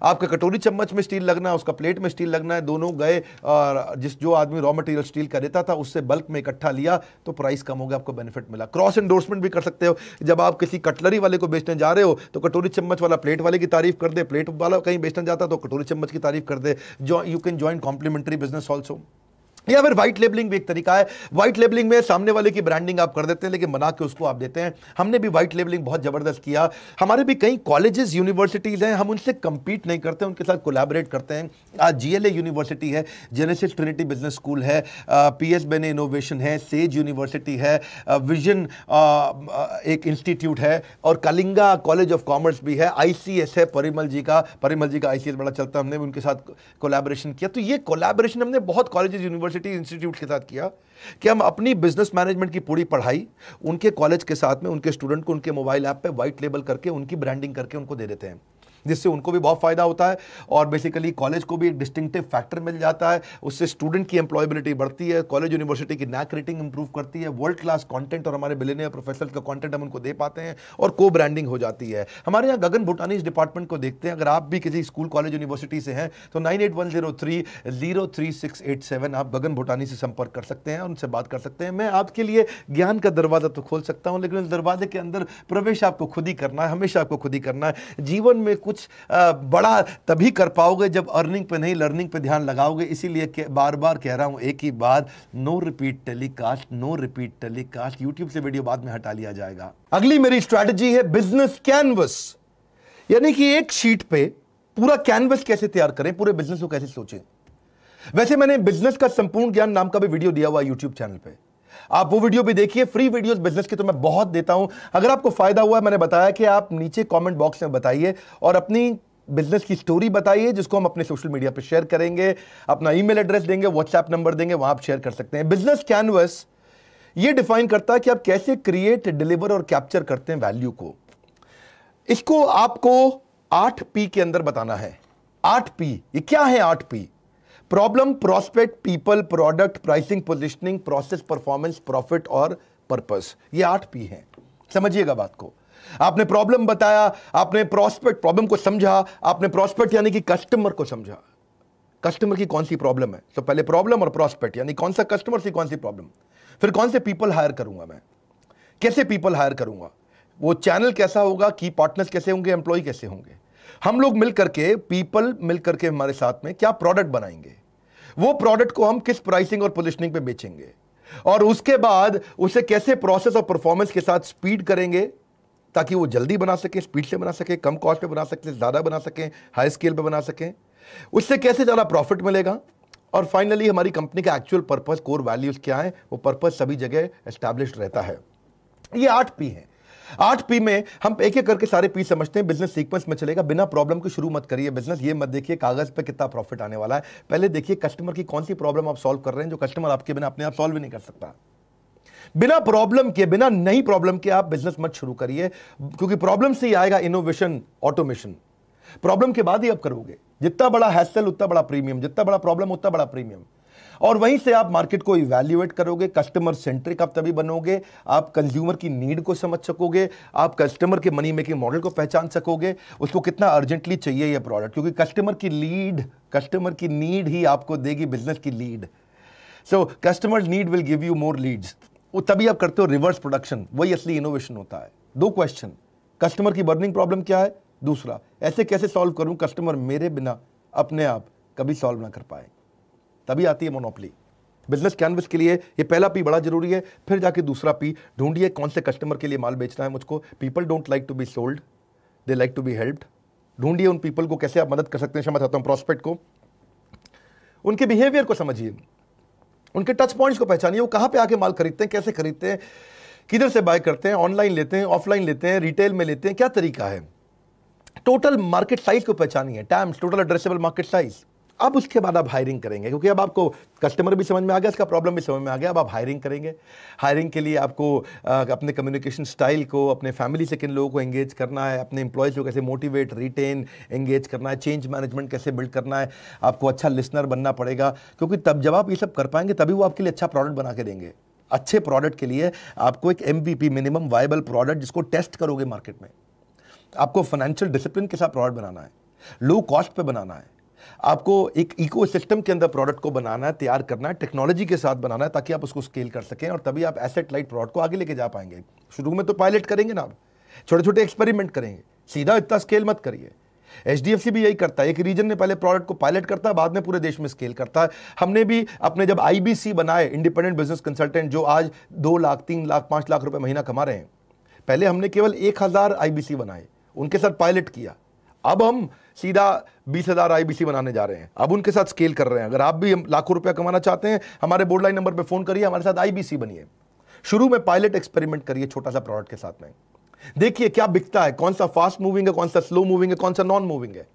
आपका कटोरी चम्मच में स्टील लगना है उसका प्लेट में स्टील लगना है दोनों गए और जिस जो आदमी रॉ मटेरियल स्टील का देता था उससे बल्क में इकट्ठा लिया तो प्राइस कम हो गया आपको बेनिफिट मिला क्रॉस एंडोर्समेंट भी कर सकते हो जब आप किसी कटलरी वाले को बेचने जा रहे हो तो कटोरी चम्मच वाला प्लेट वाले की तारीफ कर दे प्लेट वाला कहीं बेचना जाता तो कटोरी चम्मच की तारीफ कर दे जो you can join complementary business also या फिर व्हाइट लेबलिंग भी एक तरीका है व्हाइट लेबलिंग में सामने वाले की ब्रांडिंग आप कर देते हैं लेकिन बना के उसको आप देते हैं हमने भी व्हाइट लेबलिंग बहुत ज़बरदस्त किया हमारे भी कई कॉलेजेस यूनिवर्सिटीज़ हैं हम उनसे कम्पीट नहीं करते उनके साथ कोलैबोरेट करते हैं आज जी यूनिवर्सिटी है जेनेसिस ट्रिनिटी बिजनेस स्कूल है पी एस बेने इनोवेशन है सेज यूनिवर्सिटी है विजन एक इंस्टीट्यूट है और कलिंगा कॉलेज ऑफ कॉमर्स भी है आई है परिमल जी का परिमल जी का आई बड़ा चलता हमने उनके साथ कोलैबोरेशन किया तो ये कोलैबोरेशन हमने बहुत कॉलेजेस यूनिवर्सिटी यूनिवर्सिटी इंस्टीट्यूट के साथ किया कि हम अपनी बिजनेस मैनेजमेंट की पूरी पढ़ाई उनके कॉलेज के साथ में उनके स्टूडेंट को उनके मोबाइल ऐप पे वाइट लेबल करके उनकी ब्रांडिंग करके उनको दे देते हैं जिससे उनको भी बहुत फ़ायदा होता है और बेसिकली कॉलेज को भी एक डिस्टिंगटिव फैक्टर मिल जाता है उससे स्टूडेंट की एम्प्लॉयबिलिटी बढ़ती है कॉलेज यूनिवर्सिटी की नैक रेटिंग इंप्रूव करती है वर्ल्ड क्लास कॉन्टेंट और हमारे बिलेनियर प्रोफेसर का कॉन्टेंट हम उनको दे पाते हैं और को ब्रांडिंग हो जाती है हमारे यहाँ गगन भूटानी डिपार्टमेंट को देखते हैं अगर आप भी किसी स्कूल कॉलेज यूनिवर्सिटी से हैं तो nine eight one zero three zero three six eight seven आप गगन भूटानी से संपर्क कर सकते हैं उनसे बात कर सकते हैं मैं आपके लिए ज्ञान का दरवाज़ा तो खोल सकता हूँ लेकिन उस दरवाजे के अंदर प्रवेश आपको खुद ही करना है हमेशा आपको खुद ही करना है जीवन में कुछ बड़ा तभी कर पाओगे जब अर्निंग पे नहीं लर्निंग पे ध्यान लगाओगे इसीलिए बार बार कह रहा हूँ एक ही बात no repeat telecast no repeat telecast YouTube से वीडियो बाद में हटा लिया जाएगा अगली मेरी स्ट्रैटेजी है बिजनेस कैनवस यानी कि एक शीट पे पूरा कैनवस कैसे तैयार करें पूरे बिजनेस को कैसे सोचें वैसे मैंने बिजनेस का संपूर्ण ज्ञान नाम का भी वीडियो दिया हुआ यूट्यूब चैनल पर आप वो वीडियो भी देखिए फ्री वीडियोस बिजनेस की तो मैं बहुत देता हूं अगर आपको फायदा हुआ है मैंने बताया कि आप नीचे कमेंट बॉक्स में बताइए और अपनी बिजनेस की स्टोरी बताइए जिसको हम अपने सोशल मीडिया पर शेयर करेंगे अपना ई एड्रेस देंगे व्हाट्सएप नंबर देंगे वहां आप शेयर कर सकते हैं बिजनेस कैनवस ये डिफाइन करता है कि आप कैसे क्रिएट डिलीवर और कैप्चर करते हैं वैल्यू को इसको आपको आठ पी के अंदर बताना है आठ पी ये क्या है आठ P problem prospect people product pricing positioning process performance profit और पर्पस ये आठ पी हैं समझिएगा बात को आपने प्रॉब्लम बताया आपने प्रोस्पेक्ट प्रॉब्लम को समझा आपने प्रोस्पेक्ट यानी कि कस्टमर को समझा कस्टमर की कौन सी प्रॉब्लम है तो पहले प्रॉब्लम और प्रोस्पेक्ट यानी कौन सा कस्टमर से कौन सी प्रॉब्लम फिर कौन से पीपल हायर करूंगा मैं कैसे पीपल हायर करूंगा वो चैनल कैसा होगा की पार्टनर्स कैसे होंगे एम्प्लॉय कैसे होंगे हम लोग मिल करके पीपल मिल करके हमारे साथ में क्या प्रोडक्ट बनाएंगे वो प्रोडक्ट को हम किस प्राइसिंग और पोजिशनिंग पे बेचेंगे और उसके बाद उसे कैसे प्रोसेस और परफॉर्मेंस के साथ स्पीड करेंगे ताकि वो जल्दी बना सकें स्पीड से बना सकें कम कॉस्ट पे बना सकें ज़्यादा बना सकें हाई स्केल पे बना सकें उससे कैसे ज़्यादा प्रॉफिट मिलेगा और फाइनली हमारी कंपनी का एक्चुअल पर्पज़ कोर वैल्यूज़ क्या है वो पर्पज़ सभी जगह एस्टैब्लिश रहता है ये आठ पी हैं आठ पी में हम एक एक करके सारे पी समझते हैं बिजनेस सीक्वेंस में चलेगा बिना प्रॉब्लम के शुरू मत करिए बिजनेस ये मत देखिए कागज पे कितना प्रॉफिट आने वाला है पहले देखिए कस्टमर की कौन सी प्रॉब्लम आप सॉल्व कर रहे हैं जो कस्टमर आपके बिना अपने आप सॉल्व ही नहीं कर सकता बिना प्रॉब्लम के बिना नई प्रॉब्लम के आप बिजनेस मत शुरू करिए क्योंकि प्रॉब्लम से ही आएगा इनोवेशन ऑटोमेशन प्रॉब्लम के बाद ही आप करोगे जितना बड़ा हैसल उतना बड़ा प्रीमियम जितना बड़ा प्रॉब्लम उतना बड़ा प्रीमियम और वहीं से आप मार्केट को इवेल्युएट करोगे कस्टमर सेंट्रिक आप तभी बनोगे आप कंज्यूमर की नीड को समझ सकोगे आप कस्टमर के मनी मेकिंग मॉडल को पहचान सकोगे उसको कितना अर्जेंटली चाहिए यह प्रोडक्ट क्योंकि कस्टमर की लीड कस्टमर की नीड ही आपको देगी बिजनेस की lead so customer need will give you more leads वो तभी आप करते हो रिवर्स प्रोडक्शन वही असली इनोवेशन होता है दो क्वेश्चन कस्टमर की बर्निंग प्रॉब्लम क्या है दूसरा ऐसे कैसे सॉल्व करूं कस्टमर मेरे बिना अपने आप कभी सॉल्व ना कर पाए तभी आती है मोनोपली बिजनेस कैनवस के लिए ये पहला पी बड़ा जरूरी है फिर जाके दूसरा पी ढूंढिए कौन से कस्टमर के लिए माल बेचना है मुझको people don't like to be sold they like to be helped ढूंढिए उन पीपल को कैसे आप मदद कर सकते हैं क्षमा चाहता हूँ प्रॉस्पेक्ट को उनके बिहेवियर को समझिए उनके टच पॉइंट्स को पहचानिए वो कहाँ पे आके माल खरीदते हैं कैसे खरीदते हैं किधर से बाय करते हैं ऑनलाइन लेते हैं ऑफलाइन लेते हैं रिटेल में लेते हैं क्या तरीका है टोटल मार्केट साइज को पहचानिए times total addressable market size अब उसके बाद आप हायरिंग करेंगे क्योंकि अब आपको कस्टमर भी समझ में आ गया इसका प्रॉब्लम भी समझ में आ गया अब आप हायरिंग करेंगे हायरिंग के लिए आपको अपने कम्युनिकेशन स्टाइल को अपने फैमिली से किन लोगों को एंगेज करना है अपने एम्प्लॉयज़ को कैसे मोटिवेट रिटेन एंगेज करना है चेंज मैनेजमेंट कैसे बिल्ड करना है आपको अच्छा लिसनर बनना पड़ेगा क्योंकि तब जब आप ये सब कर पाएंगे तभी वो आपके लिए अच्छा प्रोडक्ट बना के देंगे अच्छे प्रोडक्ट के लिए आपको एक एम मिनिमम वायबल प्रोडक्ट जिसको टेस्ट करोगे मार्केट में आपको फाइनेंशियल डिसिप्लिन के साथ प्रोडक्ट बनाना है लो कॉस्ट पर बनाना है आपको एक इको सिस्टम के अंदर प्रोडक्ट को बनाना है तैयार करना है टेक्नोलॉजी के साथ बनाना है ताकि आप उसको स्केल कर सकें और तभी आप एसेट लाइट प्रोडक्ट को आगे लेके जा पाएंगे शुरू में तो पायलट करेंगे ना आप छोटे छोटे एक्सपेरिमेंट करेंगे सीधा इतना स्केल मत करिए एच भी यही करता है एक रीजन ने पहले प्रोडक्ट को पायलट करता है बाद में पूरे देश में स्केल करता है हमने भी अपने जब आई बनाए इंडिपेंडेंट बिजनेस कंसल्टेंट जो आज दो लाख तीन लाख पाँच लाख रुपये महीना कमा रहे हैं पहले हमने केवल एक हज़ार आई बनाए उनके साथ पायलट किया अब हम सीधा बीस हज़ार आई बनाने जा रहे हैं अब उनके साथ स्केल कर रहे हैं अगर आप भी लाखों रुपया कमाना चाहते हैं हमारे बोर्ड लाइन नंबर पर फ़ोन करिए हमारे साथ आई बनिए शुरू में पायलट एक्सपेरिमेंट करिए छोटा सा प्रोडक्ट के साथ में देखिए क्या बिकता है कौन सा फास्ट मूविंग है कौन सा स्लो मूविंग है कौन सा नॉन मूविंग है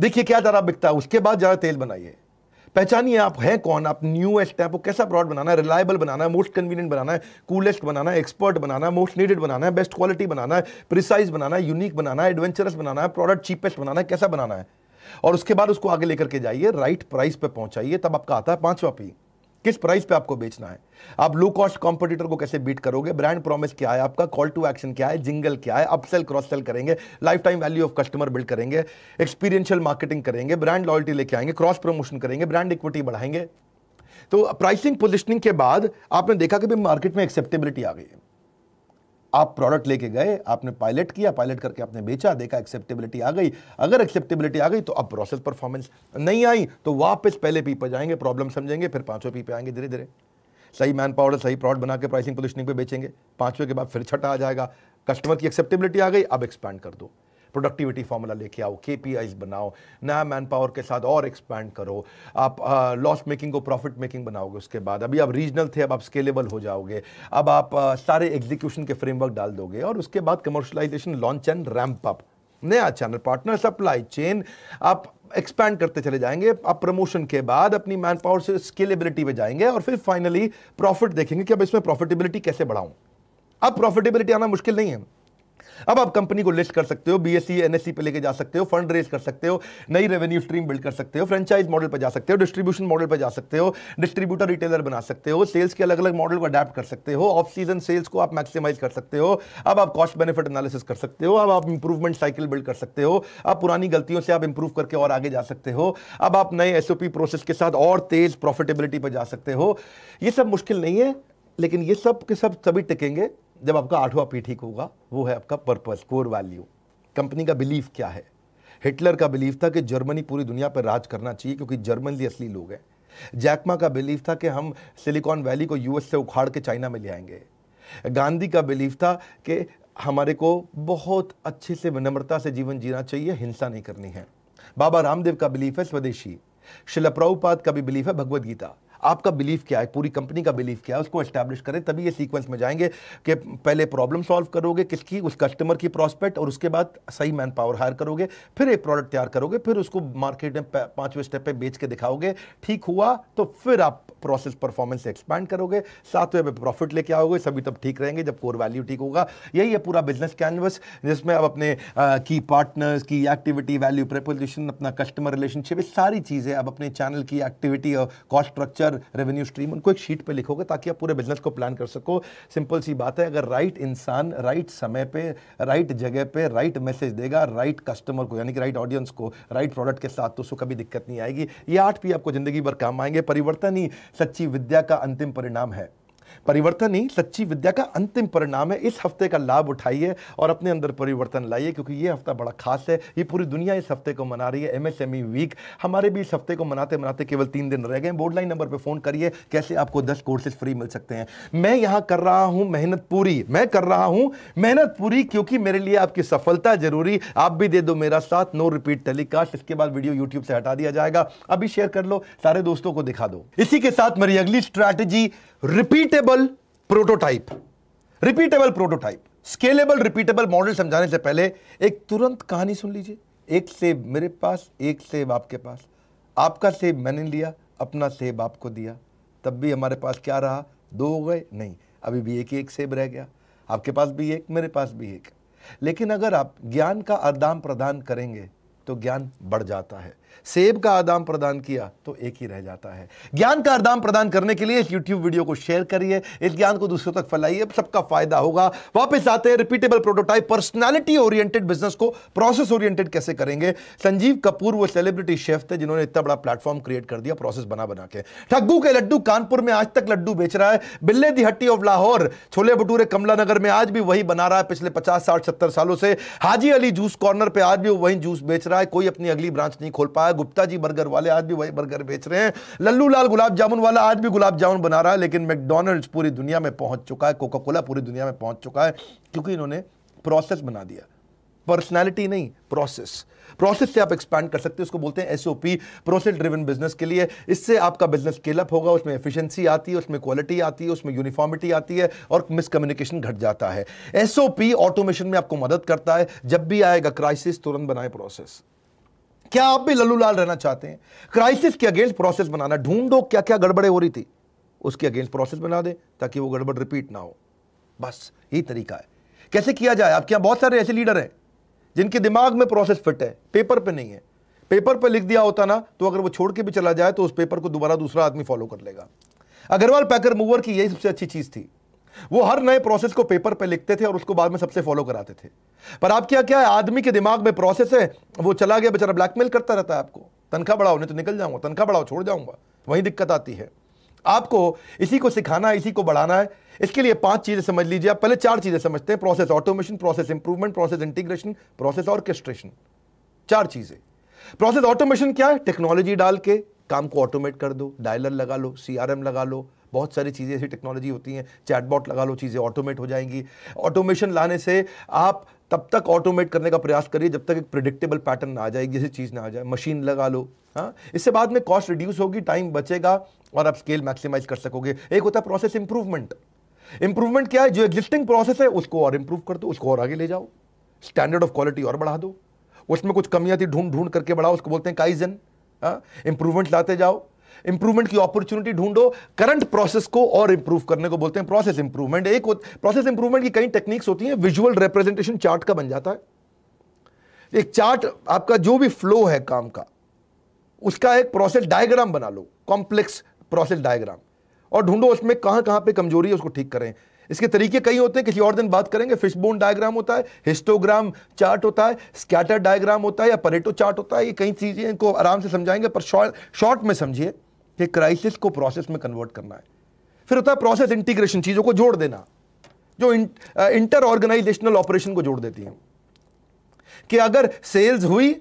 देखिए क्या ज़रा बिकता है उसके बाद ज़रा तेल बनाइए पहचानिए आप हैं कौन आप न्यूएस्ट हैं आपको कैसा ब्रॉड बनाना है रिलायबल बनाना है मोस्ट कन्वीनियंट बनाना है कूलेस्ट बनाना है एक्सपर्ट बनाना है मोस्ट नीडेड बनाना है बेस्ट क्वालिटी बनाना है प्रिसाइज बनाना है यूनिक बनाना है एडवेंचरस बनाना है प्रोडक्ट चीपेस्ट बनाना है कैसा बनाना है और उसके बाद उसको आगे लेकर के जाइए राइट प्राइस पर पहुंचाइए तब आपका आता है पांचवा पी किस प्राइस पे आपको बेचना है आप लो कॉस्ट कॉम्पिटिटर को कैसे बीट करोगे ब्रांड प्रॉमिस क्या है आपका कॉल टू एक्शन क्या है जिंगल क्या है अपसेल क्रॉस सेल करेंगे life time value of customer build करेंगे एक्सपीरियंशियल मार्केटिंग करेंगे ब्रांड लॉयल्टी लेके आएंगे क्रॉस प्रमोशन करेंगे ब्रांड इक्विटी बढ़ाएंगे तो प्राइसिंग पोजिशनिंग के बाद आपने देखा कि मार्केट में एक्सेप्टेबिलिटी आ गई है आप प्रोडक्ट लेके गए आपने पायलट किया पायलट करके आपने बेचा देखा एक्सेप्टेबिलिटी आ गई अगर एक्सेप्टेबिलिटी आ गई तो अब प्रोसेस परफॉर्मेंस नहीं आई तो वापस पहले पी पर जाएंगे प्रॉब्लम समझेंगे फिर पाँचों पी पे आएंगे धीरे धीरे सही मैन पावर सही प्रोडक्ट बना के प्राइसिंग पोजिशनिंग पे बेचेंगे पाँचवें के बाद फिर छठा आ जाएगा कस्टमर की एक्सेप्टेबिलिटी आ गई अब एक्सपैंड कर दो प्रोडक्टिविटी फार्मूला लेके आओ के बनाओ नया मैन पावर के साथ और एक्सपैंड करो आप लॉस मेकिंग को प्रॉफिट मेकिंग बनाओगे उसके बाद अभी आप रीजनल थे अब आप स्केलेबल हो जाओगे अब आप आ, सारे एग्जीक्यूशन के फ्रेमवर्क डाल दोगे और उसके बाद commercialization launch and ramp up नया चैनल पार्टनर सप्लाई चेन आप एक्सपैंड करते चले जाएंगे आप प्रमोशन के बाद अपनी मैन पावर से स्केलेबिलिटी पे जाएंगे और फिर फाइनली प्रॉफिट देखेंगे कि अब इसमें प्रॉफिटेबिलिटी कैसे बढ़ाऊं अब प्रॉफिटेबिलिटी आना मुश्किल नहीं है अब आप कंपनी को लिस्ट कर सकते हो बीएससी एनएससी पे लेके जा सकते हो फंड रेज कर सकते हो नई रेवेन्यू स्ट्रीम बिल्ड कर सकते हो फ्रेंचाइज मॉडल पर जा सकते हो डिस्ट्रीब्यूशन मॉडल पर जा सकते हो डिस्ट्रीब्यूटर रिटेलर बना सकते हो सेल्स के अलग अलग मॉडल को अडेप्ट कर सकते हो ऑफ सीजन सेल्स को आप मैक्सिमाइज कर सकते हो अब आप कॉस्ट बेनिफिट एनालिसिस कर सकते हो अब आप इंप्रूवमेंट साइकिल बिल्ड कर सकते हो अब पुरानी गलतियों से आप इंप्रूव करके और आगे जा सकते हो अब आप नए एसओपी प्रोसेस के साथ और तेज प्रॉफिटेबिलिटी पर जा सकते हो ये सब मुश्किल नहीं है लेकिन ये सब के सब तभी टिकेंगे जब आपका आठवां पी ठीक होगा वो है आपका पर्पस कोर वैल्यू कंपनी का बिलीफ क्या है हिटलर का बिलीफ था कि जर्मनी पूरी दुनिया पर राज करना चाहिए क्योंकि जर्मन ही असली लोग हैं जैकमा का बिलीफ था कि हम सिलिकॉन वैली को यूएस से उखाड़ के चाइना में ले आएंगे गांधी का बिलीफ था कि हमारे को बहुत अच्छे से विनम्रता से जीवन जीना चाहिए हिंसा नहीं करनी है बाबा रामदेव का बिलीफ है स्वदेशी शिलप्रभुपाद का भी बिलीफ है भगवदगीता आपका बिलीफ क्या है पूरी कंपनी का बिलीफ क्या है उसको एस्टैब्लिश करें तभी ये सीक्वेंस में जाएंगे कि पहले प्रॉब्लम सॉल्व करोगे किसकी उस कस्टमर की प्रॉस्पेक्ट और उसके बाद सही मैन पावर हायर करोगे फिर एक प्रोडक्ट तैयार करोगे फिर उसको मार्केट में पाँचवें स्टेप पर बेच के दिखाओगे ठीक हुआ तो फिर आप प्रोसेस परफॉर्मेंस एक्सपैंड करोगे सातवें में प्रॉफिट लेके आओगे सभी तब ठीक रहेंगे जब कोर वैल्यू ठीक होगा यही है पूरा बिजनेस कैनवस जिसमें आप अपने की पार्टनर्स की एक्टिविटी वैल्यू प्रपोजिशन अपना कस्टमर रिलेशनशिप ये सारी चीज़ें अब अपने चैनल की एक्टिविटी और कॉस्ट स्ट्रक्चर कर रेवेन्यू स्ट्रीम उनको एक शीट पे लिखोगे ताकि आप पूरे बिजनेस को प्लान कर सको सिंपल सी बात है अगर राइट इंसान राइट समय पे राइट जगह पे राइट मैसेज देगा राइट कस्टमर को यानी कि राइट ऑडियंस को राइट प्रोडक्ट के साथ तो उसको कभी दिक्कत नहीं आएगी ये आठ भी आपको ज़िंदगी भर काम आएंगे परिवर्तन ही सच्ची विद्या का अंतिम परिणाम है परिवर्तन ही सच्ची विद्या का अंतिम परिणाम है इस हफ्ते का लाभ उठाइए और अपने अंदर परिवर्तन लाइए क्योंकि ये हफ्ता बड़ा खास है ये पूरी दुनिया इस हफ्ते को मना रही है एमएसएमई वीक e हमारे भी इस हफ्ते को मनाते मनाते केवल तीन दिन रह गए बोर्ड लाइन नंबर पर फ़ोन करिए कैसे आपको दस कोर्सेज फ्री मिल सकते हैं मैं यहां कर रहा हूं मेहनत पूरी मैं कर रहा हूं मेहनत पूरी क्योंकि मेरे लिए आपकी सफलता जरूरी आप भी दे दो मेरा साथ नो रिपीट टेलीकास्ट इसके बाद वीडियो यूट्यूब से हटा दिया जाएगा अभी शेयर कर लो सारे दोस्तों को दिखा दो इसी के साथ मेरी अगली strategy repeatable repeatable prototype repeatable prototype scalable repeatable model समझाने से पहले एक तुरंत कहानी सुन लीजिए एक सेब मेरे पास एक सेब आपके पास आपका सेब मैंने लिया अपना सेब आपको दिया तब भी हमारे पास क्या रहा दो हो गए नहीं अभी भी एक ही एक सेब रह गया आपके पास भी एक मेरे पास भी एक लेकिन अगर आप ज्ञान का आदान प्रदान करेंगे तो ज्ञान बढ़ जाता है सेब का आदान प्रदान किया तो एक ही रह जाता है ज्ञान का आदान प्रदान करने के लिए इस यूट्यूब वीडियो को शेयर करिए इस ज्ञान को दूसरों तक फैलाइए सबका फायदा होगा वापस आते हैं repeatable prototype personality oriented business को प्रोसेस ओरिएंटेड कैसे करेंगे संजीव कपूर वो सेलिब्रिटी शेफ थे जिन्होंने इतना बड़ा प्लेटफॉर्म क्रिएट कर दिया प्रोसेस बना बना के ठग्गू के लड्डू कानपुर में आज तक लड्डू बेच रहा है बिल्ले दी हट्टी ऑफ लाहौर छोले भटूरे कमला नगर में आज भी वही बना रहा है पिछले पचास साठ सत्तर सालों से हाजी अली जूस कॉर्नर पर आज भी वही जूस बेच रहा है कोई अपनी अगली ब्रांच नहीं खोल पाया गुप्ता जी बर्गर वाले आज भी वही बर्गर बेच रहे हैं लल्लू लाल गुलाब जामुन वाला आज भी गुलाब जामुन बना रहा है लेकिन मैकडोनल्ड्स पूरी दुनिया में पहुंच चुका है कोका कोला पूरी दुनिया में पहुंच चुका है क्योंकि इन्होंने प्रोसेस बना दिया पर्सनैलिटी नहीं प्रोसेस प्रोसेस से आप एक्सपैंड कर सकते हैं उसको बोलते हैं एसओपी प्रोसेस ड्रिवन बिजनेस के लिए इससे आपका बिजनेस स्केलअप होगा उसमें एफिशिएंसी आती है उसमें क्वालिटी आती है उसमें यूनिफॉर्मिटी आती है और मिसकम्युनिकेशन घट जाता है एसओपी ऑटोमेशन में आपको मदद करता है जब भी आएगा क्राइसिस तुरंत बनाए प्रोसेस क्या आप भी लल्लू लाल रहना चाहते हैं क्राइसिस के अगेंस्ट प्रोसेस बनाना ढूंढो क्या क्या गड़बड़े हो रही थी उसके अगेंस्ट प्रोसेस बना दे ताकि वो गड़बड़ रिपीट ना हो बस यही तरीका है कैसे किया जाए आपके यहाँ बहुत सारे ऐसे लीडर हैं जिनके दिमाग में प्रोसेस फिट है पेपर पर नहीं है पेपर पर लिख दिया होता ना तो अगर वो छोड़ के भी चला जाए तो उस पेपर को दोबारा दूसरा आदमी फॉलो कर लेगा अग्रवाल पैकर मूवर की यही सबसे अच्छी चीज़ थी वो हर नए प्रोसेस को पेपर पे लिखते थे और उसको बाद में सबसे फॉलो कराते थे पर आप क्या क्या है आदमी के दिमाग में प्रोसेस है वो चला गया बेचारा ब्लैकमेल करता रहता है आपको तनख्वाह बढ़ाओ नहीं तो निकल जाऊंगा तनख्वाह बढ़ाओ छोड़ जाऊंगा वही दिक्कत आती है आपको इसी को सिखाना है इसी को बढ़ाना है इसके लिए पांच चीज़ें समझ लीजिए आप पहले चार चीज़ें समझते हैं process automation process improvement process integration process orchestration चार चीज़ें प्रोसेस ऑटोमेशन क्या है टेक्नोलॉजी डाल के काम को ऑटोमेट कर दो डायलर लगा लो सीआरएम लगा लो बहुत सारी चीज़ें ऐसी टेक्नोलॉजी होती हैं चैटबॉट लगा लो चीज़ें ऑटोमेट हो जाएंगी ऑटोमेशन लाने से आप तब तक ऑटोमेट करने का प्रयास करिए जब तक एक प्रिडिक्टेबल पैटर्न ना आ जाए जैसी चीज़ ना आ जाए मशीन लगा लो हाँ इससे बाद में कॉस्ट रिड्यूस होगी टाइम बचेगा और आप स्केल मैक्सिमाइज कर सकोगे एक होता है प्रोसेस इंप्रूवमेंट इंप्रूवमेंट क्या है जो एग्जिस्टिंग प्रोसेस है उसको और इंप्रूव कर दो उसको और आगे ले जाओ स्टैंडर्ड ऑफ क्वालिटी और बढ़ा दो उसमें कुछ कमियाँ थी ढूंढ ढूंढ करके बढ़ाओ उसको बोलते हैं काइजन हाँ। इंप्रूवमेंट लाते जाओ इंप्रूवमेंट की अपॉर्चुनिटी ढूंढो करंट प्रोसेस को और इंप्रूव करने को बोलते हैं प्रोसेस इंप्रूवमेंट एक प्रोसेस इंप्रूवमेंट की कई टेक्निक्स होती हैं विजुअल रिप्रेजेंटेशन चार्ट का बन जाता है एक चार्ट आपका जो भी फ्लो है काम का उसका एक प्रोसेस डायग्राम बना लो कॉम्प्लेक्स प्रोसेस डायग्राम और ढूंढो उसमें कहां कहां पे कमजोरी है उसको ठीक करें इसके तरीके कई होते हैं किसी और दिन बात करेंगे फिशबोन डायग्राम होता है हिस्टोग्राम चार्ट होता है स्कैटर डायग्राम होता है या परेटो चार्ट होता है ये कई चीज़ें इनको आराम से समझाएंगे पर शॉर्ट में समझिए कि क्राइसिस को प्रोसेस में कन्वर्ट करना है फिर होता है प्रोसेस इंटीग्रेशन चीज़ों को जोड़ देना जो इंटर ऑर्गेनाइजेशनल ऑपरेशन को जोड़ देती है कि अगर सेल्स हुई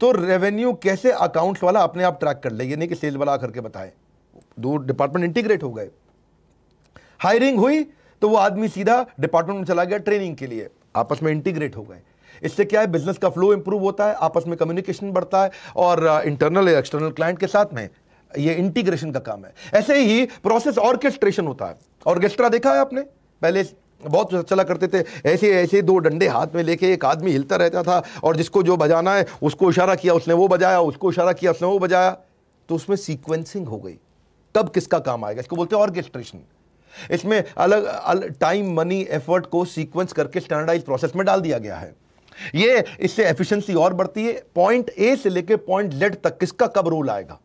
तो रेवेन्यू कैसे अकाउंट्स वाला अपने आप ट्रैक कर ले ये नहीं कि सेल्स वाला करके बताए दो डिपार्टमेंट इंटीग्रेट हो गए हायरिंग हुई तो वो आदमी सीधा डिपार्टमेंट में चला गया ट्रेनिंग के लिए आपस में इंटीग्रेट हो गए इससे क्या है बिजनेस का फ्लो इंप्रूव होता है आपस में कम्युनिकेशन बढ़ता है और इंटरनल एक्सटर्नल क्लाइंट के साथ में ये इंटीग्रेशन का काम है ऐसे ही प्रोसेस ऑर्केस्ट्रेशन होता है ऑर्केस्ट्रा देखा है आपने पहले बहुत चला करते थे ऐसे ऐसे दो डंडे हाथ में लेके एक आदमी हिलता रहता था और जिसको जो बजाना है उसको इशारा किया उसने वो बजाया उसको इशारा किया उसने वो बजाया तो उसमें सीक्वेंसिंग हो गई कब किसका काम आएगा इसको बोलते हैं ऑर्केस्ट्रेशन इसमें अलग, अलग टाइम मनी एफर्ट को सीक्वेंस करके स्टैंडर्डाइज प्रोसेस में डाल दिया गया है ये इससे एफिशिएंसी और बढ़ती है पॉइंट ए से लेकर पॉइंट जेड तक किसका कब रोल आएगा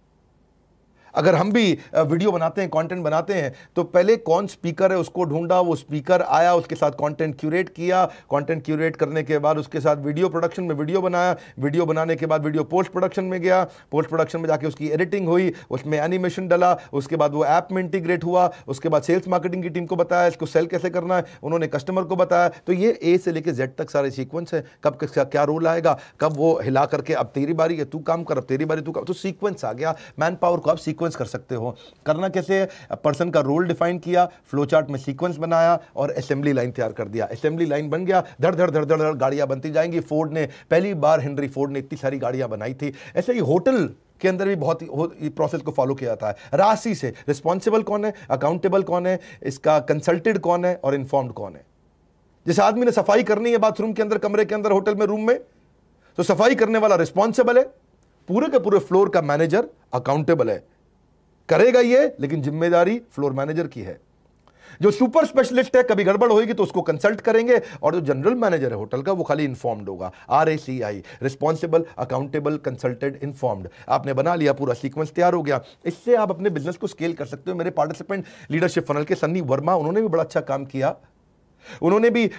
अगर हम भी वीडियो बनाते हैं कंटेंट बनाते हैं तो पहले कौन स्पीकर है उसको ढूंढा वो स्पीकर आया उसके साथ कंटेंट क्यूरेट किया कंटेंट क्यूरेट करने के बाद उसके साथ वीडियो प्रोडक्शन में वीडियो बनाया वीडियो बनाने के बाद वीडियो पोस्ट प्रोडक्शन में गया पोस्ट प्रोडक्शन में जाके उसकी एडिटिंग हुई उसमें एनिमेशन डला उसके बाद वो ऐप में इंटीग्रेट हुआ उसके बाद सेल्स मार्केटिंग की टीम को बताया इसको सेल कैसे करना है उन्होंने कस्टमर को बताया तो ये ए से लेकर जेड तक सारे सीक्वेंस है कब किसका क्या रोल आएगा कब वो हिला करके अब तेरी बारी है तू काम कर अब तेरी बारी तू काम तो सीक्वेंस आ गया मैन पावर को अब सीक्वेंस सीक्वेंस कर सकते हो करना कैसे पर्सन का रोल डिफाइन किया फ्लो चार्ट में सीक्वेंस बनाया और असेंबली लाइन तैयार कर दिया असेंबली लाइन बन गया धड़ धड़ धड़ धड़ धड़ गाड़ियाँ बनती जाएंगी फोर्ड ने पहली बार हेनरी फोर्ड ने इतनी सारी गाड़ियाँ बनाई थी ऐसे ही होटल के अंदर भी बहुत ही प्रोसेस को फॉलो किया जाता है राशि से रिस्पॉन्सिबल कौन है अकाउंटेबल कौन है इसका कंसल्टेड कौन है और इन्फॉर्म्ड कौन है जैसे आदमी ने सफाई करनी है बाथरूम के अंदर कमरे के अंदर होटल में रूम में तो सफाई करने वाला रिस्पॉन्सिबल है पूरे के पूरे फ्लोर का मैनेजर अकाउंटेबल है करेगा ये लेकिन जिम्मेदारी फ्लोर मैनेजर की है जो सुपर स्पेशलिस्ट है कभी गड़बड़ होगी तो उसको कंसल्ट करेंगे और जो जनरल मैनेजर है होटल का वो खाली इन्फॉर्म्ड होगा R A C I responsible accountable consulted informed आपने बना लिया पूरा सीक्वेंस तैयार हो गया इससे आप अपने बिजनेस को स्केल कर सकते हो मेरे पार्टिसिपेंट लीडरशिप फनल के सन्नी वर्मा उन्होंने भी बड़ा अच्छा काम किया उन्होंने भी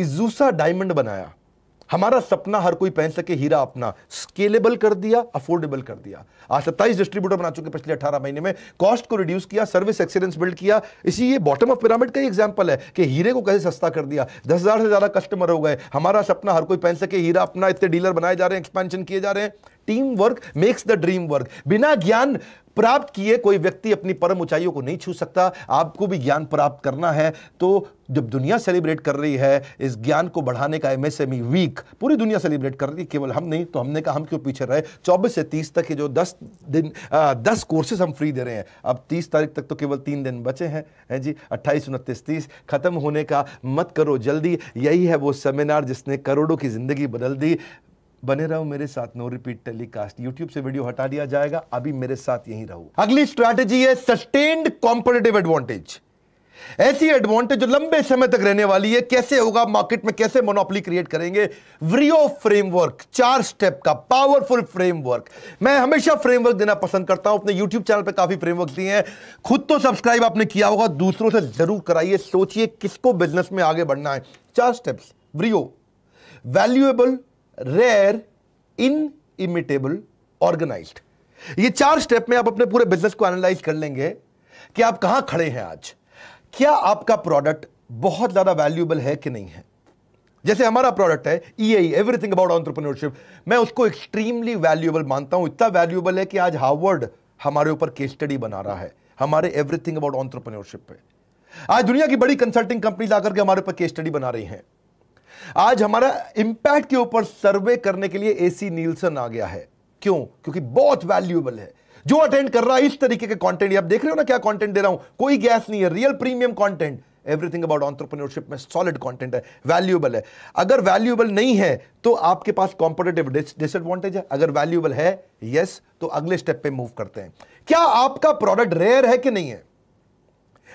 इजूसा डायमंड बनाया हमारा सपना हर कोई पहन सके हीरा अपना स्केलेबल कर दिया अफोर्डेबल कर दिया आज सत्ताईस डिस्ट्रीब्यूटर बना चुके पिछले अठारह महीने में कॉस्ट को रिड्यूस किया सर्विस एक्सीलेंस बिल्ड किया इसी ये बॉटम ऑफ पिरामिड का ही एग्जाम्पल है कि हीरे को कैसे सस्ता कर दिया दस हज़ार से ज़्यादा कस्टमर हो गए हमारा सपना हर कोई पहन सके हीरा अपना इतने डीलर बनाए जा रहे हैं एक्सपेंशन किए जा रहे हैं team work makes the dream work बिना ज्ञान प्राप्त किए कोई व्यक्ति अपनी परम ऊंचाइयों को नहीं छू सकता आपको भी ज्ञान प्राप्त करना है तो जब दुनिया सेलिब्रेट कर रही है इस ज्ञान को बढ़ाने का M S M E week पूरी दुनिया सेलिब्रेट कर रही है केवल हम नहीं तो हमने कहा हम क्यों पीछे रहे चौबीस से तीस तक के जो दस दिन आ, दस कोर्सेज हम फ्री दे रहे हैं अब तीस तारीख तक तो केवल तीन दिन बचे हैं हैं जी अट्ठाईस उनतीस तीस खत्म होने का मत करो जल्दी यही है वो सेमिनार जिसने करोड़ों की ज़िंदगी बदल दी बने रहो मेरे साथ नो रिपीट टेलीकास्ट यूट्यूब से वीडियो हटा दिया जाएगा अभी मेरे साथ यहीं रहो अगली स्ट्रैटेजी है सस्टेन्ड कॉम्पिटेटिव एडवांटेज ऐसी एडवांटेज जो लंबे समय तक रहने वाली है कैसे होगा मार्केट में कैसे मोनोपली क्रिएट करेंगे व्रियो फ्रेमवर्क चार स्टेप का पावरफुल फ्रेमवर्क मैं हमेशा फ्रेमवर्क देना पसंद करता हूं अपने यूट्यूब चैनल पर काफी फ्रेमवर्क दिए हैं खुद तो सब्सक्राइब आपने किया होगा दूसरों से जरूर कराइए सोचिए किसको बिजनेस में आगे बढ़ना है चार steps VRIO valuable rare inimitable organize ये चार स्टेप में आप अपने पूरे बिजनेस को एनालाइज कर लेंगे कि आप कहां खड़े हैं आज क्या आपका प्रोडक्ट बहुत ज्यादा वैल्यूएबल है कि नहीं है जैसे हमारा प्रोडक्ट है E I everything about entrepreneurship मैं उसको एक्सट्रीमली वैल्यूएबल मानता हूं इतना वैल्यूएबल है कि आज हार्वर्ड हमारे ऊपर केस स्टडी बना रहा है हमारे एवरीथिंग अबाउट ऑन्टरप्रनोरशिप पे आज दुनिया की बड़ी कंसल्टिंग कंपनीज आकर के हमारे ऊपर केस स्टडी बना रही हैं आज हमारा इंपैक्ट के ऊपर सर्वे करने के लिए एसी नीलसन आ गया है क्यों क्योंकि बहुत वैल्यूएबल है जो अटेंड कर रहा है इस तरीके के कंटेंट आप देख रहे हो ना क्या कंटेंट दे रहा हूं कोई गैस नहीं है real premium content everything about entrepreneurship में सॉलिड कंटेंट है वैल्यूएबल है अगर वैल्यूएबल नहीं है तो आपके पास कॉम्पिटेटिव डिसएडवांटेज है अगर वैल्यूएबल है यस तो अगले स्टेप पे मूव करते हैं क्या आपका प्रोडक्ट रेयर है कि नहीं है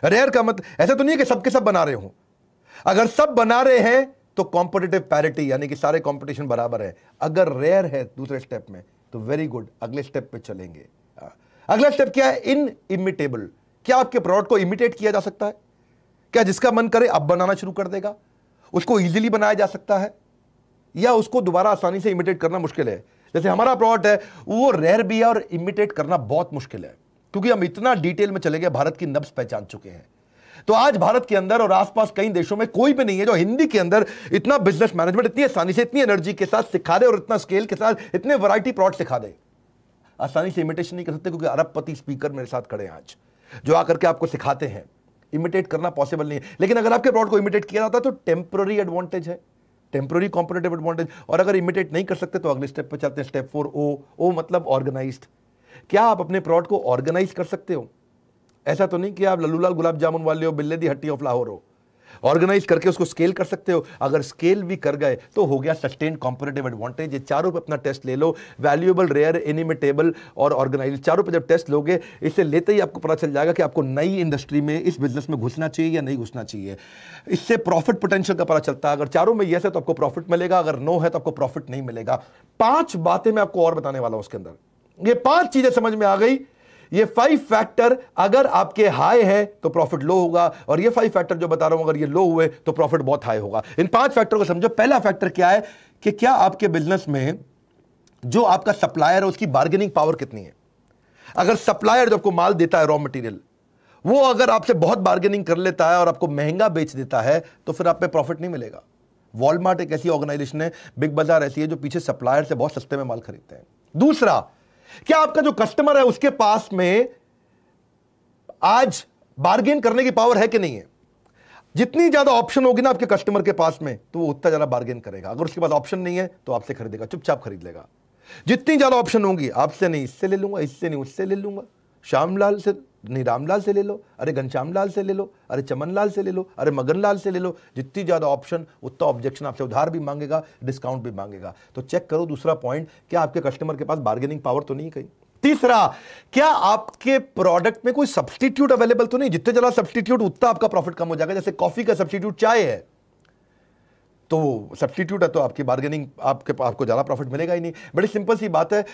रेयर का मत ऐसा तो नहीं है कि सबके सब बना रहे हो अगर सब बना रहे हैं तो कॉम्पिटेटिव पैरिटी यानी कि सारे कॉम्पिटिशन बराबर है अगर रेयर है दूसरे स्टेप में तो वेरी गुड अगले स्टेप पर चलेंगे हाँ। अगला स्टेप क्या है इन इमिटेबल क्या आपके प्रोडक्ट को इमिटेट किया जा सकता है क्या जिसका मन करे अब बनाना शुरू कर देगा उसको इजीली बनाया जा सकता है या उसको दोबारा आसानी से इमिटेट करना मुश्किल है जैसे हमारा प्रोडक्ट है वो रेयर भी है और इमिटेट करना बहुत मुश्किल है क्योंकि हम इतना डिटेल में चले गए भारत की नब्स पहचान चुके हैं तो आज भारत के अंदर और आसपास कई देशों में कोई भी नहीं है जो हिंदी के अंदर इतना बिजनेस मैनेजमेंट इतनी आसानी से इतनी एनर्जी के साथ सिखा दे और इतना स्केल के साथ इतने वराइटी प्रॉड सिखा दे आसानी से इमिटेशन नहीं कर सकते क्योंकि अरबपति स्पीकर मेरे साथ खड़े हैं आज जो आकर के आपको सिखाते हैं इमिटेट करना पॉसिबल नहीं है लेकिन अगर आपके प्रॉड को इमिटेट किया जाता है तो टेम्प्ररी एडवांटेज है टेम्प्रोरी कॉम्पिटेटिव एडवांटेज और अगर इमिटेट नहीं कर सकते तो अगले स्टेप पर चलते हैं स्टेप फोर ओ ओ मतलब ऑर्गेनाइज्ड क्या आप अपने प्रॉड को ऑर्गेनाइज कर सकते हो ऐसा तो नहीं कि आप लल्लूलाल गुलाब जामुन वाले हो बिल्ले दी हट्टी ऑफ लाहौर हो ऑर्गेनाइज करके उसको स्केल कर सकते हो अगर स्केल भी कर गए तो हो गया सस्टेन कॉम्पिटेटिव एडवांटेज ये चारों पे अपना टेस्ट ले लो वैल्यूएबल रेयर एनिमेटेबल और ऑर्गेनाइज चारों पे जब टेस्ट लोगे इसे लेते ही आपको पता चल जाएगा कि आपको नई इंडस्ट्री में इस बिजनेस में घुसना चाहिए या नहीं घुसना चाहिए इससे प्रॉफिट पोटेंशियल का पता चलता है अगर चारों में येस है तो आपको प्रॉफिट मिलेगा अगर नो है तो आपको प्रॉफिट नहीं मिलेगा पांच बातें मैं आपको और बताने वाला हूँ उसके अंदर ये पांच चीजें समझ में आ गई ये फाइव फैक्टर अगर आपके हाई है तो प्रॉफिट लो होगा और ये फाइव फैक्टर जो बता रहा हूं अगर ये लो हुए तो प्रॉफिट बहुत हाई होगा इन पांच फैक्टर को समझो पहला फैक्टर क्या है कि क्या आपके बिजनेस में जो आपका सप्लायर है उसकी बार्गेनिंग पावर कितनी है अगर सप्लायर जो आपको माल देता है रॉ मटेरियल वो अगर आपसे बहुत बार्गेनिंग कर लेता है और आपको महंगा बेच देता है तो फिर आप पे प्रॉफिट नहीं मिलेगा वॉलमार्ट एक ऐसी ऑर्गेनाइजेशन है बिग बाजार ऐसी है जो पीछे सप्लायर से बहुत सस्ते में माल खरीदते हैं दूसरा क्या आपका जो कस्टमर है उसके पास में आज बार्गेन करने की पावर है कि नहीं है जितनी ज्यादा ऑप्शन होगी ना आपके कस्टमर के पास में तो वो उतना ज्यादा बार्गेन करेगा अगर उसके पास ऑप्शन नहीं है तो आपसे खरीदेगा चुपचाप खरीद लेगा जितनी ज्यादा ऑप्शन होंगी आपसे नहीं इससे ले लूंगा इससे नहीं उससे ले लूंगा श्यामलाल से नहीं रामलाल से ले लो अरे घनश्याम लाल से ले लो अरे चमन लाल से ले लो अरे मगन लाल से ले लो जितनी ज़्यादा ऑप्शन उतना ऑब्जेक्शन आपसे उधार भी मांगेगा डिस्काउंट भी मांगेगा तो चेक करो दूसरा पॉइंट क्या आपके कस्टमर के पास बार्गेनिंग पावर तो नहीं कहीं तीसरा क्या आपके प्रोडक्ट में कोई सब्सटीट्यूट अवेलेबल तो नहीं जितने ज़्यादा सब्सटीट्यूट उतना आपका प्रॉफिट कम हो जाएगा जैसे कॉफ़ी का सब्सटीट्यूट चाय है तो वो सब्सटीट्यूट है तो आपकी बार्गेनिंग आपके आपको ज़्यादा प्रॉफिट मिलेगा ही नहीं बड़ी सिंपल सी बात है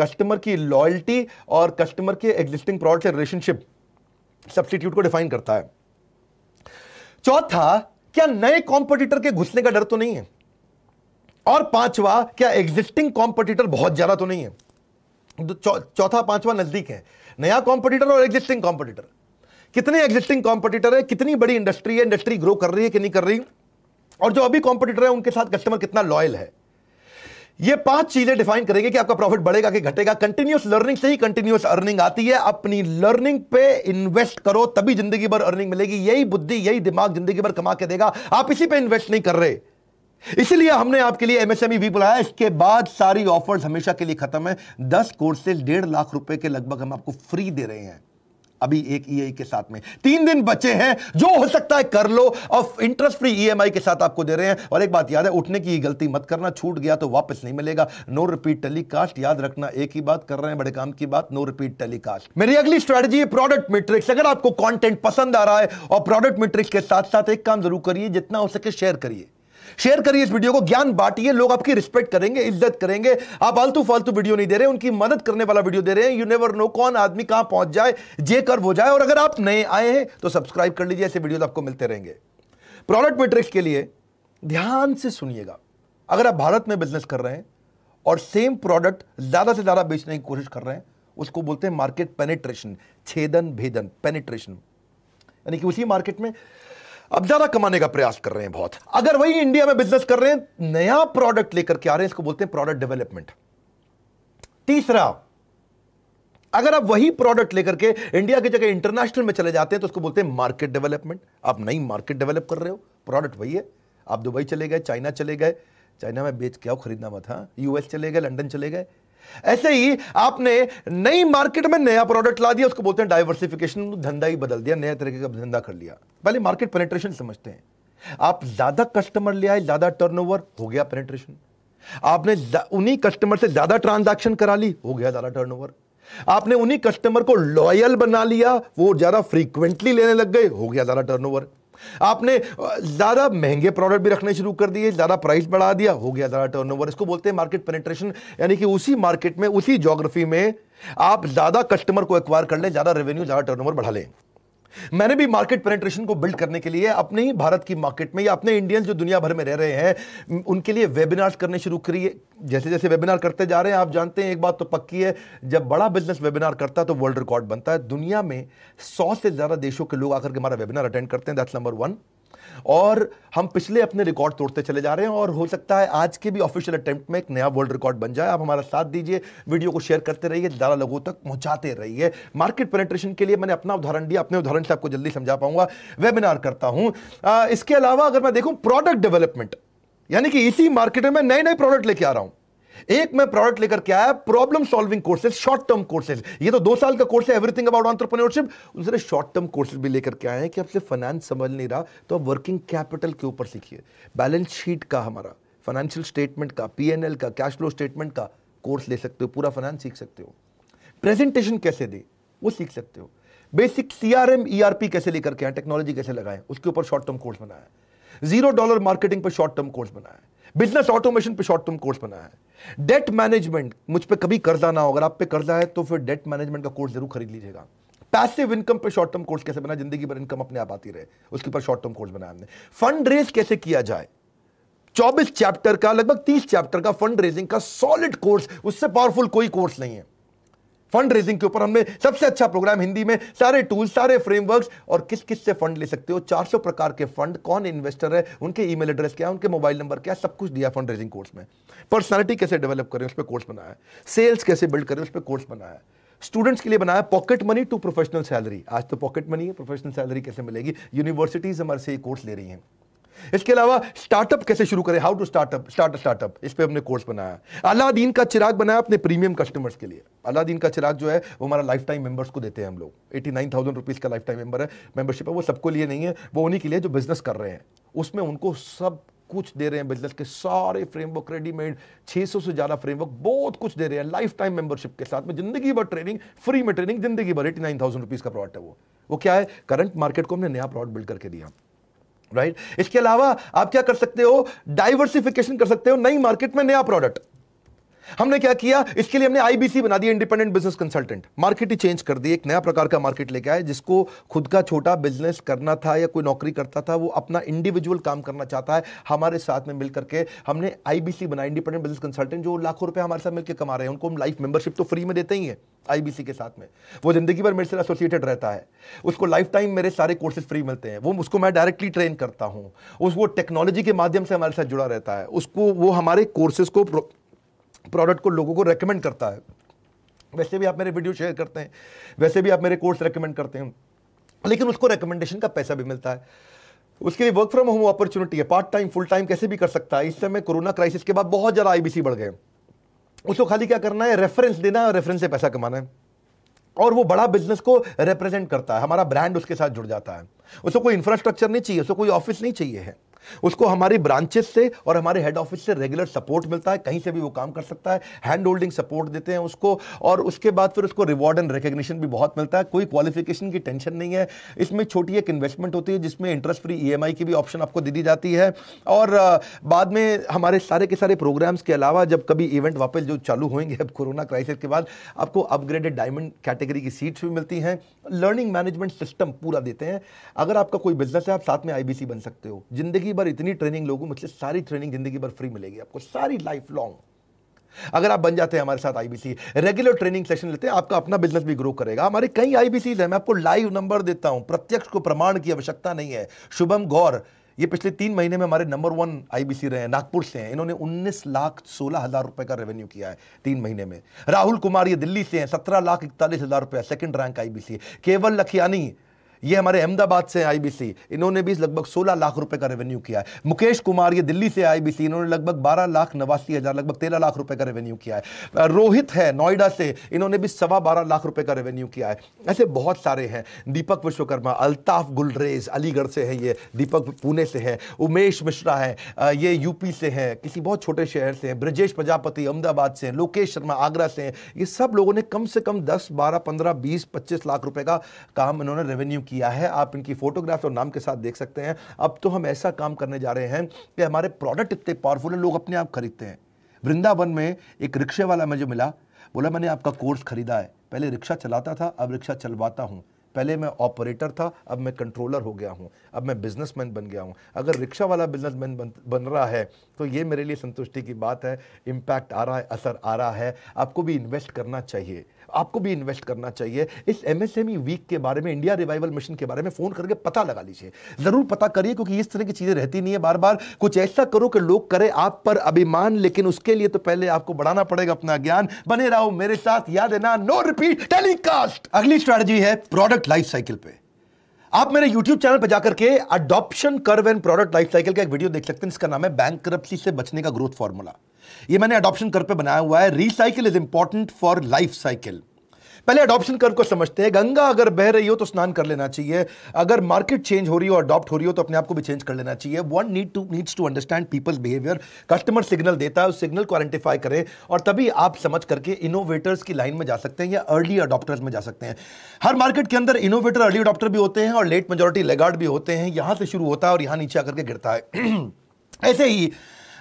कस्टमर की लॉयल्टी और कस्टमर के एग्जिस्टिंग प्रोडक्ट से रिलेशनशिप सब्सटीट्यूट को डिफाइन करता है चौथा क्या नए कॉम्पिटिटर के घुसने का डर तो नहीं है और पांचवा क्या एग्जिस्टिंग कॉम्पिटिटर बहुत ज़्यादा तो नहीं है चौथा पांचवा नजदीक है नया कॉम्पिटिटर और एग्जिस्टिंग कॉम्पिटिटर कितने एग्जिस्टिंग कॉम्पिटिटर है कितनी बड़ी इंडस्ट्री है इंडस्ट्री ग्रो कर रही है कि नहीं कर रही है और जो अभी कॉम्पिटिटर है उनके साथ कस्टमर कितना लॉयल है ये पांच चीजें डिफाइन करेंगे कि आपका प्रॉफिट बढ़ेगा कि घटेगा कंटिन्यूस लर्निंग से ही कंटिन्यूस अर्निंग आती है अपनी लर्निंग पे इन्वेस्ट करो तभी जिंदगी भर अर्निंग मिलेगी यही बुद्धि यही दिमाग जिंदगी भर कमा के देगा आप इसी पे इन्वेस्ट नहीं कर रहे इसीलिए हमने आपके लिए एमएसएमई भी बुलाया इसके बाद सारी ऑफर्स हमेशा के लिए खत्म है दस कोर्सेज डेढ़ लाख रुपए के लगभग हम आपको फ्री दे रहे हैं अभी एक ई e के साथ में तीन दिन बचे हैं जो हो सकता है कर लो और इंटरेस्ट फ्री ई के साथ आपको दे रहे हैं और एक बात याद है उठने की गलती मत करना छूट गया तो वापस नहीं मिलेगा नो रिपीट टेलीकास्ट याद रखना एक ही बात कर रहे हैं बड़े काम की बात नो रिपीट टेलीकास्ट मेरी अगली स्ट्रेटजी है प्रोडक्ट मेट्रिक्स अगर आपको कॉन्टेंट पसंद आ रहा है और प्रोडक्ट मेट्रिक्स के साथ साथ एक काम जरूर करिए जितना हो सके शेयर करिए शेयर करिए इस वीडियो को ज्ञान बांटिए लोग आपकी रिस्पेक्ट करेंगे इज्जत करेंगे आप फालतू फालतू वीडियो नहीं दे रहे उनकी मदद करने वाला वीडियो दे रहे हैं यू नेवर नो कौन आदमी कहां पहुंच जाए जे कर्व हो जाए और अगर आप नए आए हैं तो सब्सक्राइब कर लीजिए ऐसे वीडियो तो आपको मिलते रहेंगे प्रोडक्ट मेट्रिक्स के लिए ध्यान से सुनिएगा अगर आप भारत में बिजनेस कर रहे हैं और सेम प्रोडक्ट ज़्यादा से ज़्यादा बेचने की कोशिश कर रहे हैं उसको बोलते हैं मार्केट पेनिट्रेशन छेदन भेदन पेनिट्रेशन यानी कि उसी मार्केट में अब ज्यादा कमाने का प्रयास कर रहे हैं बहुत अगर वही इंडिया में बिजनेस कर रहे हैं नया प्रोडक्ट लेकर के आ रहे हैं इसको बोलते हैं प्रोडक्ट डेवलपमेंट तीसरा अगर आप वही प्रोडक्ट लेकर के इंडिया की जगह इंटरनेशनल में चले जाते हैं तो उसको बोलते हैं मार्केट डेवलपमेंट आप नई मार्केट डेवलप कर रहे हो प्रोडक्ट वही है आप दुबई चले गए चाइना चले गए चाइना में बेच के आओ खरीदना मत हाँ यूएस चले गए लंदन चले गए ऐसे ही आपने नई मार्केट में नया प्रोडक्ट ला दिया उसको बोलते हैं डाइवर्सिफिकेशन धंधा ही बदल दिया नया तरीके का धंधा कर लिया पहले मार्केट पेनेट्रेशन समझते हैं आप ज्यादा कस्टमर ले आए ज्यादा टर्नओवर हो गया पेनेट्रेशन आपने उन्हीं कस्टमर से ज्यादा ट्रांजैक्शन करा ली हो गया ज्यादा टर्नओवर आपने उन्हीं कस्टमर को लॉयल बना लिया वो ज्यादा फ्रीक्वेंटली लेने लग गए हो गया ज्यादा टर्नओवर आपने ज़्यादा महंगे प्रोडक्ट भी रखने शुरू कर दिए ज़्यादा प्राइस बढ़ा दिया हो गया ज़्यादा टर्नओवर इसको बोलते हैं मार्केट पेनिट्रेशन यानी कि उसी मार्केट में उसी जोग्राफी में आप ज़्यादा कस्टमर को एक्वायर कर लें ज़्यादा रेवेन्यू ज़्यादा टर्नओवर बढ़ा लें मैंने भी मार्केट पेनेट्रेशन को बिल्ड करने के लिए अपने ही भारत की मार्केट में या अपने इंडियंस जो दुनिया भर में रह रहे हैं उनके लिए वेबिनार्स करने शुरू करिए जैसे जैसे वेबिनार करते जा रहे हैं आप जानते हैं एक बात तो पक्की है जब बड़ा बिजनेस वेबिनार करता है तो वर्ल्ड रिकॉर्ड बनता है दुनिया में सौ से ज़्यादा देशों के लोग आकर के हमारा वेबिनार अटेंड करते हैं दैट्स नंबर वन और हम पिछले अपने रिकॉर्ड तोड़ते चले जा रहे हैं और हो सकता है आज के भी ऑफिशियल अटेम्प्ट में एक नया वर्ल्ड रिकॉर्ड बन जाए आप हमारा साथ दीजिए वीडियो को शेयर करते रहिए ज़्यादा लोगों तक पहुंचाते रहिए मार्केट पेनेट्रेशन के लिए मैंने अपना उदाहरण दिया अपने उदाहरण से आपको जल्दी समझा पाऊंगा वेबिनार करता हूँ इसके अलावा अगर मैं देखूँ प्रोडक्ट डेवलपमेंट यानी कि इसी मार्केट में नए नए प्रोडक्ट लेके आ रहा हूँ एक मैं प्रोडक्ट लेकर के आया problem solving courses short term courses ये तो दो साल का कोर्स है एवरीथिंग अबाउट ऑन्टरप्रनोरशिप दूसरे शॉर्ट टर्म कोर्सेज भी लेकर के आए हैं कि आपसे फाइनेंस समझ नहीं रहा तो आप वर्किंग कैपिटल के ऊपर सीखिए बैलेंस शीट का हमारा फाइनेंशियल स्टेटमेंट का पीएनएल का कैश फ्लो स्टेटमेंट का कोर्स ले सकते हो पूरा फाइनेंस सीख सकते हो प्रेजेंटेशन कैसे दे वो सीख सकते हो बेसिक सीआरएम पी कैसे लेकर के आए टेक्नोलॉजी कैसे लगाए उसके ऊपर शॉर्ट टर्म कोर्स बनाया जीरो डॉलर मार्केटिंग पर शॉर्ट टर्म कोर्स बनाया बिजनेस ऑटोमेशन पर शॉर्ट टर्म कोर्स बनाया है डेट मैनेजमेंट मुझ पर कभी कर्जा ना हो अगर आप पे कर्जा है तो फिर डेट मैनेजमेंट का कोर्स जरूर खरीद लीजिएगा पैसिव इनकम पे शॉर्ट टर्म कोर्स कैसे बना जिंदगी भर इनकम अपने आप आती रहे उसके ऊपर शॉर्ट टर्म कोर्स बनाया हमने फंड रेज कैसे किया जाए 24 चैप्टर का लगभग 30 चैप्टर का फंड रेजिंग का सॉलिड कोर्स उससे पावरफुल कोई कोर्स नहीं है फंड रेजिंग के ऊपर हमने सबसे अच्छा प्रोग्राम हिंदी में सारे टूल सारे फ्रेमवर्क्स और किस किस से फंड ले सकते हो 400 प्रकार के फंड कौन इन्वेस्टर है उनके ईमेल एड्रेस क्या है उनके मोबाइल नंबर क्या सब कुछ दिया फंड रेजिंग कोर्स में पर्सनैलिटी कैसे डेवलप करें उस पर कोर्स बनाया है सेल्स कैसे बिल्ड करें उस पर कोर्स बनाया है स्टूडेंट्स के लिए बनाया pocket money to professional salary आज तो पॉकेट मनी है प्रोफेशनल सैलरी कैसे मिलेगी यूनिवर्सिटीज़ हमारे से ये कोर्स ले रही हैं इसके अलावा स्टार्टअप कैसे शुरू करें how to startup start startup इस पर हमने कोर्स बनाया अलादीन का चिराग बनाया अपने प्रीमियम कस्टमर्स के लिए अलादीन का चिराग जो है वो हमारा लाइफ टाइम मेंबर्स को देते हैं हम लोग एटी नाइन थाउजेंड रुपीज़ का लाइफ टाइम मेंबर है मेंबरशिप है वो सबको लिए नहीं है वो उन्हीं के लिए जो बिजनेस कर रहे हैं उसमें उनको सब कुछ दे रहे हैं बिजनेस के सारे फ्रेमवर्क रेडीमेड 600 से ज़्यादा फ्रेमवर्क बहुत कुछ दे रहे हैं लाइफ टाइम मेंबरशिप के साथ में जिंदगी भर ट्रेनिंग फ्री में ट्रेनिंग जिंदगी भर एटी नाइन थाउजेंड रुपीज़ का प्रोडक्ट है वो वो क्या है करंट मार्केट को हमने नया प्रोडक्ट बिल्ड करके दिया राइट इसके अलावा आप क्या कर सकते हो डाइवर्सिफिकेशन कर सकते हो नई मार्केट में नया प्रोडक्ट हमने क्या किया इसके लिए हमने आईबीसी बना दी इंडिपेंडेंट बिजनेस कंसल्टेंट मार्केट ही चेंज कर दी एक नया प्रकार का मार्केट लेके आए जिसको खुद का छोटा बिजनेस करना था या कोई नौकरी करता था वो अपना इंडिविजुअल काम करना चाहता है हमारे साथ में मिलकर के हमने आईबीसी बनाया इंडिपेंडेंट बिजनेस कंसल्टेंट जो लाखों रुपए हमारे साथ मिलकर कमा रहे हैं उनको हम लाइफ मेंबरशिप तो फ्री में देते ही है आईबीसी के साथ में वो जिंदगी भर मेरे से एसोसिएटेड रहता है उसको लाइफ टाइम मेरे सारे कोर्सेज फ्री मिलते हैं वो उसको मैं डायरेक्टली ट्रेन करता हूँ उस वो टेक्नोलॉजी के माध्यम से हमारे साथ जुड़ा रहता है उसको वो हमारे कोर्सेज को प्रोडक्ट को लोगों को रेकमेंड करता है वैसे भी आप मेरे वीडियो शेयर करते हैं वैसे भी आप मेरे कोर्स रेकमेंड करते हैं लेकिन उसको रेकमेंडेशन का पैसा भी मिलता है उसके लिए वर्क फ्रॉम होम अपॉर्चुनिटी है पार्ट टाइम फुल टाइम कैसे भी कर सकता है इस समय कोरोना क्राइसिस के बाद बहुत ज़्यादा आई बढ़ गए उसको खाली क्या करना है रेफरेंस देना है और रेफरेंस से पैसा कमाना है और वो बड़ा बिजनेस को रिप्रेजेंट करता है हमारा ब्रांड उसके साथ जुड़ जाता है उसको कोई इंफ्रास्ट्रक्चर नहीं चाहिए उसको कोई ऑफिस नहीं चाहिए है उसको हमारी ब्रांचेस से और हमारे हेड ऑफिस से रेगुलर सपोर्ट मिलता है कहीं से भी वो काम कर सकता है हैंड होल्डिंग सपोर्ट देते हैं उसको और उसके बाद फिर उसको रिवॉर्ड एंड रिकग्निशन भी बहुत मिलता है कोई क्वालिफिकेशन की टेंशन नहीं है इसमें छोटी एक इन्वेस्टमेंट होती है जिसमें इंटरेस्ट फ्री ई की भी ऑप्शन आपको दे दी जाती है और बाद में हमारे सारे के सारे प्रोग्राम्स के अलावा जब कभी इवेंट वापस जो चालू होंगे अब कोरोना क्राइसिस के बाद आपको अपग्रेडेड डायमंड कैटेगरी की सीट्स भी मिलती हैं लर्निंग मैनेजमेंट सिस्टम पूरा देते हैं अगर आपका कोई बिजनेस है आप साथ में आई बन सकते हो जिंदगी ज़िंदगी भर इतनी ट्रेनिंग लोगों मुझसे मतलब सारी ट्रेनिंग ज़िंदगी भर फ्री मिलेगी आपको सारी लाइफ लॉन्ग अगर आप बन जाते हैं हमारे साथ आईबीसी रेगुलर ट्रेनिंग सेशन लेते हैं आपका अपना बिजनेस भी ग्रो करेगा हमारे कई आईबीसी हैं मैं आपको लाइव नंबर देता हूं प्रत्यक्ष को प्रमाण की आवश्यकता नहीं है शुभम गौर ये पिछले तीन महीने में हमारे नंबर वन आईबीसी रहे हैं नागपुर से हैं इन्होंने उन्नीस लाख सोलह हज़ार रुपए का रेवेन्यू किया है तीन महीने में राहुल कुमार ये दिल्ली से हैं सत्रह लाख इकतालीस हज़ार रुपया सेकंड रैंक आईबीसी केवल लखियानी ये हमारे अहमदाबाद से आईबीसी इन्होंने भी लगभग 16 लाख रुपए का रेवेन्यू किया है मुकेश कुमार ये दिल्ली से आईबीसी इन्होंने लगभग बारह लाख नवासी हज़ार लगभग तेरह लाख रुपए का रेवेन्यू किया है रोहित है नोएडा से इन्होंने भी सवा बारह लाख रुपए का रेवेन्यू किया है ऐसे बहुत सारे हैं दीपक विश्वकर्मा अल्ताफ गुलरेज अलीगढ़ से है ये दीपक पुणे से है उमेश मिश्रा है ये यूपी से है किसी बहुत छोटे शहर से है ब्रजेश प्रजापति अहमदाबाद से हैं लोकेश शर्मा आगरा से ये सब लोगों ने कम से कम दस बारह पंद्रह बीस पच्चीस लाख रुपए का काम इन्होंने रेवेन्यू किया किया है आप इनकी फोटोग्राफ्स और नाम के साथ देख सकते हैं अब तो हम ऐसा काम करने जा रहे हैं कि हमारे प्रोडक्ट इतने पावरफुल हैं लोग अपने आप खरीदते हैं वृंदावन में एक रिक्शे वाला मुझे मिला बोला मैंने आपका कोर्स खरीदा है पहले रिक्शा चलाता था अब रिक्शा चलवाता हूँ पहले मैं ऑपरेटर था अब मैं कंट्रोलर हो गया हूँ अब मैं बिजनेसमैन बन गया हूँ अगर रिक्शा वाला बिजनेसमैन बन, बन रहा है तो ये मेरे लिए संतुष्टि की बात है इम्पैक्ट आ रहा है असर आ रहा है आपको भी इन्वेस्ट करना चाहिए आपको भी इन्वेस्ट करना चाहिए इस एमएसएमई वीक e के बारे में इंडिया रिवाइवल मिशन के बारे में फोन करके पता लगा लीजिए जरूर पता करिए क्योंकि इस तरह की चीजें रहती नहीं है बार बार कुछ ऐसा करो कि लोग करें आप पर अभिमान लेकिन उसके लिए तो पहले आपको बढ़ाना पड़ेगा अपना ज्ञान बने रहो मेरे साथ याद है ना नो रिपीट टेलीकास्ट अगली स्ट्रैटेजी है प्रोडक्ट लाइफ साइकिल पे आप मेरे YouTube चैनल पर जाकर के adoption curve and product life cycle का एक वीडियो देख सकते हैं इसका नाम है बैंक से बचने का ग्रोथ फॉर्मूला ये मैंने अडॉप्शन कर पे बनाया हुआ है recycle is important for life cycle पहले अडॉप्शन कर्व को समझते हैं गंगा अगर बह रही हो तो स्नान कर लेना चाहिए अगर मार्केट चेंज हो रही हो अडॉप्ट हो रही हो तो अपने आप को भी चेंज कर लेना चाहिए one need to needs to understand people's behaviour customer signal देता है उस सिग्नल को आइडेंटिफाई करें और तभी आप समझ करके इनोवेटर्स की लाइन में जा सकते हैं या अर्ली अडॉप्टर्स में जा सकते हैं हर मार्केट के अंदर इनोवेटर अर्ली अडॉप्टर भी होते हैं और लेट मेजोरिटी लेगार्ड भी होते हैं यहाँ से शुरू होता है और यहाँ नीचे आकर के गिरता है ऐसे ही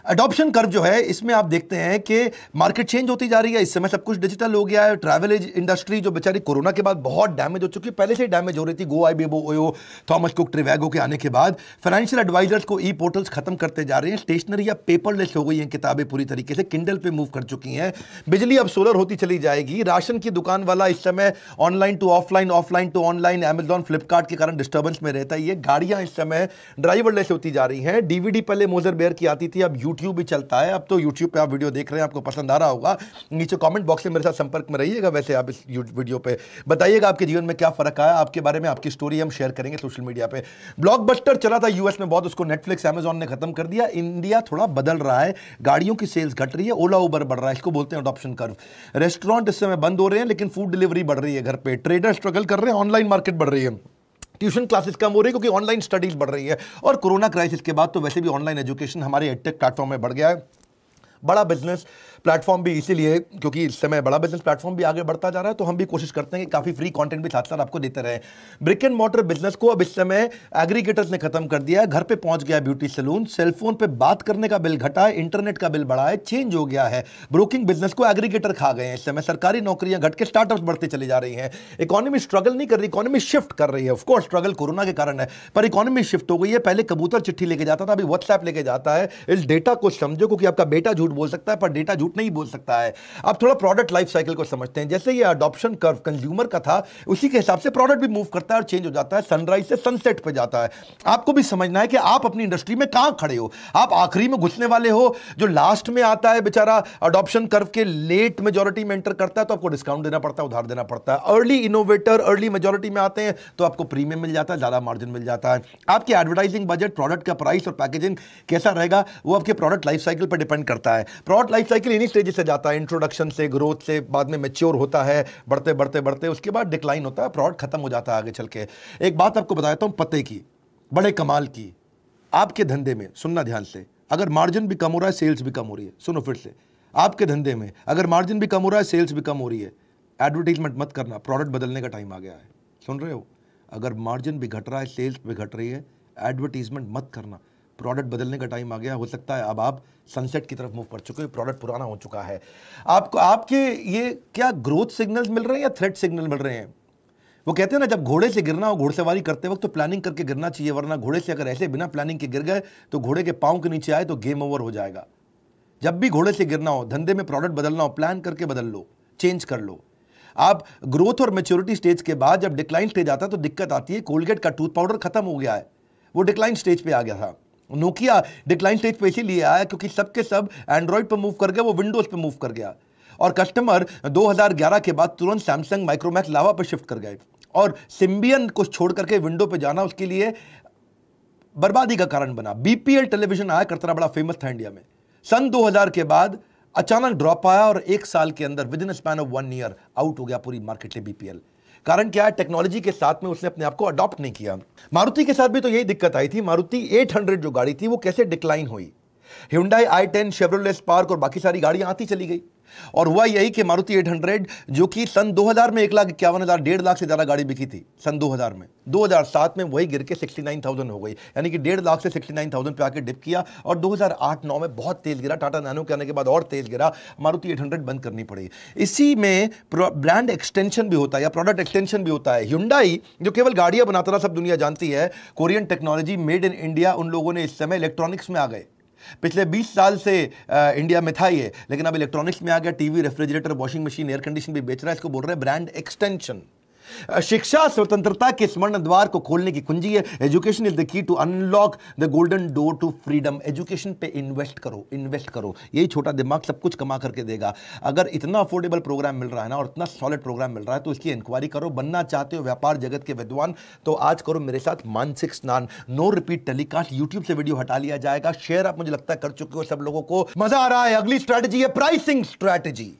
अडॉप्शन कर्व जो है इसमें आप देखते हैं कि मार्केट चेंज होती जा रही है इस समय सब कुछ डिजिटल हो गया है ट्रैवल इंडस्ट्री जो बेचारी कोरोना के बाद बहुत डैमेज हो चुकी है पहले से डैमेज हो रही थी Goibibo OYO Thomas Cook trivago के आने के बाद फाइनेंशियल एडवाइजर्स को ई पोर्टल्स खत्म करते जा रहे हैं स्टेशनरी या पेपरलेस हो गई हैं किताबें पूरी तरीके से किंडल पर मूव कर चुकी हैं बिजली अब सोलर होती चली जाएगी राशन की दुकान वाला इस समय online to offline offline to online Amazon Flipkart के कारण डिस्टर्बेंस में रहता है ये गाड़ियां इस समय ड्राइवरलेस होती जा रही हैं डीवीडी पहले मोजर बेयर की आती थी अब यू यूट्यूब भी चलता है अब तो यूट्यूब पे आप वीडियो देख रहे हैं आपको पसंद आ रहा होगा नीचे कमेंट बॉक्स में मेरे साथ संपर्क में रहिएगा वैसे आप इस वीडियो पे बताइएगा आपके जीवन में क्या फ़र्क आया आपके बारे में आपकी स्टोरी हम शेयर करेंगे सोशल मीडिया पे ब्लॉकबस्टर चला था यूएस में बहुत उसको नेटफ्लिक्स एमेजॉन ने खत्म कर दिया इंडिया थोड़ा बदल रहा है गाड़ियों की सेल्स घट रही है ओला उबर बढ़ रहा है इसको बोलते हैं अडॉप्शन कर्व रेस्टोरेंट इस समय बंद हो रहे हैं लेकिन फूड डिलीवरी बढ़ रही है घर पर ट्रेडर स्ट्रगल कर रहे हैं ऑनलाइन मार्केट बढ़ रही है ट्यूशन क्लासेस कम हो रही है क्योंकि ऑनलाइन स्टडीज बढ़ रही है और कोरोना क्राइसिस के बाद तो वैसे भी ऑनलाइन एजुकेशन हमारे एडटेक प्लेटफॉर्म में बढ़ गया है बड़ा बिजनेस प्लेटफॉर्म भी इसीलिए क्योंकि इस समय बड़ा बिजनेस प्लेटफॉर्म भी आगे बढ़ता जा रहा है तो हम भी कोशिश करते हैं कि काफ़ी फ्री कंटेंट भी साथ साथ आपको देते रहे ब्रिक एंड मोटर बिजनेस को अब इस समय एग्रीगेटर्स ने खत्म कर दिया घर पर पहुंच गया ब्यूटी सलून सेलफोन पर बात करने का बिल घटा है इंटरनेट का बिल बढ़ा है चेंज हो गया है ब्रोकिंग बिजनेस को एग्रीगेटर खा गए हैं इस समय सरकारी नौकरियां घट के स्टार्टअप बढ़ते चली जा रही है इकोनॉमी स्ट्रगल नहीं कर रही इकोनॉमी शिफ्ट कर रही है ऑफकोर्स स्ट्रगल कोरोना के कारण है पर इकोनॉमी शिफ्ट हो गई है पहले कबूतर चिट्ठी लेके जाता था अभी व्हाट्सएप लेके जाता है इस डेटा को समझो क्योंकि आपका बेटा झूठ बोल सकता है पर डेटा झूठ झूठ नहीं बोल सकता है अब थोड़ा प्रोडक्ट लाइफ साइकिल को समझते हैं जैसे ये अडॉप्शन कर्व कंज्यूमर का था उसी के हिसाब से प्रोडक्ट भी मूव करता है और चेंज हो जाता है सनराइज से सनसेट पर जाता है आपको भी समझना है कि आप अपनी इंडस्ट्री में कहाँ खड़े हो आप आखिरी में घुसने वाले हो जो लास्ट में आता है बेचारा अडॉप्शन कर्व के लेट मेजोरिटी में एंटर करता है तो आपको डिस्काउंट देना पड़ता है उधार देना पड़ता है अर्ली इनोवेटर अर्ली मेजोरिटी में आते हैं तो आपको प्रीमियम मिल जाता है ज़्यादा मार्जिन मिल जाता है आपकी एडवर्टाइजिंग बजट प्रोडक्ट का प्राइस और पैकेजिंग कैसा रहेगा वो आपके प्रोडक्ट लाइफ साइकिल पर डिपेंड करता है प्रोडक्ट लाइफ साइकिल कितनी तेज़ी से जाता है इंट्रोडक्शन से ग्रोथ से बाद में मेच्योर होता है बढ़ते बढ़ते बढ़ते उसके बाद डिक्लाइन होता है फ्रॉड खत्म हो जाता है आगे चल के एक बात आपको बताता तो हूँ पते की बड़े कमाल की आपके धंधे में सुनना ध्यान से अगर मार्जिन भी कम हो रहा है सेल्स भी कम हो रही है सुनो फिर से आपके धंधे में अगर मार्जिन भी कम हो रहा है सेल्स भी कम हो रही है एडवर्टीजमेंट मत करना प्रोडक्ट बदलने का टाइम आ गया है सुन रहे हो अगर मार्जिन भी घट रहा है सेल्स भी घट रही है एडवर्टीजमेंट मत करना प्रोडक्ट बदलने का टाइम आ गया हो सकता है अब आप सनसेट की तरफ मूव कर चुके हैं प्रोडक्ट पुराना हो चुका है आपको आपके ये क्या ग्रोथ सिग्नल्स मिल रहे हैं या थ्रेट सिग्नल मिल रहे हैं वो कहते हैं ना जब घोड़े से गिरना हो घोड़सवारी करते वक्त तो प्लानिंग करके गिरना चाहिए वरना घोड़े से अगर ऐसे बिना प्लानिंग के गिर गए तो घोड़े के पाँव के नीचे आए तो गेम ओवर हो जाएगा जब भी घोड़े से गिरना हो धंधे में प्रोडक्ट बदलना हो प्लान करके बदल लो चेंज कर लो आप ग्रोथ और मेच्योरिटी स्टेज के बाद जब डिक्लाइन स्टेज आता है तो दिक्कत आती है कोलगेट का टूथ पाउडर खत्म हो गया है वो डिक्लाइन स्टेज पे आ गया था नोकिया डिक्लाइन स्टेज पे इसीलिए आया क्योंकि सबके सब एंड्रॉयड सब पर मूव कर गया वो विंडोज़ पर मूव कर गया और कस्टमर 2011 के बाद तुरंत सैमसंग माइक्रोमैक्स लावा पर शिफ्ट कर गए और सिम्बियन को छोड़ करके विंडो पे जाना उसके लिए बर्बादी का कारण बना बीपीएल टेलीविजन आया करता बड़ा फेमस था इंडिया में सन 2000 के बाद अचानक ड्रॉप आया और एक साल के अंदर within span of one year out हो गया पूरी मार्केट से बीपीएल कारण क्या है टेक्नोलॉजी के साथ में उसने अपने आप को अडॉप्ट नहीं किया मारुति के साथ भी तो यही दिक्कत आई थी मारुति 800 जो गाड़ी थी वो कैसे डिक्लाइन हुई Hyundai i ten Chevrolet Spark और बाकी सारी गाड़ियां आती चली गई और हुआ यही कि मारुति 800 जो कि सन 2000 में एक लाख इक्यावन हज़ार डेढ़ लाख से ज़्यादा गाड़ी बिकी थी सन 2000 में 2007 में वही गिर के 69,000 हो गई यानी कि डेढ़ लाख से 69,000 पे आके डिप किया और 2008-9 में बहुत तेज़ गिरा टाटा नैनो के आने के बाद और तेज़ गिरा मारुति 800 बंद करनी पड़ी इसी में ब्रांड एक्सटेंशन भी होता है या प्रोडक्ट एक्सटेंशन भी होता है हुंडाई जो केवल गाड़ियाँ बनाता था सब दुनिया जानती है Korean technology made in India उन लोगों ने इस समय इलेक्ट्रॉनिक्स में आ गए पिछले 20 साल से आ, इंडिया में था ये लेकिन अब इलेक्ट्रॉनिक्स में आ गया TV refrigerator washing machine air condition भी बेच रहा है इसको बोल रहे हैं ब्रांड एक्सटेंशन Uh, शिक्षा स्वतंत्रता के स्वर्ण द्वार को खोलने की कुंजी है education is the key to unlock the golden door to freedom education पे इन्वेस्ट करो इन्वेस्ट करो यही छोटा दिमाग सब कुछ कमा करके देगा अगर इतना अफोर्डेबल प्रोग्राम मिल रहा है ना और इतना सॉलिड प्रोग्राम मिल रहा है तो इसकी इंक्वायरी करो बनना चाहते हो व्यापार जगत के विद्वान तो आज करो मेरे साथ मानसिक स्नान नो रिपीट टेलीकास्ट यूट्यूब से वीडियो हटा लिया जाएगा शेयर आप मुझे लगता है कर चुके हो सब लोगों को मजा आ रहा है अगली स्ट्रैटेजी है प्राइसिंग स्ट्रैटेजी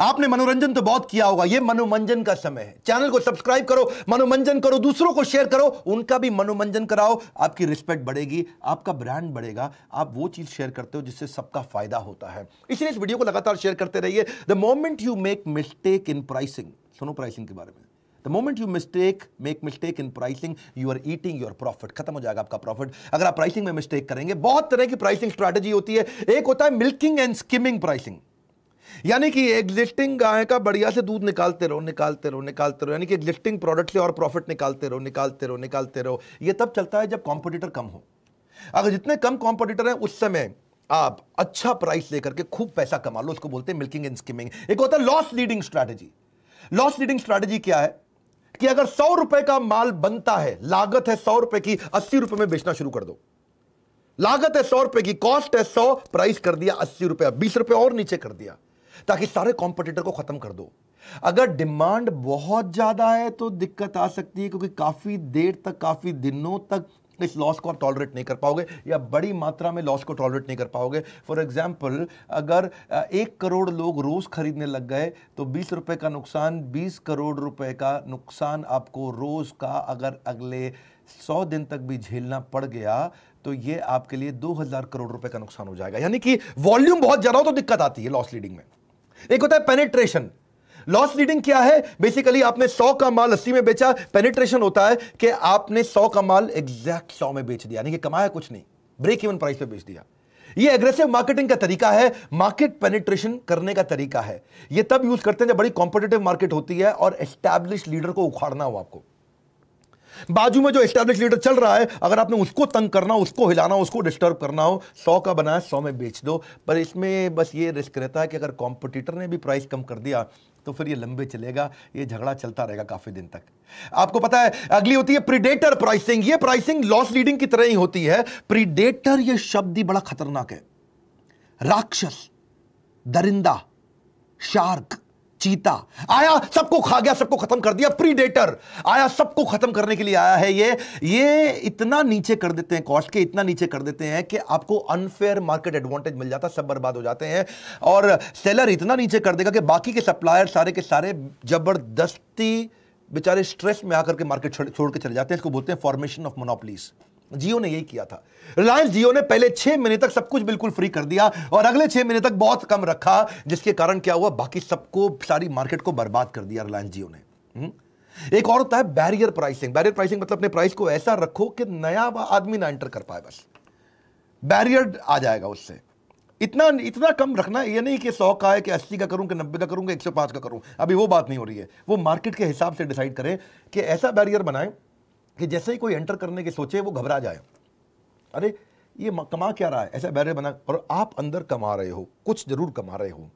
आपने मनोरंजन तो बहुत किया होगा ये मनोमंजन का समय है चैनल को सब्सक्राइब करो मनोमंजन करो दूसरों को शेयर करो उनका भी मनोमंजन कराओ आपकी रिस्पेक्ट बढ़ेगी आपका ब्रांड बढ़ेगा आप वो चीज़ शेयर करते हो जिससे सबका फायदा होता है इसलिए इस वीडियो को लगातार शेयर करते रहिए the moment you make mistake in pricing सुनो प्राइसिंग के बारे में the moment you mistake make mistake in pricing you are eating your profit खत्म हो जाएगा आपका प्रॉफिट अगर आप प्राइसिंग में मिस्टेक करेंगे बहुत तरह की प्राइसिंग स्ट्रैटेजी होती है एक होता है मिल्किंग एंड स्किमिंग प्राइसिंग यानी कि एग्जिस्टिंग गाय का बढ़िया से दूध निकालते रहो निकालते रहो निकालते रहो यानी कि एग्जिस्टिंग प्रोडक्ट से और प्रॉफिट निकालते रहो निकालते रहो निकालते रहो ये तब चलता है जब कॉम्पिटिटर कम हो अगर जितने कम कॉम्पिटिटर हैं उस समय आप अच्छा प्राइस लेकर के खूब पैसा कमा लो उसको बोलते हैं मिल्किंग एंड स्कीमिंग एक होता है loss leading strategy loss leading strategy क्या है कि अगर सौ रुपए का माल बनता है लागत है सौ रुपए की अस्सी रुपए में बेचना शुरू कर दो लागत है सौ रुपए की कॉस्ट है सौ प्राइस कर दिया अस्सी रुपया बीस रुपए और नीचे कर दिया ताकि सारे कॉम्पिटिटर को ख़त्म कर दो अगर डिमांड बहुत ज़्यादा है तो दिक्कत आ सकती है क्योंकि काफ़ी देर तक काफ़ी दिनों तक इस लॉस को आप टॉलरेट नहीं कर पाओगे या बड़ी मात्रा में लॉस को टॉलरेट नहीं कर पाओगे फॉर एग्जाम्पल अगर एक करोड़ लोग रोज़ खरीदने लग गए तो बीस रुपए का नुकसान बीस करोड़ रुपए का नुकसान आपको रोज़ का अगर अगले सौ दिन तक भी झेलना पड़ गया तो ये आपके लिए दो हज़ार करोड़ रुपए का नुकसान हो जाएगा यानी कि वॉल्यूम बहुत ज़्यादा हो तो दिक्कत आती है लॉस लीडिंग में एक होता है पेनेट्रेशन लॉस लीडिंग क्या है बेसिकली आपने सौ का माल अस्सी में बेचा पेनेट्रेशन होता है कि आपने सौ का माल एग्जैक्ट सौ में बेच दिया यानी कि कमाया कुछ नहीं ब्रेक इवन प्राइस पे बेच दिया ये एग्रेसिव मार्केटिंग का तरीका है मार्केट पेनिट्रेशन करने का तरीका है ये तब यूज करते हैं जब बड़ी कॉम्पिटेटिव मार्केट होती है और एस्टैब्लिश लीडर को उखाड़ना हो आपको बाजू में जो स्टैब्लिश लीडर चल रहा है अगर आपने उसको तंग करना उसको हिलाना उसको डिस्टर्ब करना हो सौ का बनाए सौ में बेच दो पर इसमें बस ये रिस्क रहता है कि अगर कॉम्पिटिटर ने भी प्राइस कम कर दिया तो फिर ये लंबे चलेगा ये झगड़ा चलता रहेगा काफी दिन तक आपको पता है अगली होती है प्रीडेटर प्राइसिंग ये प्राइसिंग लॉस लीडिंग की तरह ही होती है प्रीडेटर ये शब्द ही बड़ा खतरनाक है राक्षस दरिंदा शार्क चीता आया सबको खा गया सबको खत्म कर दिया प्रीडेटर आया सबको खत्म करने के लिए आया है ये ये इतना नीचे कर देते हैं कॉस्ट के इतना नीचे कर देते हैं कि आपको अनफेयर मार्केट एडवांटेज मिल जाता सब बर्बाद हो जाते हैं और सेलर इतना नीचे कर देगा कि बाकी के सप्लायर सारे के सारे जबरदस्ती बेचारे स्ट्रेस में आकर के मार्केट छोड़ के चले जाते हैं इसको बोलते हैं फॉर्मेशन ऑफ मोनोपलीज़ जियो ने यही किया था रिलायंस जियो ने पहले छह महीने तक सब कुछ बिल्कुल फ्री कर दिया और अगले छह महीने तक बहुत कम रखा जिसके कारण क्या हुआ बाकी सबको सारी मार्केट को बर्बाद कर दिया रिलायंस जियो ने हम्म? एक और होता है बैरियर प्राइसिंग बैरियर प्राइसिंग मतलब अपने प्राइस को ऐसा रखो कि नया आदमी ना एंटर कर पाए बस बैरियर आ जाएगा उससे इतना इतना कम रखना ये नहीं कि सौ का है कि अस्सी का करूं कि नब्बे का करूं कि एक सौ पांच का करूं अभी वो बात नहीं हो रही है वो मार्केट के हिसाब से डिसाइड करें कि ऐसा बैरियर बनाएं कि जैसे ही कोई एंटर करने के सोचे वो घबरा जाए अरे ये कमा क्या रहा है ऐसा बैरियर बना और आप अंदर कमा रहे हो कुछ जरूर कमा रहे हो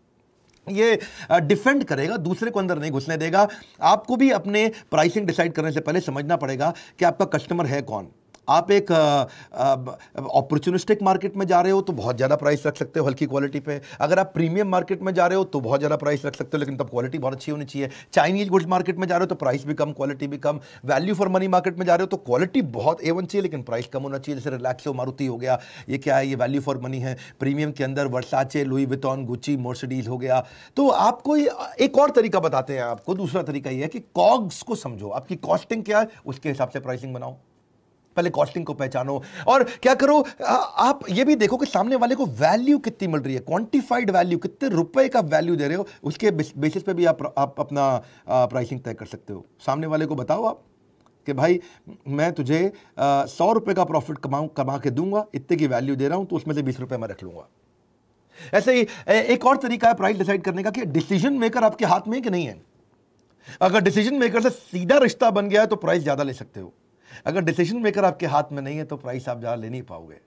ये डिफेंड करेगा दूसरे को अंदर नहीं घुसने देगा आपको भी अपने प्राइसिंग डिसाइड करने से पहले समझना पड़ेगा कि आपका कस्टमर है कौन आप एक अपॉर्चुनिस्टिक मार्केट में जा रहे हो तो बहुत ज़्यादा प्राइस रख सकते हो हल्की क्वालिटी पे अगर आप प्रीमियम मार्केट में जा रहे हो तो बहुत ज़्यादा प्राइस रख सकते हो लेकिन तब क्वालिटी बहुत अच्छी होनी चाहिए चाइनीज गुड्स मार्केट में जा रहे हो तो प्राइस भी कम क्वालिटी भी कम वैल्यू फॉर मनी मार्केट में जा रहे हो तो क्वालिटी बहुत एवन चाहिए लेकिन प्राइस कम होना चाहिए जैसे रिलैक्सो मारुति हो गया ये क्या है ये वैल्यू फॉर मनी है प्रीमियम के अंदर Versace Louis Vuitton Gucci Mercedes हो गया तो आपको एक और तरीका बताते हैं आपको दूसरा तरीका ये है कि कॉग्स को समझो आपकी कॉस्टिंग क्या है उसके हिसाब से प्राइसिंग बनाओ पहले कॉस्टिंग को पहचानो और क्या करो आप ये भी देखो कि सामने वाले को वैल्यू कितनी मिल रही है क्वांटिफाइड वैल्यू कितने रुपए का वैल्यू दे रहे हो उसके बेसिस पे भी आप, आप अपना प्राइसिंग तय कर सकते हो सामने वाले को बताओ आप कि भाई मैं तुझे सौ रुपये का प्रॉफिट कमाऊँ कमा के दूंगा इतने की वैल्यू दे रहा हूँ तो उसमें से बीस रुपये मैं रख लूँगा ऐसे ही एक और तरीका है प्राइस डिसाइड करने का कि डिसीजन मेकर आपके हाथ में कि नहीं है अगर डिसीजन मेकर से सीधा रिश्ता बन गया है तो प्राइस ज़्यादा ले सकते हो अगर डिसीजन मेकर आपके हाथ में नहीं है तो प्राइस आप ज़्यादा ले नहीं पाओगे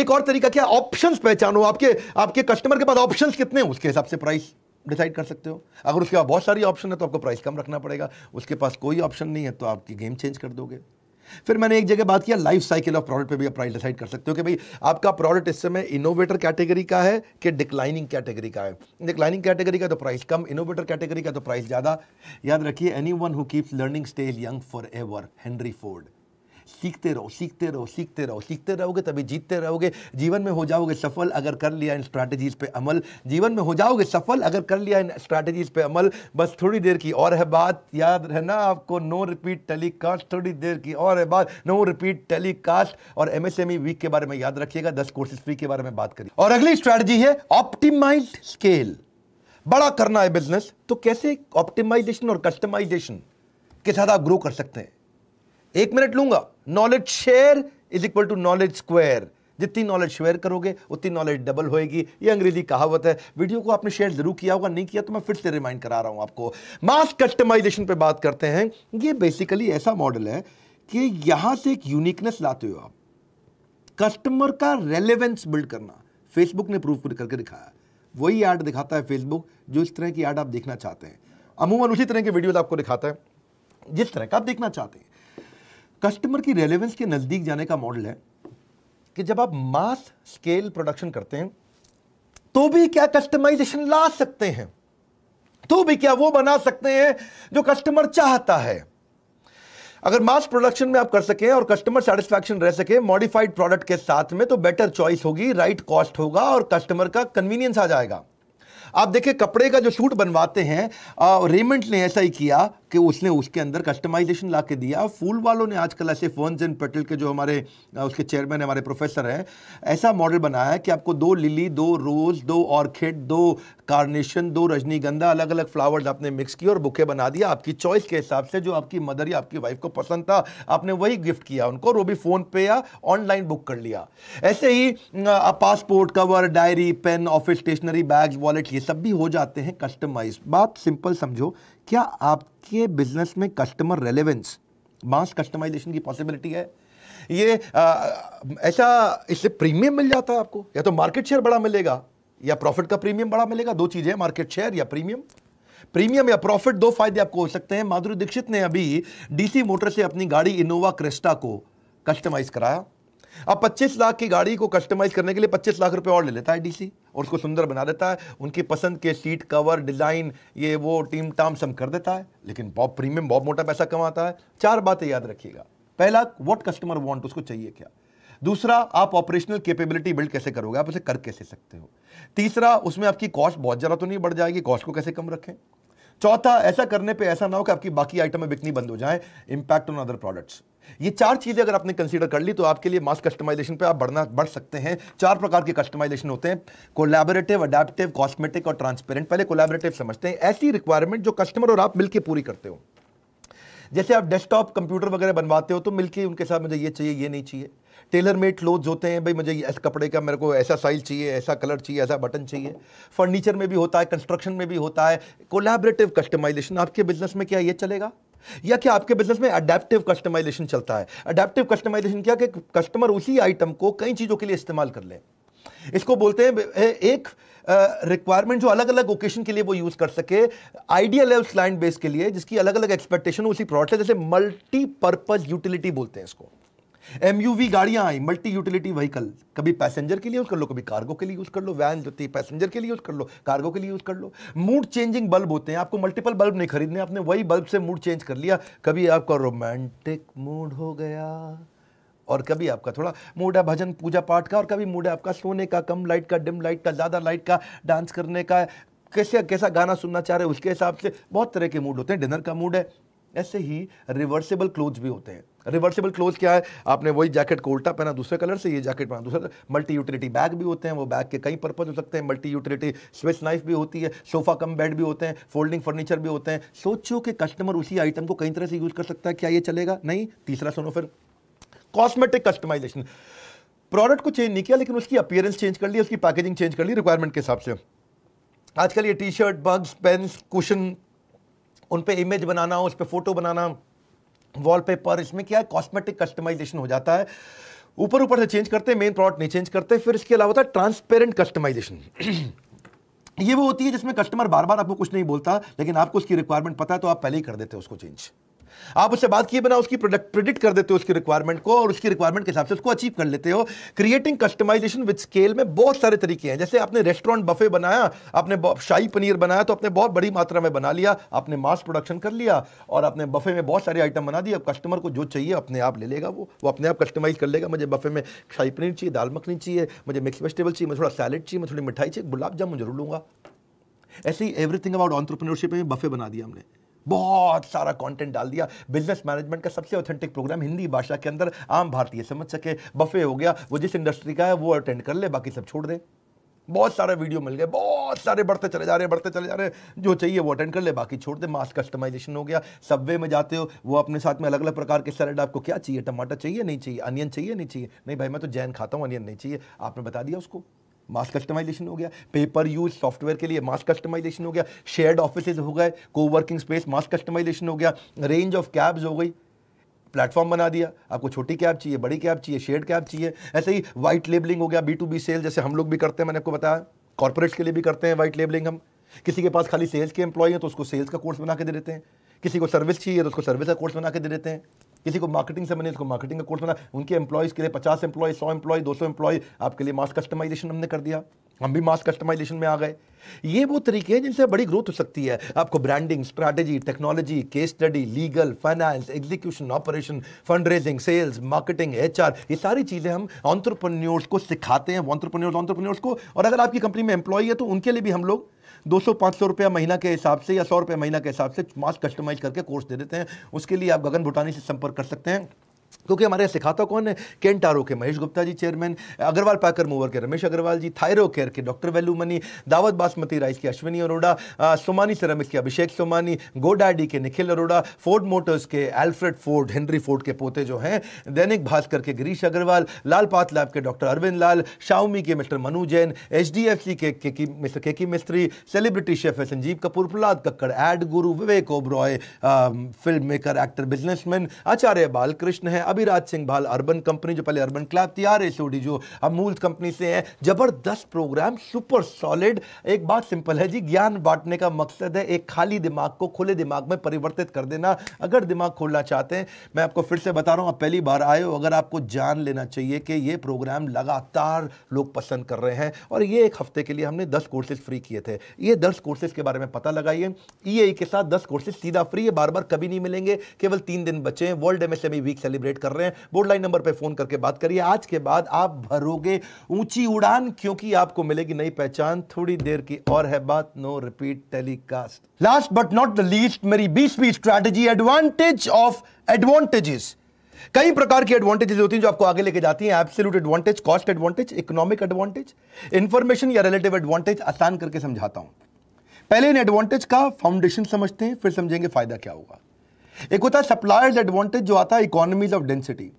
एक और तरीका क्या ऑप्शंस पहचानो आपके आपके कस्टमर के पास ऑप्शंस कितने हैं उसके हिसाब से प्राइस डिसाइड कर सकते हो अगर उसके पास बहुत सारी ऑप्शन है तो आपको प्राइस कम रखना पड़ेगा उसके पास कोई ऑप्शन नहीं है तो आपकी गेम चेंज कर दोगे फिर मैंने एक जगह बात किया लाइफ साइकिल ऑफ प्रोडक्ट पे भी आप प्राइस डिसाइड कर सकते हो कि भाई आपका प्रोडक्ट इस समय इनोवेटर कैटेगरी का है कि डिक्लाइनिंग कैटेगरी का है डिक्लाइनिंग कैटेगरी का तो प्राइस कम इनोवेटर कैटेगरी का तो प्राइस ज़्यादा याद रखिए anyone who keeps learning stays young forever Henry Ford सीखते रहो सीखते रहो सीखते रहो सीखते रहोगे तभी जीतते रहोगे जीवन में हो जाओगे सफल अगर कर लिया इन स्ट्रैटेजीज पे अमल जीवन में हो जाओगे सफल अगर कर लिया इन स्ट्रैटेजीज पे अमल बस थोड़ी देर की और है बात याद रहना आपको नो रिपीट टेलीकास्ट थोड़ी देर की और है बात नो रिपीट टेलीकास्ट और एमएसएमई वीक e के बारे में याद रखिएगा दस कोर्सेज फ्री के बारे में बात करिए और अगली स्ट्रैटेजी है ऑप्टिमाइज स्केल बड़ा करना है बिजनेस तो कैसे ऑप्टिमाइजेशन और कस्टमाइजेशन के साथ आप ग्रो कर सकते हैं एक मिनट लूंगा knowledge share is equal to knowledge square जितनी नॉलेज शेयर करोगे उतनी नॉलेज डबल होएगी ये अंग्रेजी कहावत है वीडियो को आपने शेयर जरूर किया होगा नहीं किया तो मैं फिर से रिमाइंड करा रहा हूं आपको मास कस्टमाइजेशन पे बात करते हैं ये बेसिकली ऐसा मॉडल है कि यहां से एक यूनिकनेस लाते हो आप कस्टमर का रेलिवेंस बिल्ड करना फेसबुक ने प्रूफ करके दिखाया वही एड दिखाता है फेसबुक जो इस तरह की एड आप देखना चाहते हैं अमूमन उसी तरह की वीडियो आपको दिखाता है जिस तरह का आप देखना चाहते हैं कस्टमर की रेलेवेंस के नज़दीक जाने का मॉडल है कि जब आप मास स्केल प्रोडक्शन करते हैं तो भी क्या कस्टमाइजेशन ला सकते हैं तो भी क्या वो बना सकते हैं जो कस्टमर चाहता है अगर मास प्रोडक्शन में आप कर सकें और कस्टमर सेटिस्फैक्शन रह सके मॉडिफाइड प्रोडक्ट के साथ में तो बेटर चॉइस होगी राइट कॉस्ट होगा और कस्टमर का कन्वीनियंस आ जाएगा आप देखिए कपड़े का जो सूट बनवाते हैं रेमेंट ने ऐसा ही किया कि उसने उसके अंदर कस्टमाइजेशन ला के दिया फूल वालों ने आजकल ऐसे फोन एंड पेटल के जो हमारे उसके चेयरमैन हमारे प्रोफेसर हैं ऐसा मॉडल बनाया है कि आपको दो लिली दो रोज़ दो ऑर्किड दो कार्नेशन दो रजनीगंधा अलग अलग फ्लावर्स आपने मिक्स किया और बुके बना दिया आपकी चॉइस के हिसाब से जो आपकी मदर या आपकी वाइफ को पसंद था आपने वही गिफ्ट किया उनको और वो भी फ़ोन पे या ऑनलाइन बुक कर लिया ऐसे ही passport cover diary pen office stationery bag wallet ये सब भी हो जाते हैं कस्टमाइज बात सिंपल समझो क्या आपके बिजनेस में कस्टमर रेलिवेंस मास कस्टमाइजेशन की पॉसिबिलिटी है ये आ, ऐसा इससे प्रीमियम मिल जाता है आपको या तो मार्केट शेयर बड़ा मिलेगा या प्रॉफिट का प्रीमियम बड़ा मिलेगा दो चीजें मार्केट शेयर या प्रीमियम प्रीमियम या प्रॉफिट दो फायदे आपको हो सकते हैं माधुरी दीक्षित ने अभी डीसी मोटर से अपनी गाड़ी इनोवा क्रिस्टा को कस्टमाइज कराया अब 25 लाख की गाड़ी को कस्टमाइज करने के लिए 25 लाख रुपए और ले लेता है डीसी और उसको सुंदर बना देता है उनकी पसंद के सीट कवर डिजाइन ये वो टीम टाम सम कर देता है लेकिन बहुत प्रीमियम बहुत मोटा पैसा कमाता है चार बातें याद रखिएगा पहला वॉट कस्टमर वॉन्ट उसको चाहिए क्या दूसरा आप ऑपरेशनल कैपेबिलिटी बिल्ड कैसे करोगे आप उसे कर कैसे सकते हो तीसरा उसमें आपकी कॉस्ट बहुत ज़्यादा तो नहीं बढ़ जाएगी कॉस्ट को कैसे कम रखें चौथा ऐसा करने पे ऐसा ना हो कि आपकी बाकी आइटमें बिकनी बंद हो जाए इंपैक्ट ऑन अदर प्रोडक्ट्स ये चार चीज़ें अगर आपने कंसीडर कर ली तो आपके लिए मास कस्टमाइजेशन पे आप बढ़ना बढ़ सकते हैं चार प्रकार के कस्टमाइजेशन होते हैं कोलैबोरेटिव अडेप्टिव कॉस्मेटिक और ट्रांसपेरेंट पहले कोलैबोरेटिव समझते हैं ऐसी रिक्वायरमेंट जो कस्टमर और आप मिलकर पूरी करते हो जैसे आप डेस्कटॉप कंप्यूटर वगैरह बनवाते हो तो मिलकर उनके साथ मुझे ये चाहिए ये नहीं चाहिए टेलर मेड क्लोथ होते हैं भाई मुझे ऐसे कपड़े का मेरे को ऐसा साइज चाहिए ऐसा कलर चाहिए ऐसा बटन चाहिए फर्नीचर में भी होता है कंस्ट्रक्शन में भी होता है कोलेबरेटिव कस्टमाइजेशन आपके बिजनेस में क्या ये चलेगा या क्या आपके बिजनेस में अडेप्टिव कस्टमाइजेशन चलता है अडेप्टिव कस्टमाइजेशन क्या कि कस्टमर उसी आइटम को कई चीज़ों के लिए इस्तेमाल कर लें इसको बोलते हैं एक रिक्वायरमेंट जो अलग अलग ओकेशन के लिए वो यूज़ कर सके आइडियल है उस क्लाइंट बेस के लिए जिसकी अलग अलग एक्सपेक्टेशन उसी प्रोडक्ट है जैसे मल्टीपर्पज़ यूटिलिटी बोलते हैं इसको एमयूवी गाड़ियां आई मल्टी यूटिलिटी व्हीकल कभी पैसेंजर के लिए यूज़ कर लो कभी कार्गो के लिए यूज़ कर लो वैन जो थी पैसेंजर के लिए यूज़ कर लो कार्गो के लिए यूज़ कर लो मूड चेंजिंग बल्ब होते हैं आपको मल्टीपल बल्ब नहीं खरीदने आपने वही बल्ब से मूड चेंज कर लिया कभी आपका रोमांटिक मूड हो गया और कभी आपका थोड़ा मूड है भजन पूजा पाठ का और कभी मूड है आपका सोने का कम लाइट का डिम लाइट का ज़्यादा लाइट का डांस करने का कैसे कैसा गाना सुनना चाह रहे हैं उसके हिसाब से बहुत तरह के मूड होते हैं डिनर का मूड है ऐसे ही रिवर्सेबल क्लोथ्स भी होते हैं रिवर्सेबल क्लोथ क्या है आपने वही जैकेट को उल्टा पहना दूसरे कलर से ये जैकेट पहना दूसरा मल्टी यूटिलिटी बैग भी होते हैं वो बैग के कई पर्पज हो सकते हैं मल्टी यूटिलिटी स्विच नाइफ भी होती है सोफा कम बेड भी होते हैं फोल्डिंग फर्नीचर भी होते हैं सोचो कि कस्टमर उसी आइटम को कई तरह से यूज कर सकता है क्या ये चलेगा नहीं तीसरा सुनो फिर कॉस्मेटिक कस्टमाइजेशन प्रोडक्ट को चेंज नहीं किया लेकिन उसकी अपियरेंस चेंज कर ली उसकी पैकेजिंग चेंज कर ली रिक्वायरमेंट के हिसाब से आजकल ये T shirt bags pens cushion उन पर इमेज बनाना उस पर फ़ोटो बनाना वॉलपेपर इसमें क्या है कॉस्मेटिक कस्टमाइजेशन हो जाता है ऊपर ऊपर से चेंज करते हैं मेन प्रोडक्ट नहीं चेंज करते फिर इसके अलावा होता है ट्रांसपेरेंट कस्टमाइजेशन ये वो होती है जिसमें कस्टमर बार बार आपको कुछ नहीं बोलता लेकिन आपको उसकी रिक्वायरमेंट पता है तो आप पहले ही कर देते हो उसको चेंज आप उससे बात किए बिना उसकी प्रोडक्ट प्रिडिक्ट कर देते हो उसकी रिक्वायरमेंट को और उसकी रिक्वायरमेंट के हिसाब से उसको अचीव कर लेते हो क्रिएटिंग कस्टमाइजेशन विद स्केल में बहुत सारे तरीके हैं जैसे आपने रेस्टोरेंट बफे बनाया आपने शाही पनीर बनाया तो आपने बहुत बड़ी मात्रा में बना लिया आपने मास प्रोडक्शन कर लिया और आपने बफे में बहुत सारे आइटम बना दिए अब कस्टमर को जो चाहिए अपने आप ले लेगा वो वो अपने आप कस्टमाइज कर लेगा मुझे बफे में शाही पनीर चाहिए दाल मखनी चाहिए मुझे मिक्स वेजिटेबल चाहिए मुझे थोड़ा सैलड चाहिए मुझे थोड़ी मिठाई चाहिए गुलाब जामुन जरूर लूँगा ऐसे ही एवरीथिंग अबाउट ऑन्टरप्रनरशिप में बफे बना दिया हमने बहुत सारा कंटेंट डाल दिया बिजनेस मैनेजमेंट का सबसे ऑथेंटिक प्रोग्राम हिंदी भाषा के अंदर आम भारतीय समझ सके बफे हो गया वो जिस इंडस्ट्री का है वो अटेंड कर ले बाकी सब छोड़ दे बहुत सारे वीडियो मिल गए बहुत सारे बढ़ते चले जा रहे हैं बढ़ते चले जा रहे हैं जो चाहिए वो अटेंड कर ले बाकी छोड़ दे मास कस्टमाइजेशन हो गया सबवे में जाते हो वो अपने साथ में अलग अलग प्रकार के सैलड आपको क्या चाहिए टमाटर चाहिए नहीं चाहिए अनियन चाहिए नहीं चाहिए नहीं भाई मैं तो जैन खाता हूँ अनियन नहीं चाहिए आपने बता दिया उसको मास कस्टमाइजेशन हो गया पेपर यूज सॉफ्टवेयर के लिए मास कस्टमाइजेशन हो गया शेयर्ड ऑफिस हो गए कोवर्किंग स्पेस मास कस्टमाइजेशन हो गया रेंज ऑफ कैब्स हो गई प्लेटफॉर्म बना दिया आपको छोटी कैब चाहिए बड़ी कैब चाहिए शेड कैब चाहिए ऐसे ही वाइट लेबलिंग हो गया बी टू बी सेल जैसे हम लोग भी करते हैं मैंने आपको बताया कॉर्पोरेट्स के लिए भी करते हैं वाइट लेबलिंग हम किसी के पास खाली सेल्स के एम्प्लॉय हैं तो उसको सेल्स का कोर्स बना के दे देते हैं किसी को सर्विस चाहिए तो उसको सर्विस का कोर्स बना के दे देते हैं किसी को मार्केटिंग से मैंने इसको मार्केटिंग का कोर्स बना उनके एम्प्लॉयज़ के लिए पचास एम्प्लॉय सौ एम्प्लॉय दो सौ एम्प्लॉय आपके लिए मास कस्टमाइजेशन हमने कर दिया हम भी मास कस्टमाइजेशन में आ गए ये वो तरीके हैं जिनसे बड़ी ग्रोथ हो सकती है आपको branding strategy technology case study legal finance execution operation fund raising sales marketing H ये सारी चीज़ें हम ऑन्ट्रप्रन्योर्स को सिखाते हैं ऑन्ट्रप्रन्योर्स ऑन्ट्रप्रन्योर्स को और अगर आपकी कंपनी में एम्प्लॉय है तो उनके लिए भी हम लोग दो सौ पाँच सौ रुपया महीना के हिसाब से या सौ रुपये महीना के हिसाब से मास्क कस्टमाइज करके कोर्स दे देते हैं उसके लिए आप गगन भूटानी से संपर्क कर सकते हैं क्योंकि हमारे सिखाता कौन है केन आरो के Mahesh Gupta ji chairman Agarwal packer mover के रमेश अग्रवाल जी थायरो केयर के डॉक्टर वेलूमनी दावत बासमती राइस के अश्विनी अरोड़ा सोमानी सरम के अभिषेक सोमानी गोडाडी के निखिल अरोड़ा फोर्ड मोटर्स के एल्फ्रेड फोर्ड हेनरी फोर्ड के पोते जो हैं दैनिक भास्कर के गिरीश अग्रवाल लाल पाथ लैब के डॉक्टर अरविंद लाल शाउमी के mister Manu Jain H D F C के mister mister Keki Mistry celebrity chef है Sanjeev Kapoor Prahlad Kakkar ad guru Vivek Oberoi film maker actor businessman Acharya Balkrishna है हैं अभिराज सिंह भाल अर्बन कंपनी जो पहले अर्बन क्लब थी आर सोडी जो अब मूल कंपनी से है जबरदस्त प्रोग्राम सुपर सॉलिड एक बात सिंपल है जी ज्ञान बांटने का मकसद है एक खाली दिमाग को खुले दिमाग में परिवर्तित कर देना अगर दिमाग खोलना चाहते हैं मैं आपको फिर से बता रहा हूँ आप पहली बार आए हो अगर आपको जान लेना चाहिए कि ये प्रोग्राम लगातार लोग पसंद कर रहे हैं और ये एक हफ्ते के लिए हमने दस कोर्सेज फ्री किए थे ये दस कोर्सेज के बारे में पता लगाइए ई e e के साथ दस कोर्सेज सीधा फ्री है बार बार कभी नहीं मिलेंगे केवल तीन दिन बचे हैं world M week celebrate update कर रहे हैं बोर्ड लाइन नंबर पर फोन करके बात करिए आज के बाद आप भरोगे ऊंची उड़ान क्योंकि आपको मिलेगी नई पहचान थोड़ी देर की और है बात no repeat telecast last but not the least मेरी बीसवीं स्ट्रैटेजी एडवांटेज ऑफ एडवांटेजेस कई प्रकार की एडवांटेजेस होती हैं जो आपको आगे लेके जाती हैं absolute advantage cost advantage economic advantage information या रिलेटिव एडवांटेज आसान करके समझाता हूं पहले इन एडवांटेज का फाउंडेशन समझते हैं फिर समझेंगे फायदा क्या होगा एक होता है सप्लायर्स एडवांटेज जो आता है इकोनॉमीज ऑफ डेंसिटी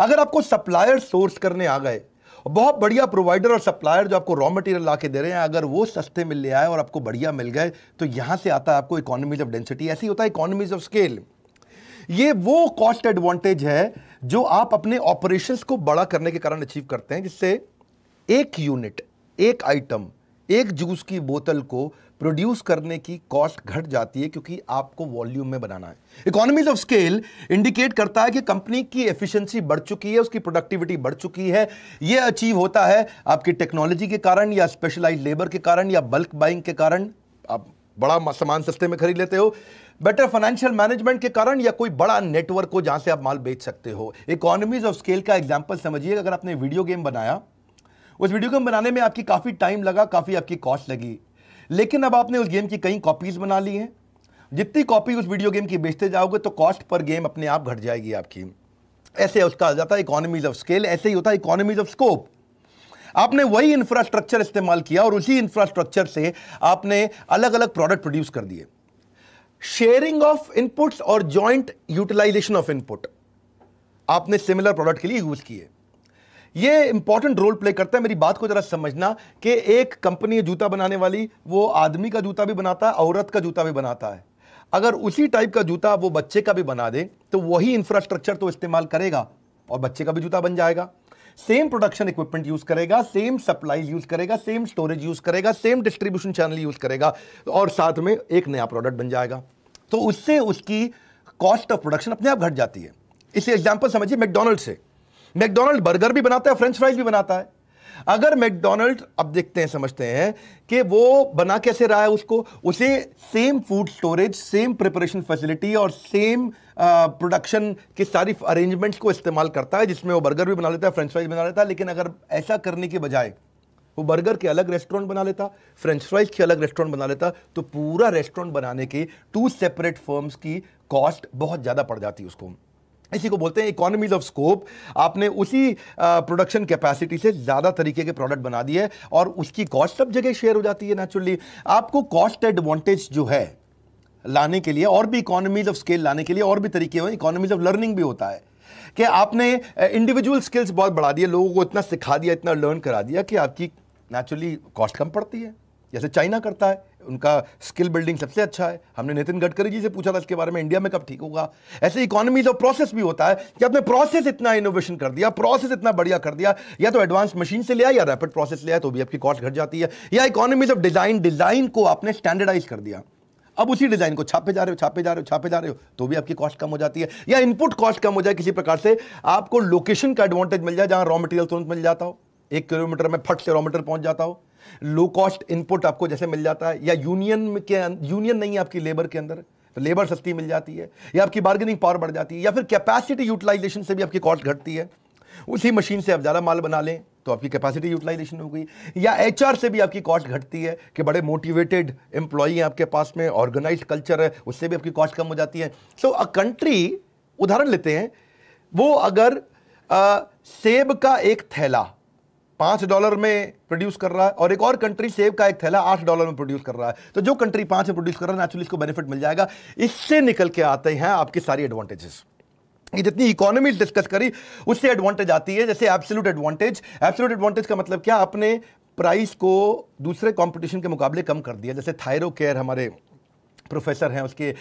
अगर आपको सप्लायर सोर्स करने आ गए बहुत बढ़िया प्रोवाइडर और सप्लायर जो आपको रॉ मटेरियल ला दे रहे हैं अगर वो सस्ते मिल ले आए और आपको बढ़िया मिल गए तो यहां से आता है आपको इकोनॉमीज ऑफ डेंसिटी ऐसी होता है इकोनॉमीज ऑफ स्केल ये वो कॉस्ट एडवांटेज है जो आप अपने ऑपरेशंस को बड़ा करने के कारण अचीव करते हैं जिससे एक यूनिट एक आइटम एक जूस की बोतल को प्रोड्यूस करने की कॉस्ट घट जाती है क्योंकि आपको वॉल्यूम में बनाना है इकोनॉमीज ऑफ स्केल इंडिकेट करता है कि कंपनी की एफिशिएंसी बढ़ चुकी है उसकी प्रोडक्टिविटी बढ़ चुकी है यह अचीव होता है आपकी टेक्नोलॉजी के कारण या स्पेशलाइज लेबर के कारण या बल्क बाइंग के कारण आप बड़ा सामान सस्ते में खरीद लेते हो बेटर फाइनेंशियल मैनेजमेंट के कारण या कोई बड़ा नेटवर्क हो जहां से आप माल बेच सकते हो इकोनॉमीज ऑफ स्केल का एग्जाम्पल समझिए अगर आपने वीडियो गेम बनाया उस वीडियो गेम बनाने में आपकी काफ़ी टाइम लगा काफ़ी आपकी कॉस्ट लगी लेकिन अब आपने उस गेम की कई कॉपीज़ बना ली हैं जितनी कॉपी उस वीडियो गेम की बेचते जाओगे तो कॉस्ट पर गेम अपने आप घट जाएगी आपकी ऐसे उसका आ जाता है इकोनॉमीज ऑफ स्केल ऐसे ही होता है इकोनॉमीज ऑफ स्कोप आपने वही इंफ्रास्ट्रक्चर इस्तेमाल किया और उसी इंफ्रास्ट्रक्चर से आपने अलग अलग प्रोडक्ट प्रोड्यूस कर दिए शेयरिंग ऑफ इनपुट्स और जॉइंट यूटिलाइजेशन ऑफ इनपुट आपने सिमिलर प्रोडक्ट के लिए यूज किए ये इंपॉर्टेंट रोल प्ले करता है मेरी बात को जरा समझना कि एक कंपनी जूता बनाने वाली वो आदमी का जूता भी बनाता है औरत का जूता भी बनाता है अगर उसी टाइप का जूता वो बच्चे का भी बना दे तो वही इंफ्रास्ट्रक्चर तो इस्तेमाल करेगा और बच्चे का भी जूता बन जाएगा सेम प्रोडक्शन इक्विपमेंट यूज करेगा सेम सप्लाई यूज करेगा सेम स्टोरेज यूज करेगा सेम डिस्ट्रीब्यूशन चैनल यूज करेगा और साथ में एक नया प्रोडक्ट बन जाएगा तो उससे उसकी कॉस्ट ऑफ प्रोडक्शन अपने आप घट जाती है इसे एग्जाम्पल समझिए मैकडोनल्ड से मैकडोनल्ड बर्गर भी बनाता है फ्रेंच फ्राइज भी बनाता है अगर मैकडोनल्ड अब देखते हैं समझते हैं कि वो बना कैसे रहा है उसको उसे same food storage same preparation facility और सेम प्रोडक्शन के सारी अरेंजमेंट्स को इस्तेमाल करता है जिसमें वो बर्गर भी बना लेता है फ्रेंच फ्राइज बना लेता है लेकिन अगर ऐसा करने के बजाय वो बर्गर के अलग रेस्टोरेंट बना लेता फ्रेंच फ्राइज के अलग रेस्टोरेंट बना लेता तो पूरा रेस्टोरेंट बनाने के टू सेपरेट फर्म्स की कॉस्ट बहुत ज़्यादा पड़ जाती उसको इसी को बोलते हैं इकोनॉमीज ऑफ स्कोप आपने उसी प्रोडक्शन कैपेसिटी से ज़्यादा तरीके के प्रोडक्ट बना दिए और उसकी कॉस्ट सब जगह शेयर हो जाती है नेचुरली आपको कॉस्ट एडवांटेज जो है लाने के लिए और भी इकोनॉमीज ऑफ स्केल लाने के लिए और भी तरीके हैं इकोनॉमीज ऑफ लर्निंग भी होता है कि आपने इंडिविजुअल स्किल्स बहुत बढ़ा दिए लोगों को इतना सिखा दिया इतना लर्न करा दिया कि आपकी नेचुरली कॉस्ट कम पड़ती है जैसे चाइना करता है उनका स्किल बिल्डिंग सबसे अच्छा है हमने नितिन गडकरी जी से पूछा था इसके बारे में इंडिया में कब ठीक होगा ऐसे इकोनॉमीज ऑफ प्रोसेस भी होता है कि आपने प्रोसेस इतना इनोवेशन कर दिया प्रोसेस इतना बढ़िया कर दिया या तो एडवांस मशीन से लिया या रैपिड प्रोसेस लिया तो भी आपकी कॉस्ट घट जाती है या इकोनॉमीज ऑफ डिजाइन डिजाइन को आपने स्टैंडर्डाइज कर दिया अब उसी डिजाइन को छापे जा रहे हो छापे जा रहे हो छापे जा रहे हो तो भी आपकी कॉस्ट कम हो जाती है या इनपुट कॉस्ट कम हो जाए किसी प्रकार से आपको लोकेशन का एडवांटेज मिल जाए जहां रॉ मटेरियल तुरंत मिल जाता हो एक किलोमीटर में फट से रॉ मटेरियल पहुंच जाता हो लो कॉस्ट इनपुट आपको जैसे मिल जाता है या यूनियन के अं, यूनियन नहीं है आपकी लेबर के अंदर तो लेबर सस्ती मिल जाती है या आपकी बार्गेनिंग पावर बढ़ जाती है या फिर कैपेसिटी यूटिलाइजेशन से भी आपकी कॉस्ट घटती है उसी मशीन से आप ज़्यादा माल बना लें तो आपकी कैपेसिटी यूटिलाइजेशन हो गई या एच से भी आपकी कॉस्ट घटती है कि बड़े मोटिवेटेड एम्प्लॉई हैं आपके पास में ऑर्गेनाइज कल्चर है उससे भी आपकी कॉस्ट कम हो जाती है सो अ कंट्री उदाहरण लेते हैं वो अगर आ, सेब का एक थैला पांच डॉलर में प्रोड्यूस कर रहा है और एक और कंट्री सेव का एक थैला आठ डॉलर में प्रोड्यूस कर रहा है तो जो कंट्री पांच में प्रोड्यूस कर रहा है नेचुरली इसको बेनिफिट मिल जाएगा इससे निकल के आते हैं आपकी सारी एडवांटेजेस ये जितनी इकोनॉमी डिस्कस करी उससे एडवांटेज आती है जैसे एब्सोल्यूट एडवांटेज एब्सोल्यूट एडवांटेज का मतलब क्या आपने प्राइस को दूसरे कॉम्पिटिशन के मुकाबले कम कर दिया जैसे थायरो केयर हमारे प्रोफेसर हैं उसके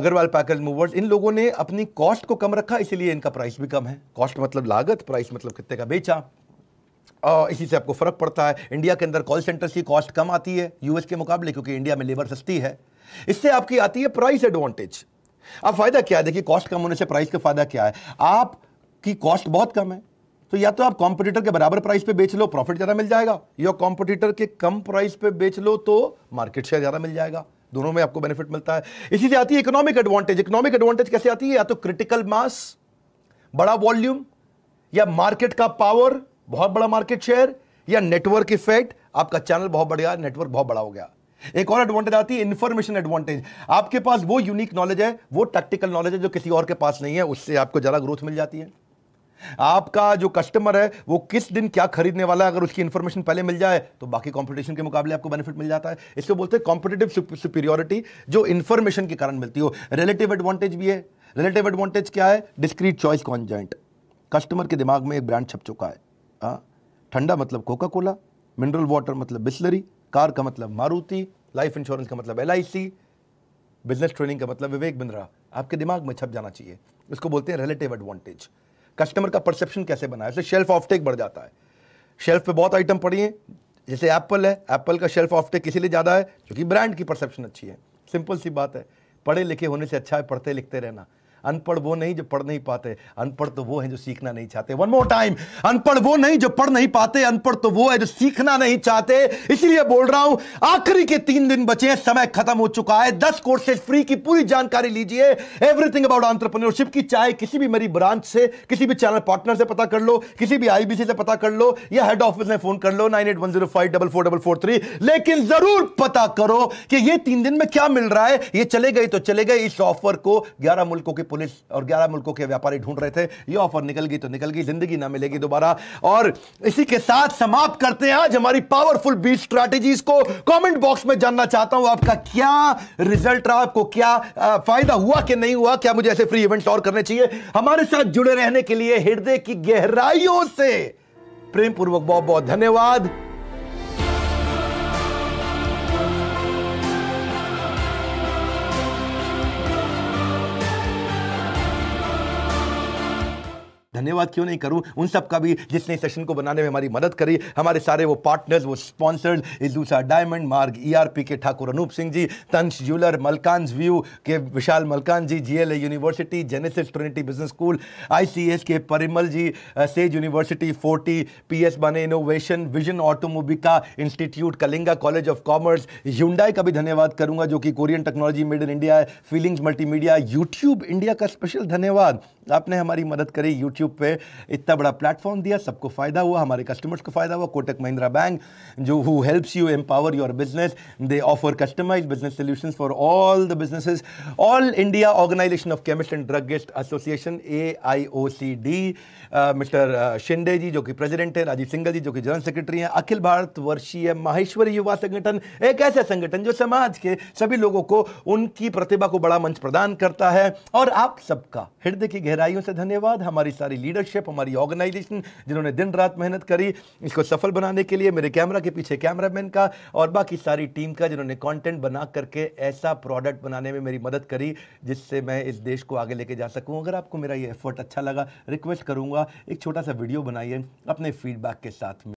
अग्रवाल पैकेज मूवर्स इन लोगों ने अपनी कॉस्ट को कम रखा इसीलिए इनका प्राइस भी कम है कॉस्ट मतलब लागत प्राइस मतलब कितने का बेचा इसी से आपको फ़र्क पड़ता है इंडिया के अंदर कॉल सेंटर की कॉस्ट कम आती है यूएस के मुकाबले क्योंकि इंडिया में लेबर सस्ती है इससे आपकी आती है प्राइस एडवांटेज अब फ़ायदा क्या है देखिए कॉस्ट कम होने से प्राइस का फ़ायदा क्या है आपकी कॉस्ट बहुत कम है तो या तो आप कॉम्पिटिटर के बराबर प्राइस पे बेच लो प्रॉफिट ज़्यादा मिल जाएगा या कॉम्पिटिटर के कम प्राइस पे बेच लो तो मार्केट शेयर ज़्यादा मिल जाएगा दोनों में आपको बेनिफिट मिलता है इसी से आती है इकोनॉमिक एडवांटेज इकोनॉमिक एडवांटेज कैसे आती है या तो क्रिटिकल मास बड़ा वॉल्यूम या मार्केट का पावर बहुत बड़ा मार्केट शेयर या नेटवर्क इफेक्ट आपका चैनल बहुत बढ़िया नेटवर्क बहुत बड़ा हो गया एक और एडवांटेज आती है इंफॉर्मेशन एडवांटेज आपके पास वो यूनिक नॉलेज है वो टैक्टिकल नॉलेज है जो किसी और के पास नहीं है उससे आपको ज़्यादा ग्रोथ मिल जाती है आपका जो कस्टमर है वो किस दिन क्या खरीदने वाला है अगर उसकी इंफॉर्मेशन पहले मिल जाए तो बाकी कंपटीशन के मुकाबले आपको बेनिफिट मिल जाता है इसको बोलते हैं कॉम्पिटेटिव सुपीरियोरिटी जो इन्फॉर्मेशन के कारण मिलती हो रिलेटिव एडवांटेज भी है रिलेटिव एडवांटेज क्या है डिस्क्रीट चॉइस कॉन्जेंट कस्टमर के दिमाग में एक ब्रांड छप चुका है हाँ ठंडा मतलब कोका कोला मिनरल वाटर मतलब बिस्लरी कार का मतलब मारुति लाइफ इंश्योरेंस का मतलब एल बिजनेस ट्रेनिंग का मतलब विवेक बिंद्रा आपके दिमाग में छप जाना चाहिए इसको बोलते हैं रिलेटिव एडवांटेज कस्टमर का परसेप्शन कैसे बना है इससे शेल्फ ऑफटेक बढ़ जाता है शेल्फ पे बहुत आइटम पड़ी हैं जैसे एप्पल है एप्पल का शेल्फ ऑफटेक इसीलिए ज़्यादा है क्योंकि ब्रांड की परसेप्शन अच्छी है सिंपल सी बात है पढ़े लिखे होने से अच्छा है पढ़ते लिखते रहना अनपढ़ वो नहीं जो पढ़ नहीं पाते अनपढ़ तो वो है जो सीखना नहीं चाहते वन मोर टाइम अनपढ़ वो नहीं जो पढ़ नहीं पाते अनपढ़ तो वो है जो सीखना नहीं चाहते इसलिए बोल रहा हूं आखिरी के तीन दिन बचे हैं समय खत्म हो चुका है दस कोर्सेज फ्री की पूरी जानकारी लीजिए एवरीथिंग अबाउट ऑन्टरप्रनोरशिप की चाहे किसी भी मेरी ब्रांच से किसी भी चैनल पार्टनर से पता कर लो किसी भी आईबीसी से पता कर लो या हेड ऑफिस में फोन कर लो nine eight one zero five double four double four three लेकिन जरूर पता करो कि ये तीन दिन में क्या मिल रहा है ये चले गए तो चले गए इस ऑफर को ग्यारह मुल्कों के पुलिस और ग्यारह मुल्कों के व्यापारी ढूंढ रहे थे ये ऑफर निकल गई तो निकल गई जिंदगी ना मिलेगी दोबारा और इसी के साथ समाप्त करते हैं आज हमारी पावरफुल बीट स्ट्रैटेजीज को कमेंट बॉक्स में जानना चाहता हूं आपका क्या रिजल्ट रहा आपको क्या फायदा हुआ कि नहीं हुआ क्या मुझे ऐसे फ्री इवेंट और करने चाहिए हमारे साथ जुड़े रहने के लिए हृदय की गहराइयों से प्रेम पूर्वक बहुत बहुत धन्यवाद धन्यवाद क्यों नहीं करूँ उन सब का भी जिसने सेशन को बनाने में हमारी मदद करी हमारे सारे वो पार्टनर्स वो स्पॉन्सर्स दूसरा डायमंड मार्ग ई के ठाकुर अनूप सिंह जी तंश ज्यूलर मलकानज व्यू के Vishal Malkan ji ji university Genesis Trinity business school आई के Parimal ji Sage university forty P S innovation vision ऑटोमोबिका institute Kalinga college of commerce Hyundai का भी धन्यवाद करूंगा जो कि Korean technology made in India है फीलिंग्स मल्टीमीडिया यूट्यूब इंडिया का स्पेशल धन्यवाद आपने हमारी मदद करी यूट्यूब ग्रुप पे इतना बड़ा प्लेटफॉर्म दिया सबको फ़ायदा हुआ हमारे कस्टमर्स को फ़ायदा हुआ कोटक महिंद्रा बैंक जो who helps you empower your business they offer customize business solution for all the business all India organization of chemist and druggist association A I O C D mister Shinde ji जो कि president है Rajiv single जी जो कि general secretary हैं अखिल भारत वर्षीय माहेश्वरी युवा संगठन एक ऐसा संगठन जो समाज के सभी लोगों को उनकी प्रतिभा को बड़ा मंच प्रदान करता है और आप सबका हृदय की गहराइयों से धन्यवाद हमारी सारी लीडरशिप हमारी ऑर्गेनाइजेशन जिन्होंने दिन रात मेहनत करी इसको सफल बनाने के लिए मेरे कैमरा के पीछे कैमरामैन का और बाकी सारी टीम का जिन्होंने कंटेंट बना करके ऐसा प्रोडक्ट बनाने में मेरी मदद करी जिससे मैं इस देश को आगे लेके जा सकूँ अगर आपको मेरा ये एफर्ट अच्छा लगा रिक्वेस्ट करूँगा एक छोटा सा वीडियो बनाइए अपने फीडबैक के साथ में